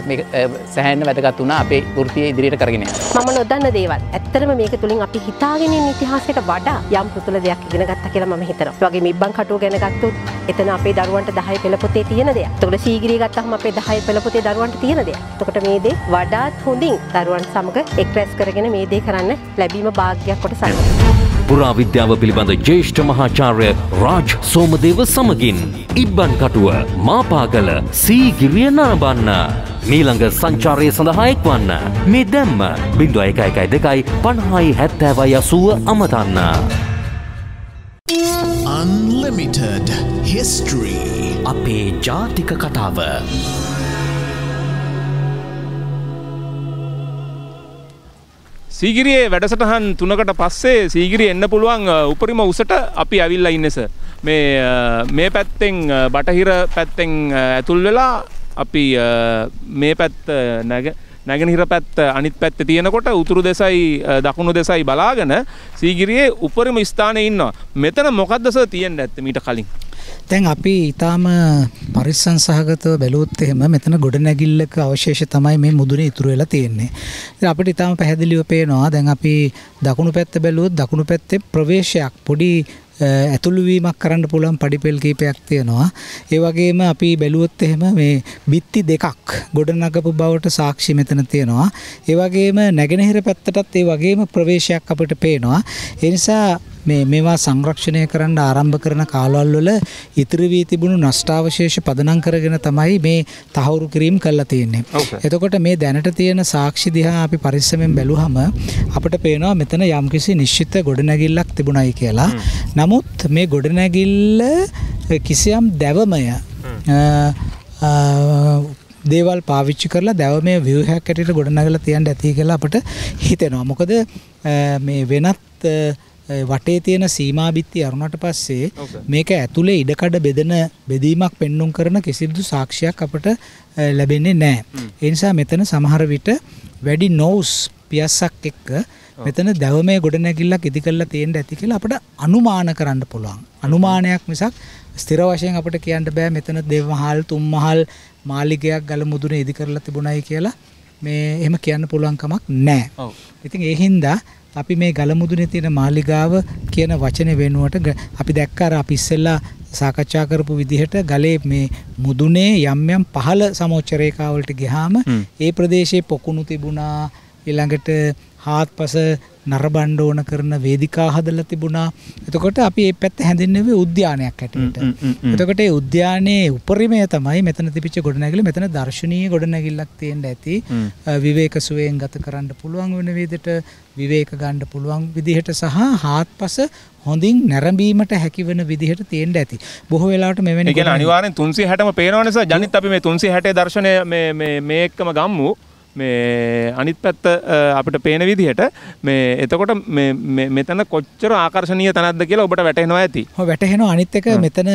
සැහැන්න වැදගත් වුණා අපේ ෘතිය ඉදිරියට කරගෙන මම නොදන්න දේවල් ඇත්තරම මේක තුළින් අපි හිතාගෙන ඉතිහාසයට වඩා යම් පුතුල දෙයක් ඉගෙන ගත්ත කියලා මම හිතනවා වගේ මිබ්බන් කටුව ගැන ගත්තොත් එතන අපේ දරුවන්ට දහය පෙළපොතේ තියෙන දෙයක්. එතකොට සීගිරිය ගත්තහම අපේ දහය පෙළපොතේ දරුවන්ට තියෙන දෙයක්. එතකොට මේ දේ වඩාත් හොඳින් දරුවන් සමග එක්රැස් කරගෙන මේ දේ කරන්න ලැබීම වාසනාවක් කොට සලකනවා. පුරාවිද්‍යාව පිළිබඳ ජේෂ්ඨ මහාචාර්ය රාජ් සෝමදේව සමගින් ඉබ්බන් කටුව මාපාගල සීගිරිය නරඹන්න. මීළඟ සංචාරය සඳහා එක්වන්න. මේ දැම්ම බිඳුව එක එකයි දෙකයි පණහායි හැත්තෑවයි අසුව අමතන්න. Unlimited History අපේ ජාතික කතාව. සීගිරියේ වැඩසටහන් තුනකට පස්සේ සීගිරි එන්න පුළුවන් උපරිම උසට අපි ඇවිල්ලා ඉන්නස. මේ මේ පැත්තෙන් බටහිර පැත්තෙන් ඇතුල් වෙලා අපි මේ පැත්ත නැග නැගෙනහිර පැත්ත අනිත් පැත්ත තියෙනකොට උතුරු දෙසයි දකුණු දෙසයි බලාගෙන සීගිරියේ උපරිම ස්ථානය ඉන්නවා. මෙතන මොකක්දස තියෙන් ඇත්ත මීට කලින්. තැන් අපි ඉතාම පරිස්සං සහගතව බැලූත් එහෙම මෙතන ගොඩනැගිල්ලක අවශේෂ තමයි මේ මුදුනේ ඉතුරු වෙලා තියෙන්නේ. ඉතින් අපිට ඉතාම පැහැදිලිව පේනවා දැන් අපි දකුණු පැත්ත බැලුවොත් දකුණු පැත්තේ ප්‍රවේශයක් පොඩි ඇතුළු වීමක් කරන්න පුළුවන් පඩිපෙල් කීපයක් තියෙනවා. ඒ වගේම අපි බැලුවොත් එහෙම මේ බිත්ති දෙකක් ගොඩනගපු බවට සාක්ෂි මෙතන තියෙනවා. ඒ වගේම නැගෙනහිර පැත්තටත් ඒ වගේම ප්‍රවේශයක් අපිට පේනවා. ඒ නිසා මේ මේවා සංරක්ෂණය කරන්න ආරම්භ කරන කාලවල වල ඉතිරි වී තිබුණු නෂ්ටාවශේෂ පදනම් කරගෙන තමයි මේ තහවුරු කිරීම කරලා තියෙන්නේ. එතකොට මේ දැනට තියෙන සාක්ෂි දිහා අපි පරිස්සමෙන් බැලුවහම අපිට පේනවා මෙතන යම්කිසි නිශ්චිත ගොඩනැගිල්ලක් තිබුණයි කියලා. Hmm. නමුත් මේ ගොඩනැගිල්ල කිසියම් දැවමය hmm. දේවල් පාවිච්චි කරලා දැව මේ ව්‍යවහයක් ඇටට ගොඩනගලා තියන්න ඇති කියලා අපට හිතෙනවා. මොකද මේ වෙනත් වටේ තියෙන සීමා බිත්ති අරුණට පස්සේ මේක ඇතුලේ ඉඩකඩ බෙදෙන බෙදීමක් පෙන්눔 කරන කිසිදු සාක්ෂියක් අපට ලැබෙන්නේ නැහැ. ඒ නිසා මෙතන සමහර විට වැඩි නෝස් පියස්සක් එක්ක oh. මෙතන දැවමේ ගොඩනැගිල්ලක් ඉදි කරලා තියෙන්න ඇති කියලා අපිට අනුමාන කරන්න පුළුවන්. අනුමානයක් මිසක් ස්ථිර වශයෙන් අපිට කියන්න බෑ මෙතන දෙවමහල් තුන්මහල් මාලිගයක් ගල මුදුනේ ඉදි කරලා තිබුණයි කියලා මේ එහෙම කියන්න පුළුවන් කමක් නැහැ. Oh. ඉතින් ඒ හින්දා අපි මේ ගලමුදුනේ තියෙන මාලිගාව කියන වචනේ වෙනුවට අපි දැක්ක අර අපි ඉස්සෙල්ලා සාකච්ඡා කරපු විදිහට ගලේ මේ මුදුනේ යම් යම් පහළ සමෝච්ච රේඛාවලට ගියාම ඒ ප්‍රදේශයේ පොකුණු තිබුණා ඊළඟට හාත්පස නරබණ්ඩ ඕන කරන වේදිකා හදලා තිබුණා. එතකොට අපි මේ පැත්ත හැඳින්වෙන්නේ උද්‍යානයක් හැටියට. එතකොට ඒ උද්‍යානයේ උපරිමය තමයි මෙතන තිබිච්ච ගොඩනැගිලි. මෙතන දර්ශනීය ගොඩනැගිල්ලක් තියෙන්න ඇති. විවේක සුවයෙන් ගත කරන්න පුළුවන් වෙන විදිහට විවේක ගන්න පුළුවන් විදිහට සහ හාත්පස හොඳින් නැරඹීමට හැකිවන විදිහට තියෙන්න ඇති. බොහෝ වෙලාවට මෙවැනි කියන්නේ අනිවාර්යෙන් 360ම පේනවනේ සර්. ජනිත් අපි මේ 360 දර්ශනය මේ මේ මේකම ගම්මු. මේ අනිත් පැත්ත අපිට පේන විදිහට මේ එතකොට මෙතන කොච්චර ආකර්ශනය තනද කියලා ඔබට වැටහෙනවා ඇති වැටහෙන අනිත් එක මෙතන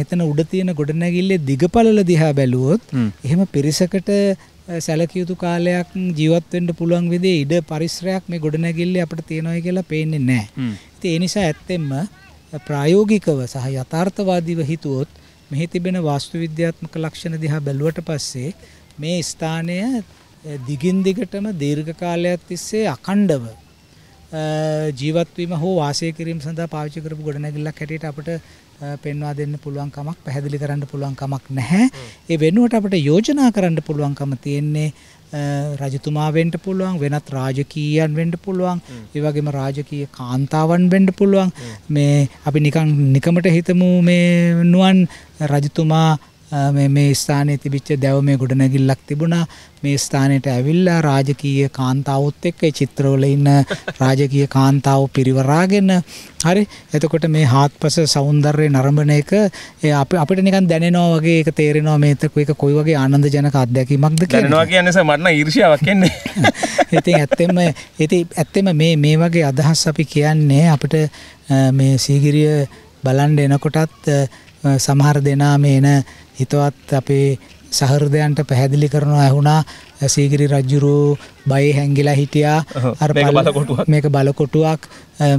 මෙතන උඩ තියෙන ගොඩනැගිල්ලේ දිගපලල දිහා බැලුවොත් එහෙම පිරිසකට සැලකියුතු කාලයක් ජීවත්වෙන්ට පුළුවන් විදේ ඉඩ පරිශ්‍රයක් මේ ගොඩනැගිල්ලේ අපට තියෙනොයි කියලා පේන්නේ නෑ ඒ නිසා ඇත්තෙම ප්‍රායෝගිකව සහ යථාර්ථවාදීව හිතුවොත් මෙහි තිබෙන වාස්තු විද්‍යාත්මක ලක්ෂණ දිහා බැලුවට පස්සේ මේ ස්ථානය දිගින් දිගටම දීර්ඝ කාලයක් තිස්සේ අකණ්ඩව ජීවත් වීම හෝ වාසය කිරීම සඳහා පාවිච්චි කරපු ගොඩනැගිල්ලක් හැටියට අපිට පෙන්වා දෙන්න පුළුවන් කමක් පැහැදිලි කරන්න පුළුවන් කමක් නැහැ. ඒ වෙනුවට අපිට යෝජනා කරන්න පුළුවන්කම තියෙන්නේ රජතුමා වෙන්න පුළුවන් වෙනත් රාජකීයයන් වෙන්න පුළුවන් ඒ වගේම රාජකීය කාන්තාවන් වෙන්න පුළුවන් මේ අපි නිකන් නිකමට හිතමු මේ නුවන් රජතුමා මේ ස්ථානයේ තිබිච්ච දැව මේ ගොඩනැගිල්ලක් තිබුණා මේ ස්ථානයට ඇවිල්ලා රාජකීය කාන්තාවොත් එක්ක ඒ චිත්‍රවල ඉන්න රාජකීය කාන්තාව පිරිවරාගෙන හරි එතකොට මේ හාත්පස సౌందර්යය නරඹන එක අපි අපිට නිකන් දැනෙනවා වගේ ඒක තේරෙනවා මේක එක කොයි වගේ ආනන්දජනක අත්දැකීමක්ද කියලා දැනෙනවා කියන්නේ සර් මට නම් ඊර්ෂ්‍යාවක් එන්නේ ඉතින් ඇත්තෙම ඉතින් ඇත්තෙම මේ මේ වගේ අදහස් අපි කියන්නේ අපිට මේ සීගිරිය බලන්න එනකොටත් සමහර දෙනා මේ එන හිතවත් අපේ සහෘදයන්ට පැහැදිලි කරනවා ඇහුණා සීගිරි රජ්ජුරු බය හැංගිලා හිටියා අර මේක බලකොටුවක්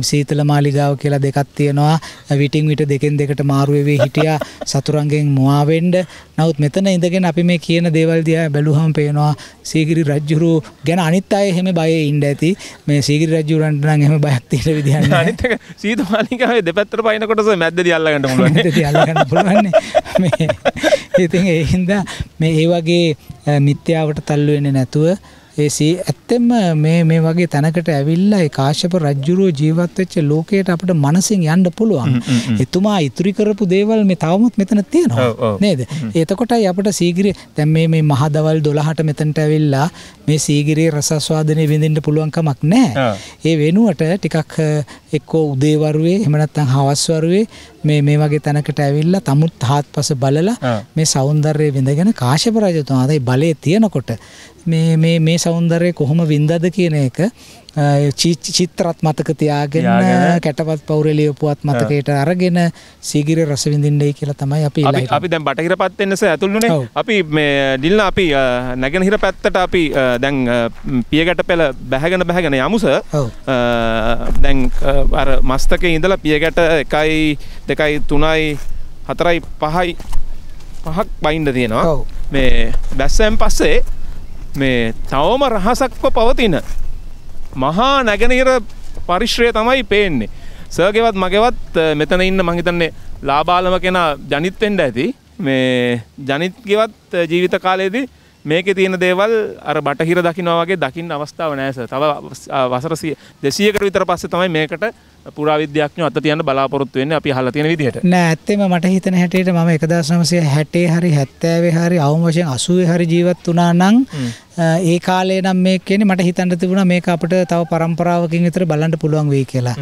සීතල මාලිගාව කියලා දෙකක් තියෙනවා විටින් විට දෙකෙන් දෙකට මාරු වෙවි හිටියා සතුරන්ගෙන් මුවා වෙන්න නමුත් මෙතන ඉඳගෙන අපි මේ කියන දේවල් දිහා බැලුවම පේනවා සීගිරි රජ්ජුරු ගැන අනිත් අය එහෙම බයේ ඉන්න ඇති මේ සීගිරි රජ්ජුරන්ට නම් එහෙම බයක් තියෙන විදියක් නෑ අනිත් එක සීතල මාලිගාවේ දෙපැත්තට පයින් කොටස මැද්දදී අල්ලගන්න පුළුවන් මැද්දදී අල්ලගන්න පුළුවන් මේ ඉතින් ඒ හින්දා මේ ඒ වගේ මිත්‍යාවට තල්ලු වෙන්නේ නැතුව ඒ ඇත්තෙම මේ මේ වගේ තැනකට ඇවිල්ලා ඒ කාශ්‍යප රජුරෝ ජීවත් වෙච්ච ලෝකයට අපිට මනසින් යන්න පුළුවන්. එතුමා ඉතුරු කරපු දේවල් මේ තවමත් මෙතන තියෙනවා. නේද? එතකොටයි අපිට සීගිරිය දැන් මේ මේ මහ දවල් 12ට මෙතනට ඇවිල්ලා මේ සීගිරියේ රසස්වාදනය විඳින්න පුළුවන් කමක් නැහැ. ඒ වෙනුවට ටිකක් එක්කෝ උදේවරුේ එහෙම නැත්නම් හවස්වරුේ මේ මේ වගේ තැනකට ඇවිල්ලා තමුත් හාත්පස බලලා මේ సౌందර්යය විඳගෙන කාශ්‍යප රජතුමාගේ බලය තියෙනකොට මේ මේ මේ సౌందර්යය කොහොම වින්දද කියන එක චිත්‍රත් මතක තියාගෙන කැටපත් පවුරේ ලියපුවත් මතකයට අරගෙන සීගිරි රස විඳින්නයි කියලා තමයි අපි ඊළඟට අපි දැන් බටහිර පැත්තෙන් නැස ඇතුළුනේ අපි මේ ඩිල්න අපි නැගෙනහිර පැත්තට අපි දැන් පියගැට පෙළ බැහැගෙන බැහැගෙන යමුස දැන් අර මස්තකේ ඉඳලා පියගැට 1යි 2යි 3යි 4යි 5යි පහක් බයින්ඩ තියෙනවා මේ බැස්සෑම් පස්සේ මේ තවම රහසක්ව පවතින මහා නැගෙනහිර පරිශ්‍රය තමයි පේන්නේ. සර්ගෙවත් මගෙවත් මෙතන ඉන්න මහිතන්නේ ලාබාලම කෙනා ජනිත්වෙන්ඩ ඇති මේ ජනිත්ගෙවත් ජීවිත කාලයේදී මේක තියෙන දේවල් අර බටහිර දකිනවාගේ දකිින් අවස්ථාව නෑස තව වසරසිය දෙසියකට විතර පස්ස තමයි මේකට පුරාවිද්‍යයක්ඥ අත තියන්න බලාපොරොත්තු වෙන්න අපි හලා තියෙන විදිහට නෑ ඇත්තෙම මට හිතන හැටියට මම 1900 හැටේ හරි 70 හරි අවම වශයෙන් 80 හරි ජීවත් වුණා නම් ඒ කාලේ නම් මේ කියන්නේ මට හිතන්න තිබුණා මේක අපිට තව પરම්පරාවකින් විතර බලන්න පුළුවන් වෙයි කියලා.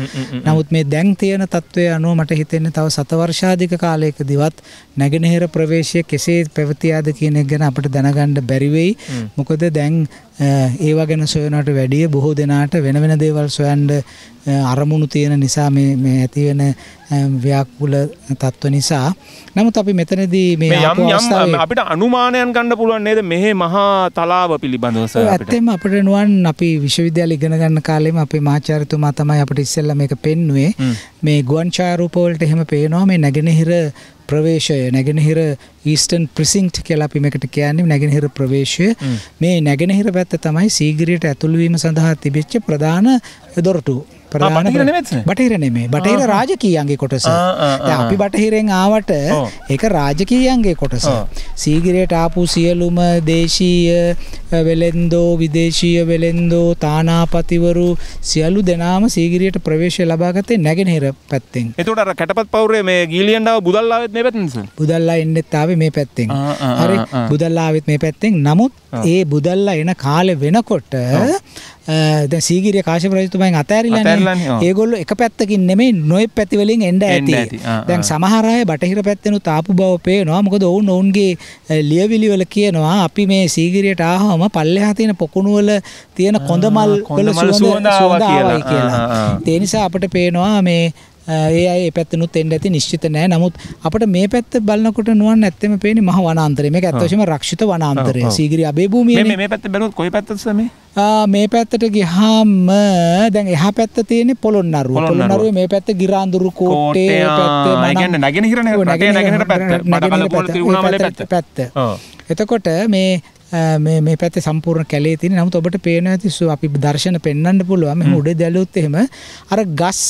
නමුත් මේ දැන් තියෙන తත්වයේ අනුව මට හිතෙන්නේ තව සතවර්ෂාධික කාලයකදීවත් නැගෙනහිර ප්‍රවේශය කෙසේ පැවතියාද කියන එක ගැන අපිට දැනගන්න බැරි වෙයි. මොකද දැන් ඒවා ගැන සොයනට වැඩිය බොහෝ දෙනාට වෙන වෙන දේවල් සොයන්ඩ අරමුණු තියෙන නිසා මේ ඇතිවෙන ව්‍යාකූල තත්ත්ව නිසා නමුත් අපි මෙතනදී මේ යම් යම් අපිට අනුමානයන් ගන්න පුළුවන් නේද මෙහි මහා තලාව පිළිබඳව සර් ඇත්තෙම අපිට නුවන් අපි විශ්වවිද්‍යාලය ඉගෙන ගන්න කාලෙම අපේ මහාචාර්යතුමා තමයි අපිට ඉස්සෙල්ලා මේක පෙන්නුවේ මේ ගුවන් ඡායාරූප වලට එහෙම පේනවා මේ නැගෙනහිර ප්‍රවේශය නැගෙනහිර ඊස්ටන් ප්‍රසින්ට් කියලා අපි මේකට කියන්නේ නැගෙනහිර ප්‍රවේශය මේ නැගෙනහිර පැත්ත තමයි සීගිරියට ඇතුළු වීම සඳහා තිබිච්ච ප්‍රධාන දොරටු බටහිර නෙමේ බටහිර රාජකීයන්ගේ කොටස අපි බටහිරෙන් ආවට එක රාජකීයන්ගේ කොටස සීගිරයට ආපු සියලුම දේශීය වෙලෙන්දෝ විදේශීය වෙලෙන්දෝ තානාපතිවරු සියලු දෙනාම සීගිරියට ප්‍රවේශය ලබාගතේ නැගෙනහිර පැත්තෙන් එතුට කැටපත් පවරේ මේ ගීලියන්ඩාව බුදල්ලාවත් මේ පැත් බුදල්ලා එන්නෙත්තාව මේ පැත්තෙන් හරි බුදල්ලාවෙත් මේ පැත්තෙන් නමුත් ඒ බුදල්ලා එන කාලෙ වෙනකොට දැන් සීගිරිය කාශ්‍යප රජතුමෙන් අතෑරිලානේ. ඒගොල්ලෝ එක පැත්තකින් නෙමෙයි නොයෙක් පැති වලින් එන්න ඇති. දැන් සමහර අය බටහිර පැත්තෙනුත් ආපු බව පේනවා. මොකද ඔවුන් ඔවුන්ගේ ලියවිලි වල කියනවා අපි මේ සීගිරියට ආවම පල්ලෙහා තියෙන පොකුණු වල තියෙන කොඳමල් වල සුවඳ ආවා කියලා. ඒ නිසා අපිට පේනවා මේ ඒ අය පැත්තනුත් එන්න ඇති නිශ්චිත නෑ නමුත් අපට මේ පැත්ත බලන්නකොට නුවන් ඇත්තම පේන මහ වනාන්තරේ මේ ඇත්වශම රක්ෂිත වනාන්තරය සීගරි අබේභූමිය මේ පැත්ත බැලුත් කොයි පැත්තසම මේ පැත්තට ගිහාම දැන් එහා පැත්ත තියෙන පොළොන්නරුව පොළොන්නරුව මේ පැත්ත ගිරාඳුරු කෝටේ පැත්ත නැගෙන හිරන පැත්ත එතකොට මේ මේ පැත් සම්පූර්ණ කැලේ තින නමුත් ඔබට පේන ඇතිස්සු අපි දර්ශන පෙන්න්න පුළුවන් උඩ දැලුත් එහෙම අර ගස්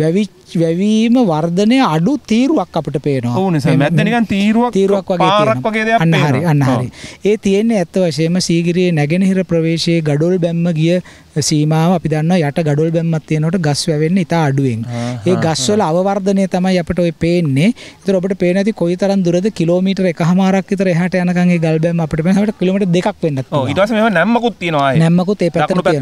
වැවිච් වැවීම වර්ධනය අඩු තීරුවක් අපට පේනවා තීරුවක් වගේ අන්න හරි අන්න හරි ඒ තියෙන්නේ ඇත්ත වශයම සීගිරයේ නැගෙනහිර ප්‍රවේශයේ ගඩොල් බැම්ම ගිය සීමාව අපි දන්න යට ගඩොල් බැම්මත් තියෙනකොට ගස් වැවෙන්න ඉතා අඩුවෙන් ඒ ගස්වල අවවර්ධනය තමයි අපට ඔය පේන්නේ ඉතින් ඔබට පේන ඇති කොයිතරම් දුරද කිලෝමීටර එකහමාරක් විතර එහාට යනකම් ඒ ගල් බැම්ම අපිට පේනකොට කිලෝමීටර දෙකක් වෙන්න ඔව් ඊට පස්සේ මේව නැම්මකුත් තියෙනවා නැම්මකුත් ඒ පැත්තට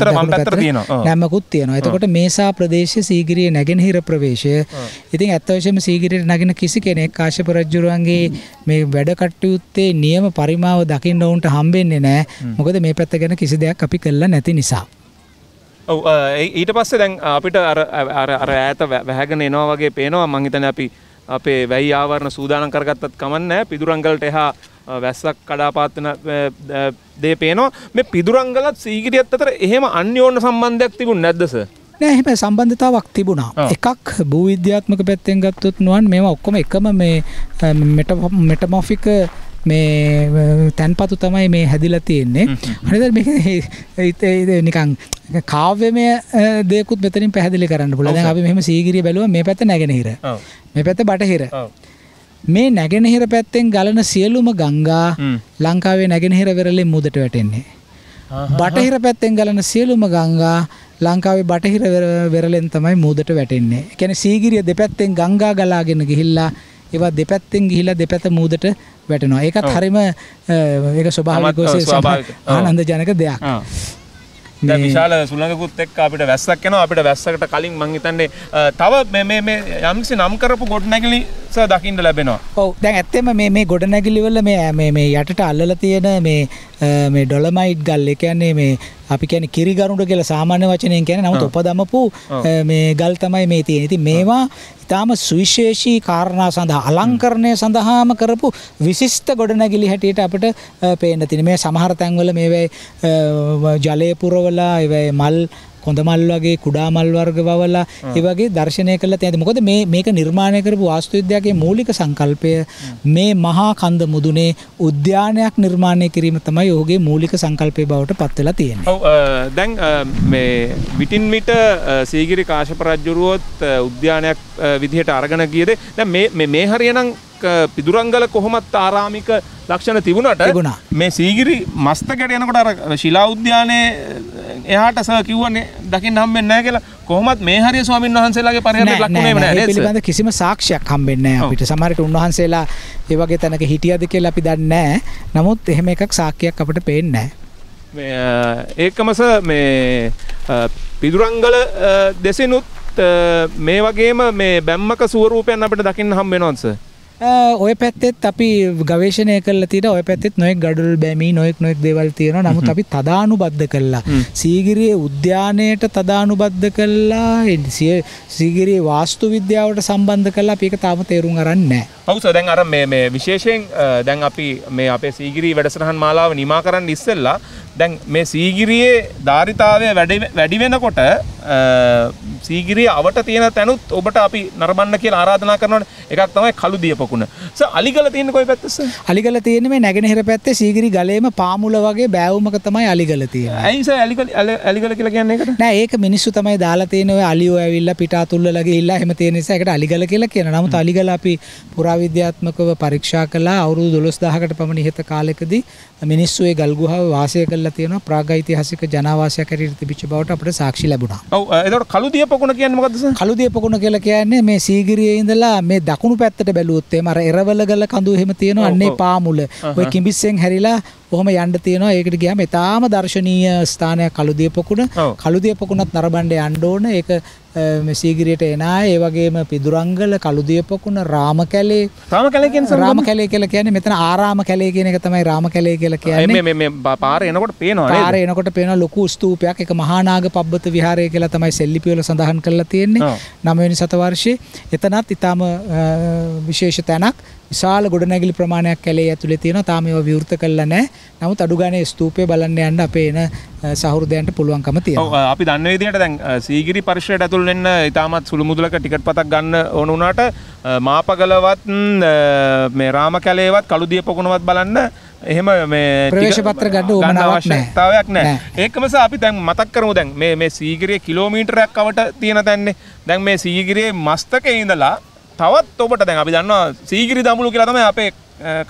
තියෙනවා නැම්මකුත් තියෙනවා එතකොට මේසා ප්‍රදේශයේ සීගිරියේ නැගෙනහිර ප්‍රවේශ වංශය. ඉතින් ඇත්ත වශයෙන්ම සීගිරියට නගින කිසි කෙනෙක් කාශ්‍යප රජුරුවන්ගේ මේ වැඩ කටයුත්තේ නියම පරිමාව දකින්න ඔවුන්ට හම්බෙන්නේ නැහැ. මොකද මේ පැත්ත ගැන කිසි දෙයක් අපි කළා නැති නිසා. ඔව් ඊට පස්සේ දැන් අපිට අර අර අර ඈත වැහැගෙන එනවා වගේ පේනවා මං හිතන්නේ අපි අපේ වැයි ආවරණ සූදානම් කරගත්තත් කමන්නේ පිදුරංගලට එහා වැස්සක් කඩාපාත්වන දේ පේනවා මේ පිදුරංගලත් සීගිරියත් අතර එහෙම අන්‍යෝන්‍ය සම්බන්ධයක් තිබුණ නැද්දස නෑ එහෙම සම්බන්ධතාවක් තිබුණා එකක් භූවිද්‍යාත්මක පැත්තෙන් ගත්තොත් නුවන් මේවා ඔක්කොම එකම මේ මෙටමොෆික මේ තැන්පතු තමයි මේ හැදිලා තියෙන්නේ හරිද මේ නිකන් කාව්‍යමය දෙයකුත් මෙතනින් පැහැදිලි කරන්න පුළුවන් දැන් අපි මෙහෙම සීගිරිය බැලුවා මේ පැත්ත නැගෙනහිර මේ පැත්ත බටහිර මේ නැගෙනහිර පැත්තෙන් ගලන සියලුම ගංගා ලංකාවේ නැගෙනහිර වෙරළෙන් මුදට වැටෙන්නේ බටහිර පැත්තෙන් ගලන සියලුම ගංගා ලංකාවේ බටහිර වෙරළෙන් තමයි මූදට වැටෙන්නේ. ඒ කියන්නේ සීගිරිය දෙපැත්තෙන් ගංගා ගලාගෙන ගිහිල්ලා ඒවා දෙපැත්තෙන් ගිහිලා දෙපැත මූදට වැටෙනවා. ඒකත් හරිම ඒක ස්වභාවික ආනන්ද ජනක දෙයක්. විශාල සුළඟකුත් එක් අපිට වැස්සක් එනවා අපිට වැස්සකට කලින් මං හිතන්නේ තව මේ යම්සි නම් කරපු ගොඩනැගිලි ස දකින්න ලැබෙනවා. ඔව් දැන් ඇත්තෙම මේ මේ ගොඩනැගිලි වල මේ මේ යටට අල්ලලා තියෙන මේ මේ ඩොලමයිට් ගල් ඒ කියන්නේ මේ අපි කියන්නේ කිරිගරුඬ කියලා සාමාන්‍ය වචනයෙන් කියන්නේ නමුත් උපදමපු මේ ගල් තමයි මේ තියෙන්නේ. ඉතින් මේවා ඊටාම සුවිශේෂී කාරණා සඳහා අලංකරණය සඳහාම කරපු විශිෂ්ට ගොඩනැගිලි හැටියට අපිට පේන්න තියෙන මේ සමහර තැන්වල මේවැයි ජලය පුරවලා ඒවැයි මල් කොඳමල් වගේ කුඩා මල් වර්ග වවලා ඒ වගේ දර්ශනය කළා තියෙනවා. මොකද මේ මේක නිර්මාණය කරපු වාස්තුවිද්‍යාවේ මූලික සංකල්පය මේ මහා කන්ද මුදුනේ උද්‍යානයක් නිර්මාණය කිරීම තමයි ඔහුගේ මූලික සංකල්පය බවට පත් වෙලා තියෙන්නේ. ඔව් දැන් මේ විටින් විට සීගිරි කාශ්‍යප රජුරුවොත් උද්‍යානයක් විදිහට අරගෙන ගියද දැන් මේ මේ හරියනම් පිදුරංගල කොහොමත් ආරාමික ලක්ෂණ තිබුණට ගුණා මේ සීගිරි මස්තකට යනකොට අර ශිලා උද්‍යානයේ එහාට සහ කිව්වනේ දකින්න හම්බෙන්නේ නැහැ කියලා කොහොමත් මේ හරිය ස්වාමීන් වහන්සේලාගේ පරිහරණයට ලක් වුණේ නැහැ නේද? පිළිබඳ කිසිම සාක්ෂියක් හම්බෙන්නේ නැහැ අපිට. සමහරට උන්වහන්සේලා ඒ වගේ තැනක හිටියද කියලා අපි දන්නේ නැහැ. නමුත් එහෙම එකක් සාක්ෂියක් අපිට පේන්නේ නැහැ. ඒකමස මේ පිදුරංගල දෙසිනුත් මේ වගේම මේ බැම්මක ස්වරූපයන් අපිට දකින්න හම්බ වෙනවා සර්. ඔය පැත්තෙත් අපි ගවේශනය කල තිට ඔය පැත්තෙත් නොයෙක් ගඩුල් බැමි නොයෙක් නොයෙක් දෙවල් තියෙන නමුත් අපි තදානු බද්ධ කල්ලා සීගිරිය උද්‍යානයට තදානු බද්ධ කල්ලා සිය සිගිරී වාස්තු විද්‍යාවට සම්බන්ධ කලා පික තාම තේරුම් අරන්න පවස දැන් අර මේ විශේෂයෙන් දැන් අපි මේ අපේ සීගිරී වැඩසටහන් මාලාව නිමා කරන්න ඉස්සෙල්ලා දැන් මේ සීගිරියේ ධාරිතාවය වැඩි වෙනකොට සීගිරිය අවට තියෙන තැනුත් ඔබට අපි නරබන්න කියලා ආරාධනා කරනවට එකක් තමයි කළු දියප පකුණ අලිගල තියෙන කොයි පැත්තස අලිගල තියෙන මේ නැගෙනහිර පැත්තේ සීගිරි ගලේම පාමුල වගේ බෑවුමක තමයි අලිගල තියෙන ඇයිස ඇලිගල කියලා කියන්නේ නෑ ඒක මිනිස්සු තමයි දාලා තියෙන ඔය අලියෝ ඇවිල්ලා පිටාතුල්ලලගේ ඉල්ලා එහෙම තියෙන නිසා ඒකට අලිගල කියලා කියන නමුත් අලිගල අපි පුරාවිද්‍යාත්මකව පරීක්ෂා කළා අවුරුදු 12000කට පමණ ඉහත කාලෙකදී මිනිස්සු ඒ ගල් ගුහාවේ වාසය කරලා තියෙනවා ප්‍රාගයිතිහාසික ජනාවාසයක් හැටියට තිබිච්ච බවට අපිට සාක්ෂි ලැබුණා. ඔව් එතකොට කළුදිය පොකුණ කියන්නේ මොකද්ද සර්? කළුදිය පොකුණ කියලා කියන්නේ මේ සීගිරියේ ඉඳලා මේ දකුණු පැත්තට බැලුවොත් ගත්තේම අර එරවලගල කඳු එහෙම තියෙනවා අන්නේ පාමුල. ඔය කිඹිස්සෙන් හැරිලා ඔහොම යන්න තියෙනවා ඒකට ගියාම ඊටාම දර්ශනීය ස්ථානයක් කළුදිය පොකුණ කළුදිය පොකුණත් නරඹන්න යන්න ඕන ඒක සීගිරියට එන අය ඒ වගේම පිදුරංගල කළුදිය පොකුණ රාම කැලේ රාම කැලේ කියන්නේ රාම කැලේ කියලා කියන්නේ මෙතන ආරාම කැලේ කියන එක තමයි රාම කැලේ කියලා කියන්නේ මේ මේ පාර එනකොට පේනවා නේද පාර එනකොට පේන ලොකු ස්තූපයක් ඒක මහානාග පබ්බත විහාරය කියලා තමයි සෙල්ලිපි වල සඳහන් කරලා තියෙන්නේ 9 වෙනි සතවර්ෂයේ එතනත් ඊටාම විශේෂ තැනක් විශාල ගොඩනැගිලි ප්‍රමාණයක් කැලේ ඇතුලේ තියෙනවා. තාම ඒවා විවෘත කළා නැහැ. නමුත් අඩු ගානේ ස්තූපය බලන්න යන්න අපේ එන සහෘදයන්ට පුළුවන්කම තියෙනවා. ඔව් අපි දන්න විදිහට දැන් සීගිරි පරිශ්‍රයට ඇතුල් වෙන්න ඉතාමත් සුළු මුදලක ටිකට් පතක් ගන්න ඕන වුණාට මාපගලවත් මේ රාම කැලේවත් කළුදිය පොකුණවත් බලන්න එහෙම මේ ප්‍රවේශ පත්‍ර ගන්න ඕන අවශ්‍යතාවයක් නැහැ. ඒකමස අපි දැන් මතක් කරමු දැන් මේ මේ සීගිරියේ කිලෝමීටරයක් අවට තියෙන තැන්නේ. දැන් මේ සීගිරියේ මස්තකේ ඉඳලා තවත් ඔබට දැන් අපි දන්නවා සීගිරි දඹුලු කියලා තමයි අපේ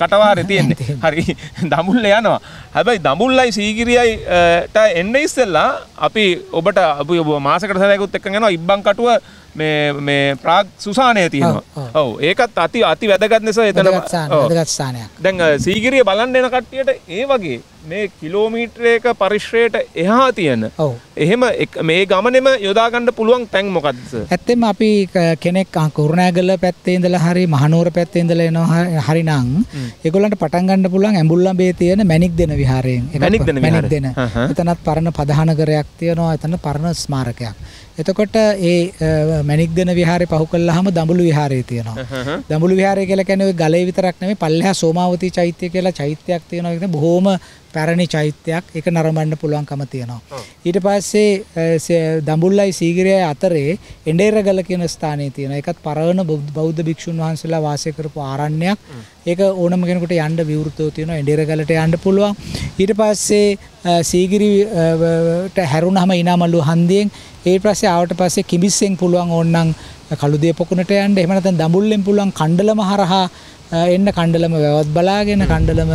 කටවාරේ තියෙන්නේ. හරි දඹුල්ල යනවා. හැබැයි දඹුල්ලයි සීගිරියයිට එන්න ඉස්සෙල්ලා අපි ඔබට අපි ඔබ මාසකට සැරයකුත් එක්කන් යනවා ඉබ්බන් කටුව මේ ප්‍රාග් සුසානය තියෙනවා ඔව ඒකත් අති අති වැදගත් නිසා එතන වැදගත්ස්ථානයක් දැන් සීගිරිය බලන්න එන කට්ටියට ඒ වගේ මේ කිලෝමීටරයක පරිශ්‍රයට එහා තියෙන එහෙම මේ ගමනෙම යොදාගන්න පුළුවන් තැන් මොකක්ද ඇත්තෙම අපි කෙනෙක් කුරුණෑගල පැත්තේ ඉඳලා හරි මහනුවර පැත්තේ ඉඳලා එනවා හරි නම් ඒගොල්ලන්ට පටන් ගන්න පුළුවන් ඇඹුල්ලඹේ තියෙන මැණික් දෙන විහාරයෙන් මැණික් දෙන එතනත් පරණ පදහනකරයක් තියෙනවා එතන පරණ ස්මාරකයක් එතකොට ඒ මැනික්දන විහාරය පහු කළාම දඹුලු විහාරය තියෙනවා. දඹුලු විහාරය කියලා කියන්නේ ওই ගලේ විතරක් නෙමෙයි පල්ලෙහා සෝමාවතී චෛත්‍ය කියලා චෛත්‍යයක් තියෙනවා. ඒක බොහොම පැරණි චෛත්‍යයක්. ඒක නරඹන්න පුළුවන්කම තියෙනවා. ඊට පස්සේ දඹුල්ලයි සීගිරියයි අතරේ එඬේරගල කියන ස්ථානය තියෙනවා. ඒකත් පරණ බෞද්ධ භික්ෂුන් වහන්සේලා වාසය කරපු ආරණ්‍යයක්. ඒක ඕනම කෙනෙකුට යන්න විවෘතව තියෙනවා. එඬේරගලට යන්න පුළුවන්. ඊට පස්සේ සීගිරිට හැරුණාම ඊනාමල්ලු හන්දියෙන් ඒ පස්සේ ආවට පස්සේ කිඹිස්සෙන් පුළුවන් ඕනනම් කළුදිය පොකුණට යන්න එහෙම නැත්නම් දඹුල්ලෙන් පුළුවන් කණ්ඩලම හරහා එන්න කණ්ඩලම වැවත් බලාගෙන කණ්ඩලම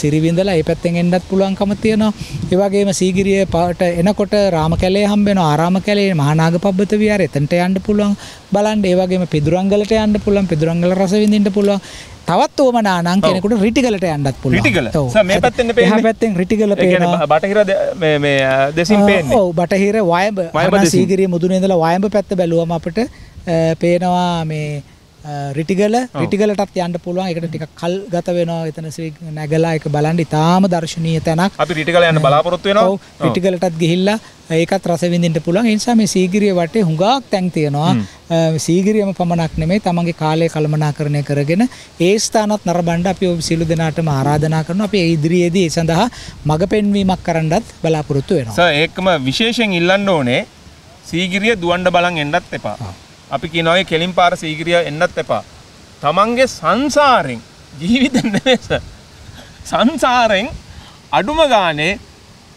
සිරිවිඳලා ඒ පැත්තෙන් එන්නත් පුළුවන්කම තියෙනවා. ඒ වගේම සීගිරිය පාට එනකොට රාමකැලේ හම්බ වෙනවා. ආරාමකැලේ මහානාග පබ්බත විහාරය එතනට යන්න පුළුවන්. බලන්න ඒ වගේම පිදුරංගලට යන්න පුළුවන්. පිදුරංගල රස විඳින්න පුළුවන්. තවත් ඕමනා නං කෙනෙකුට රිටිකලට යන්නත් පුල ටිකල මේ පත්තෙන් පැත්තෙන් රිටිකල පේන බටහිර දෙසින් පේ බටහිර වයබ සීගරී මුදුනේදල වයඹ පැත්ත බැලුවම අපට පේනවා මේ රිටිගල රිටිගලටත් යන්න පුළුවන් එකට ටික කල් ගත වෙනවා එතන නැගලා එක බලන්න ඉතාම දර්ශනීය තැනක් අපි රිටිගල යන්න බලාපොරොත්තු වෙනවා රිටිගලටත් ගිහිල්ලා ඒකත් රස විඳින්න පුළුවන් ඒ නිසා මේ සීගිරිය වටේ හුඟක් තැන් තියෙනවා සීගිරියම පමණක් නෙමෙයි තමන්ගේ කාලය කළමනාකරණය කරගෙන ඒ ස්ථානත් නරඹන්න අපි ඔබ සියලු දෙනාටම ආරාධනා කරනවා අපි ඒ ඉදිරියේදී ඒ සඳහා මඟ පෙන්වීමක් කරන්නත් බලාපොරොත්තු වෙනවා සර් ඒකම විශේෂයෙන් ඉල්ලන්න ඕනේ සීගිරිය දුවන්න බලන් එන්නත් එපා අපි කියනවාගේ කෙලින් පාර සීගිරිය එන්නත් එපා. තමන්ගේ සංසාරෙන් ජීවිත නෙවෙස සංසාරෙන් අඩුම ගානේ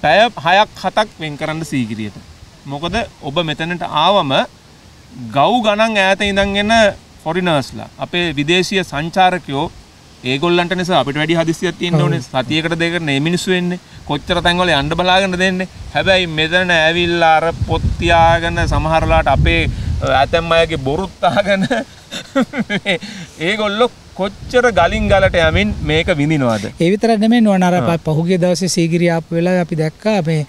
පැය 6ක් 7ක් වෙන් කරන්න සීගිරියට. මොකද ඔබ මෙතනට ආවම ගව් ගණන් ඈත ඉඳන් එන ෆොරිනර්ස්ලා අපේ විදේශීය සංචාරකයෝ ඒගොල්ලන්ට නිසා අපිට වැඩි හදිසියක් තියෙන්න ඕනේ සතියකට දෙකට මේ මිනිස්සු එන්නේ කොච්චර තැන්වල යන්න බලාගෙන දෙන්නේ හැබැයි මෙතන ඇවිල්ලා අර පොත් තියාගෙන සමහරලාට අපේ ඇතැම් අයගේ බොරුත් අහගෙන ඒගොල්ලෝ කොච්චර ගලින් ගලට යමින් මේක විඳිනවාද ඒ විතරක් නෙමෙයි නුවණාර පහුගිය දවසේ සීගිරිය ආපු වෙලාවේ අපි දැක්කා මේ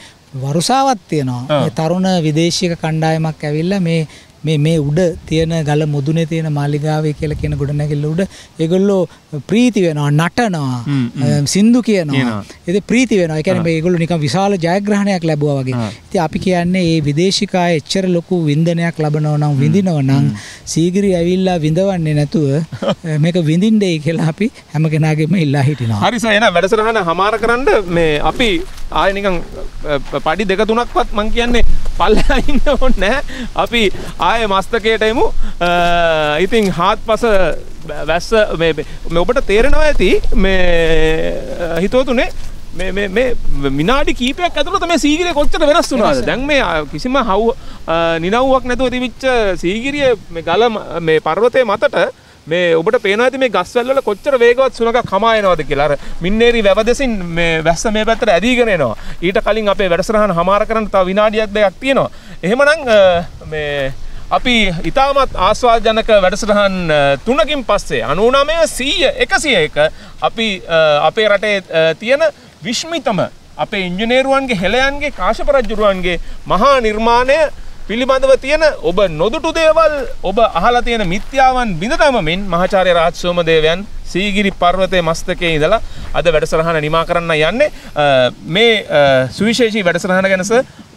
වරුසාවක් තියෙනවා තරුණ විදේශික කණ්ඩායමක් ඇවිල්ලා මේ මේ මේ උඩ තියෙන ගල මුදුනේ තියෙන මාලිගාවේ කියලා කියන ගොඩනැගිල්ල උඩ ඒගොල්ලෝ ප්‍රීති වෙනවා නටනවා සින්දු කියනවා. ඉතින් ප්‍රීති වෙනවා. ඒ කියන්නේ මේගොල්ලෝ නිකන් විශාල ජයග්‍රහණයක් ලැබුවා වගේ. ඉතින් අපි කියන්නේ මේ විදේශිකාය එච්චර ලොකු වින්දනයක් ලබනවා නම් විඳිනවා නම් සීගිරි ඇවිල්ලා විඳවන්නේ නැතුව මේක විඳින්නයි කියලා අපි හැම කෙනාගේම ඉල්ලා හිටිනවා. හරි සයන වැඩසටහන හමාර කරන්න මේ අපි ආය නිකන් පඩි දෙක තුනක්වත් මං කියන්නේ පල්ලා ඉන්න ඕනේ නැහැ. අපි ආය මස්තකයට එමු. ඉතින් හාත්පස වැස්ස මේ මේ ඔබට තේරෙනවා ඇති මේ හිතවතුනේ මේ විනාඩි කීපයක් ඇතුළත මේ සීගිරිය කොච්චර වෙනස් වුණාද? දැන් මේ කිසිම හව් නිනව්වක් නැතුව තිබිච්ච සීගිරිය මේ ගල මේ පර්වතයේ මතට මේ ඔබට පේනවා ඇති මේ ගස්වැල්වල කොච්චර වේගවත් සුනග කමායනවද කියලා. අර මින්නේරි වැව දෙසින් මේ වැස්ස මේ පැත්තට ඇදීගෙන එනවා. ඊට කලින් අපේ වැඩසටහන හමාර කරන්න තව විනාඩියක් දෙකක් තියෙනවා. එහෙමනම් මේ අපි ඉතාමත් ආස්වාජනක වැඩසටහන් තුනකින් පස්සේ අනුනාමය සීය එකසිය එක අපි අපේ රටේ තියෙන විශ්මිතම අපේ ඉංජිනේරුවන්ගේ හෙළයන්ගේ කාශපරජ්ජුරුවන්ගේ මහා නිර්මාණය පිළිබඳව තියෙන ඔබ නොදුටු දේවල් ඔබ අහලා තියෙන මිත්‍යාවන් බිඳදමමින් මහාචාර්ය රාජසෝම දේවයන් සීගිරි පර්වතයේ මස්තකයේ ඉඳලා අද වැඩසටහන නිමා කරන්න යන්නේ මේ සුවිශේෂී වැඩසටහන ගැනස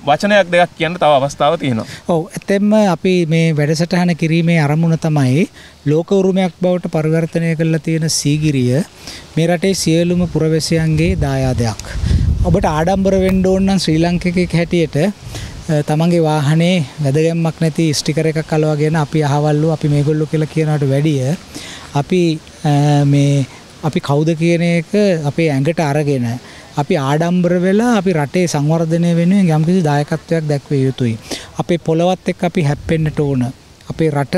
වචනයක් දෙකක් කියන්න තව අවස්ථාව තියෙනවා. ඔව් එතෙන්ම අපි මේ වැඩසටහන කිරීමේ අරමුණ තමයි ලෝක උරුමයක් බවට පරිවර්තනය කරලා තියෙන සීගිරිය මේ රටේ සියලුම පුරවැසියන්ගේ දායාදයක්. ඔබට ආඩම්බර වෙන්න ඕන නම් ශ්‍රී ලංකකෙක් හැටියට තමන්ගේ වාහනේ වැදගැම්මක් නැති ස්ටිකර එකක් අලවගෙන අපි අහවල්ලු අපි මේගොල්ලු කියලා කියනට වැඩිය අපි මේ අපි කවුද කියන එක අපේ ඇඟට අරගෙන අපි ආඩම්බර වෙලා අපි රටේ සංවර්ධනය වෙනුවෙන් යම්කිසි දායකත්වයක් දැක්විය යුතුයි. අපේ පොළවත් එක්ක අපි හැප්පෙන්නට ඕන. අපේ රට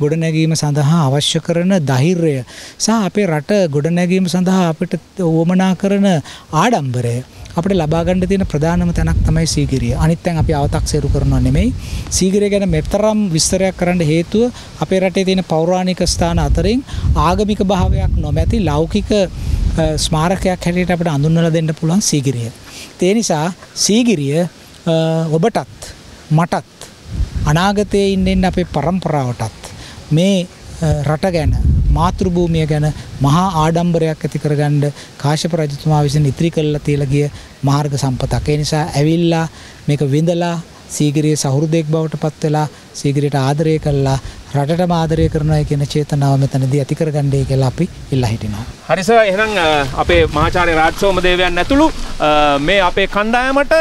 ගොඩනැගීම සඳහා අවශ්‍ය කරන ධෛර්යය සහ අපේ රට ගොඩනැගීම සඳහා අපිට වුවමනා කරන ආඩම්බරය අපිට ලබා ගන්න තියෙන ප්‍රධානම තැනක් තමයි සීගිරිය. අනිත් තැන් අපි අව탁සේරු කරනවා නෙමෙයි. සීගිරිය ගැන මෙතරම් විස්තරයක් කරන්න හේතුව අපේ රටේ තියෙන පෞරාණික ස්ථාන අතරින් ආගමික භාවයක් නොමැති ලෞකික ස්මාරකයක් හැටියට අපිට අඳුන්වලා දෙන්න පුළුවන් සීගිරිය. ඒ නිසා සීගිරිය ඔබටත් මටත් අනාගතයේ ඉන්න අපේ પરම්පරාවටත් මේ රට ගැන මාතෘ භූමිය ගැන මහා ආඩම්බරයක් ඇති කරගන්න කාශ්‍යප රජතුමා විසින් ඉතිරි කළලා තියලා ගිය මාර්ග සම්පතක්. ඒ නිසා ඇවිල්ලා මේක විඳලා සීගිරිය සහෘදෙක් බවට පත් වෙලා සීගිරියට ආදරය කළා රටට ආදරය කරනවා කියන චේතනාව මෙතනදී ඇති කරගන්නයි කියලා අපි ඉල්ලා හිටිනවා. හරි සර් එහෙනම් අපේ මහාචාර්ය රාජසෝම දේවයන් ඇතුළු මේ අපේ කණ්ඩායමට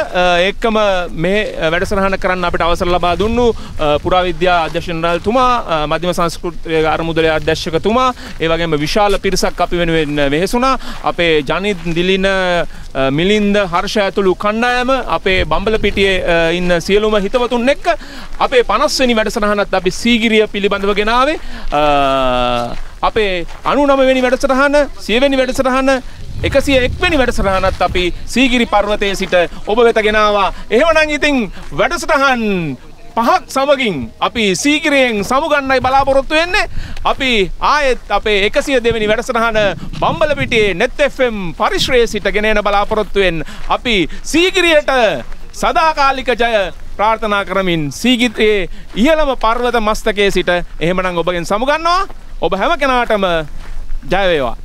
එක්කම මේ වැඩසටහන කරන්න අපිට අවසර ලබා දුන්නු පුරාවිද්‍යා අධ්‍යක්ෂ ජනරාල්තුමා මධ්‍යම සංස්කෘතික අරමුදලේ අධ්‍යක්ෂකතුමා ඒ වගේම විශාල පිරිසක් අපි වෙනුවෙන් වෙහෙසුණා අපේ ජනිත් දිලින මිලින්ද හර්ෂ ඇතුළු කණ්ඩායම අපේ බම්බලපිටියේ ඉන්න සියලුම හිතවතුන් එක්ක අපේ 50 විස්සනි වැඩසටහනත් අපි සීගිරිය පිළිබඳව ගෙනාවේ අපේ අනුනමවෙනි වැඩසටහන සියවැනි වැඩසටහන එකසිය එක්වැනි වැඩසටහනත් අපි සීගිරි පර්වතය සිට ඔබ වෙත ගෙනවා. එහෙමනං ඉතිං වැඩසටහන් පහක් සමගින් අපි සීගිරයෙන් සමුගන්නයි බලාපොරොත්තු වෙන්නේ. අපි ආයෙත් අපේ එකසිය දෙවැනි වැඩසටහන බම්බලපිටියේ නෙත්Fම් පරිශ්‍රයේ සිට ගෙනන බලාපොරොත්තුවෙන් අපි සීගිරියට සදාකාලික ජය ප්‍රාර්ථනා කරමින් සීගිත්‍රයේ ඉහළම පර්වත මස්තකයේ සිට එහෙමනම් ඔබගෙන් සමුගන්නවා ඔබ හැම කෙනාටම ජයවේවා.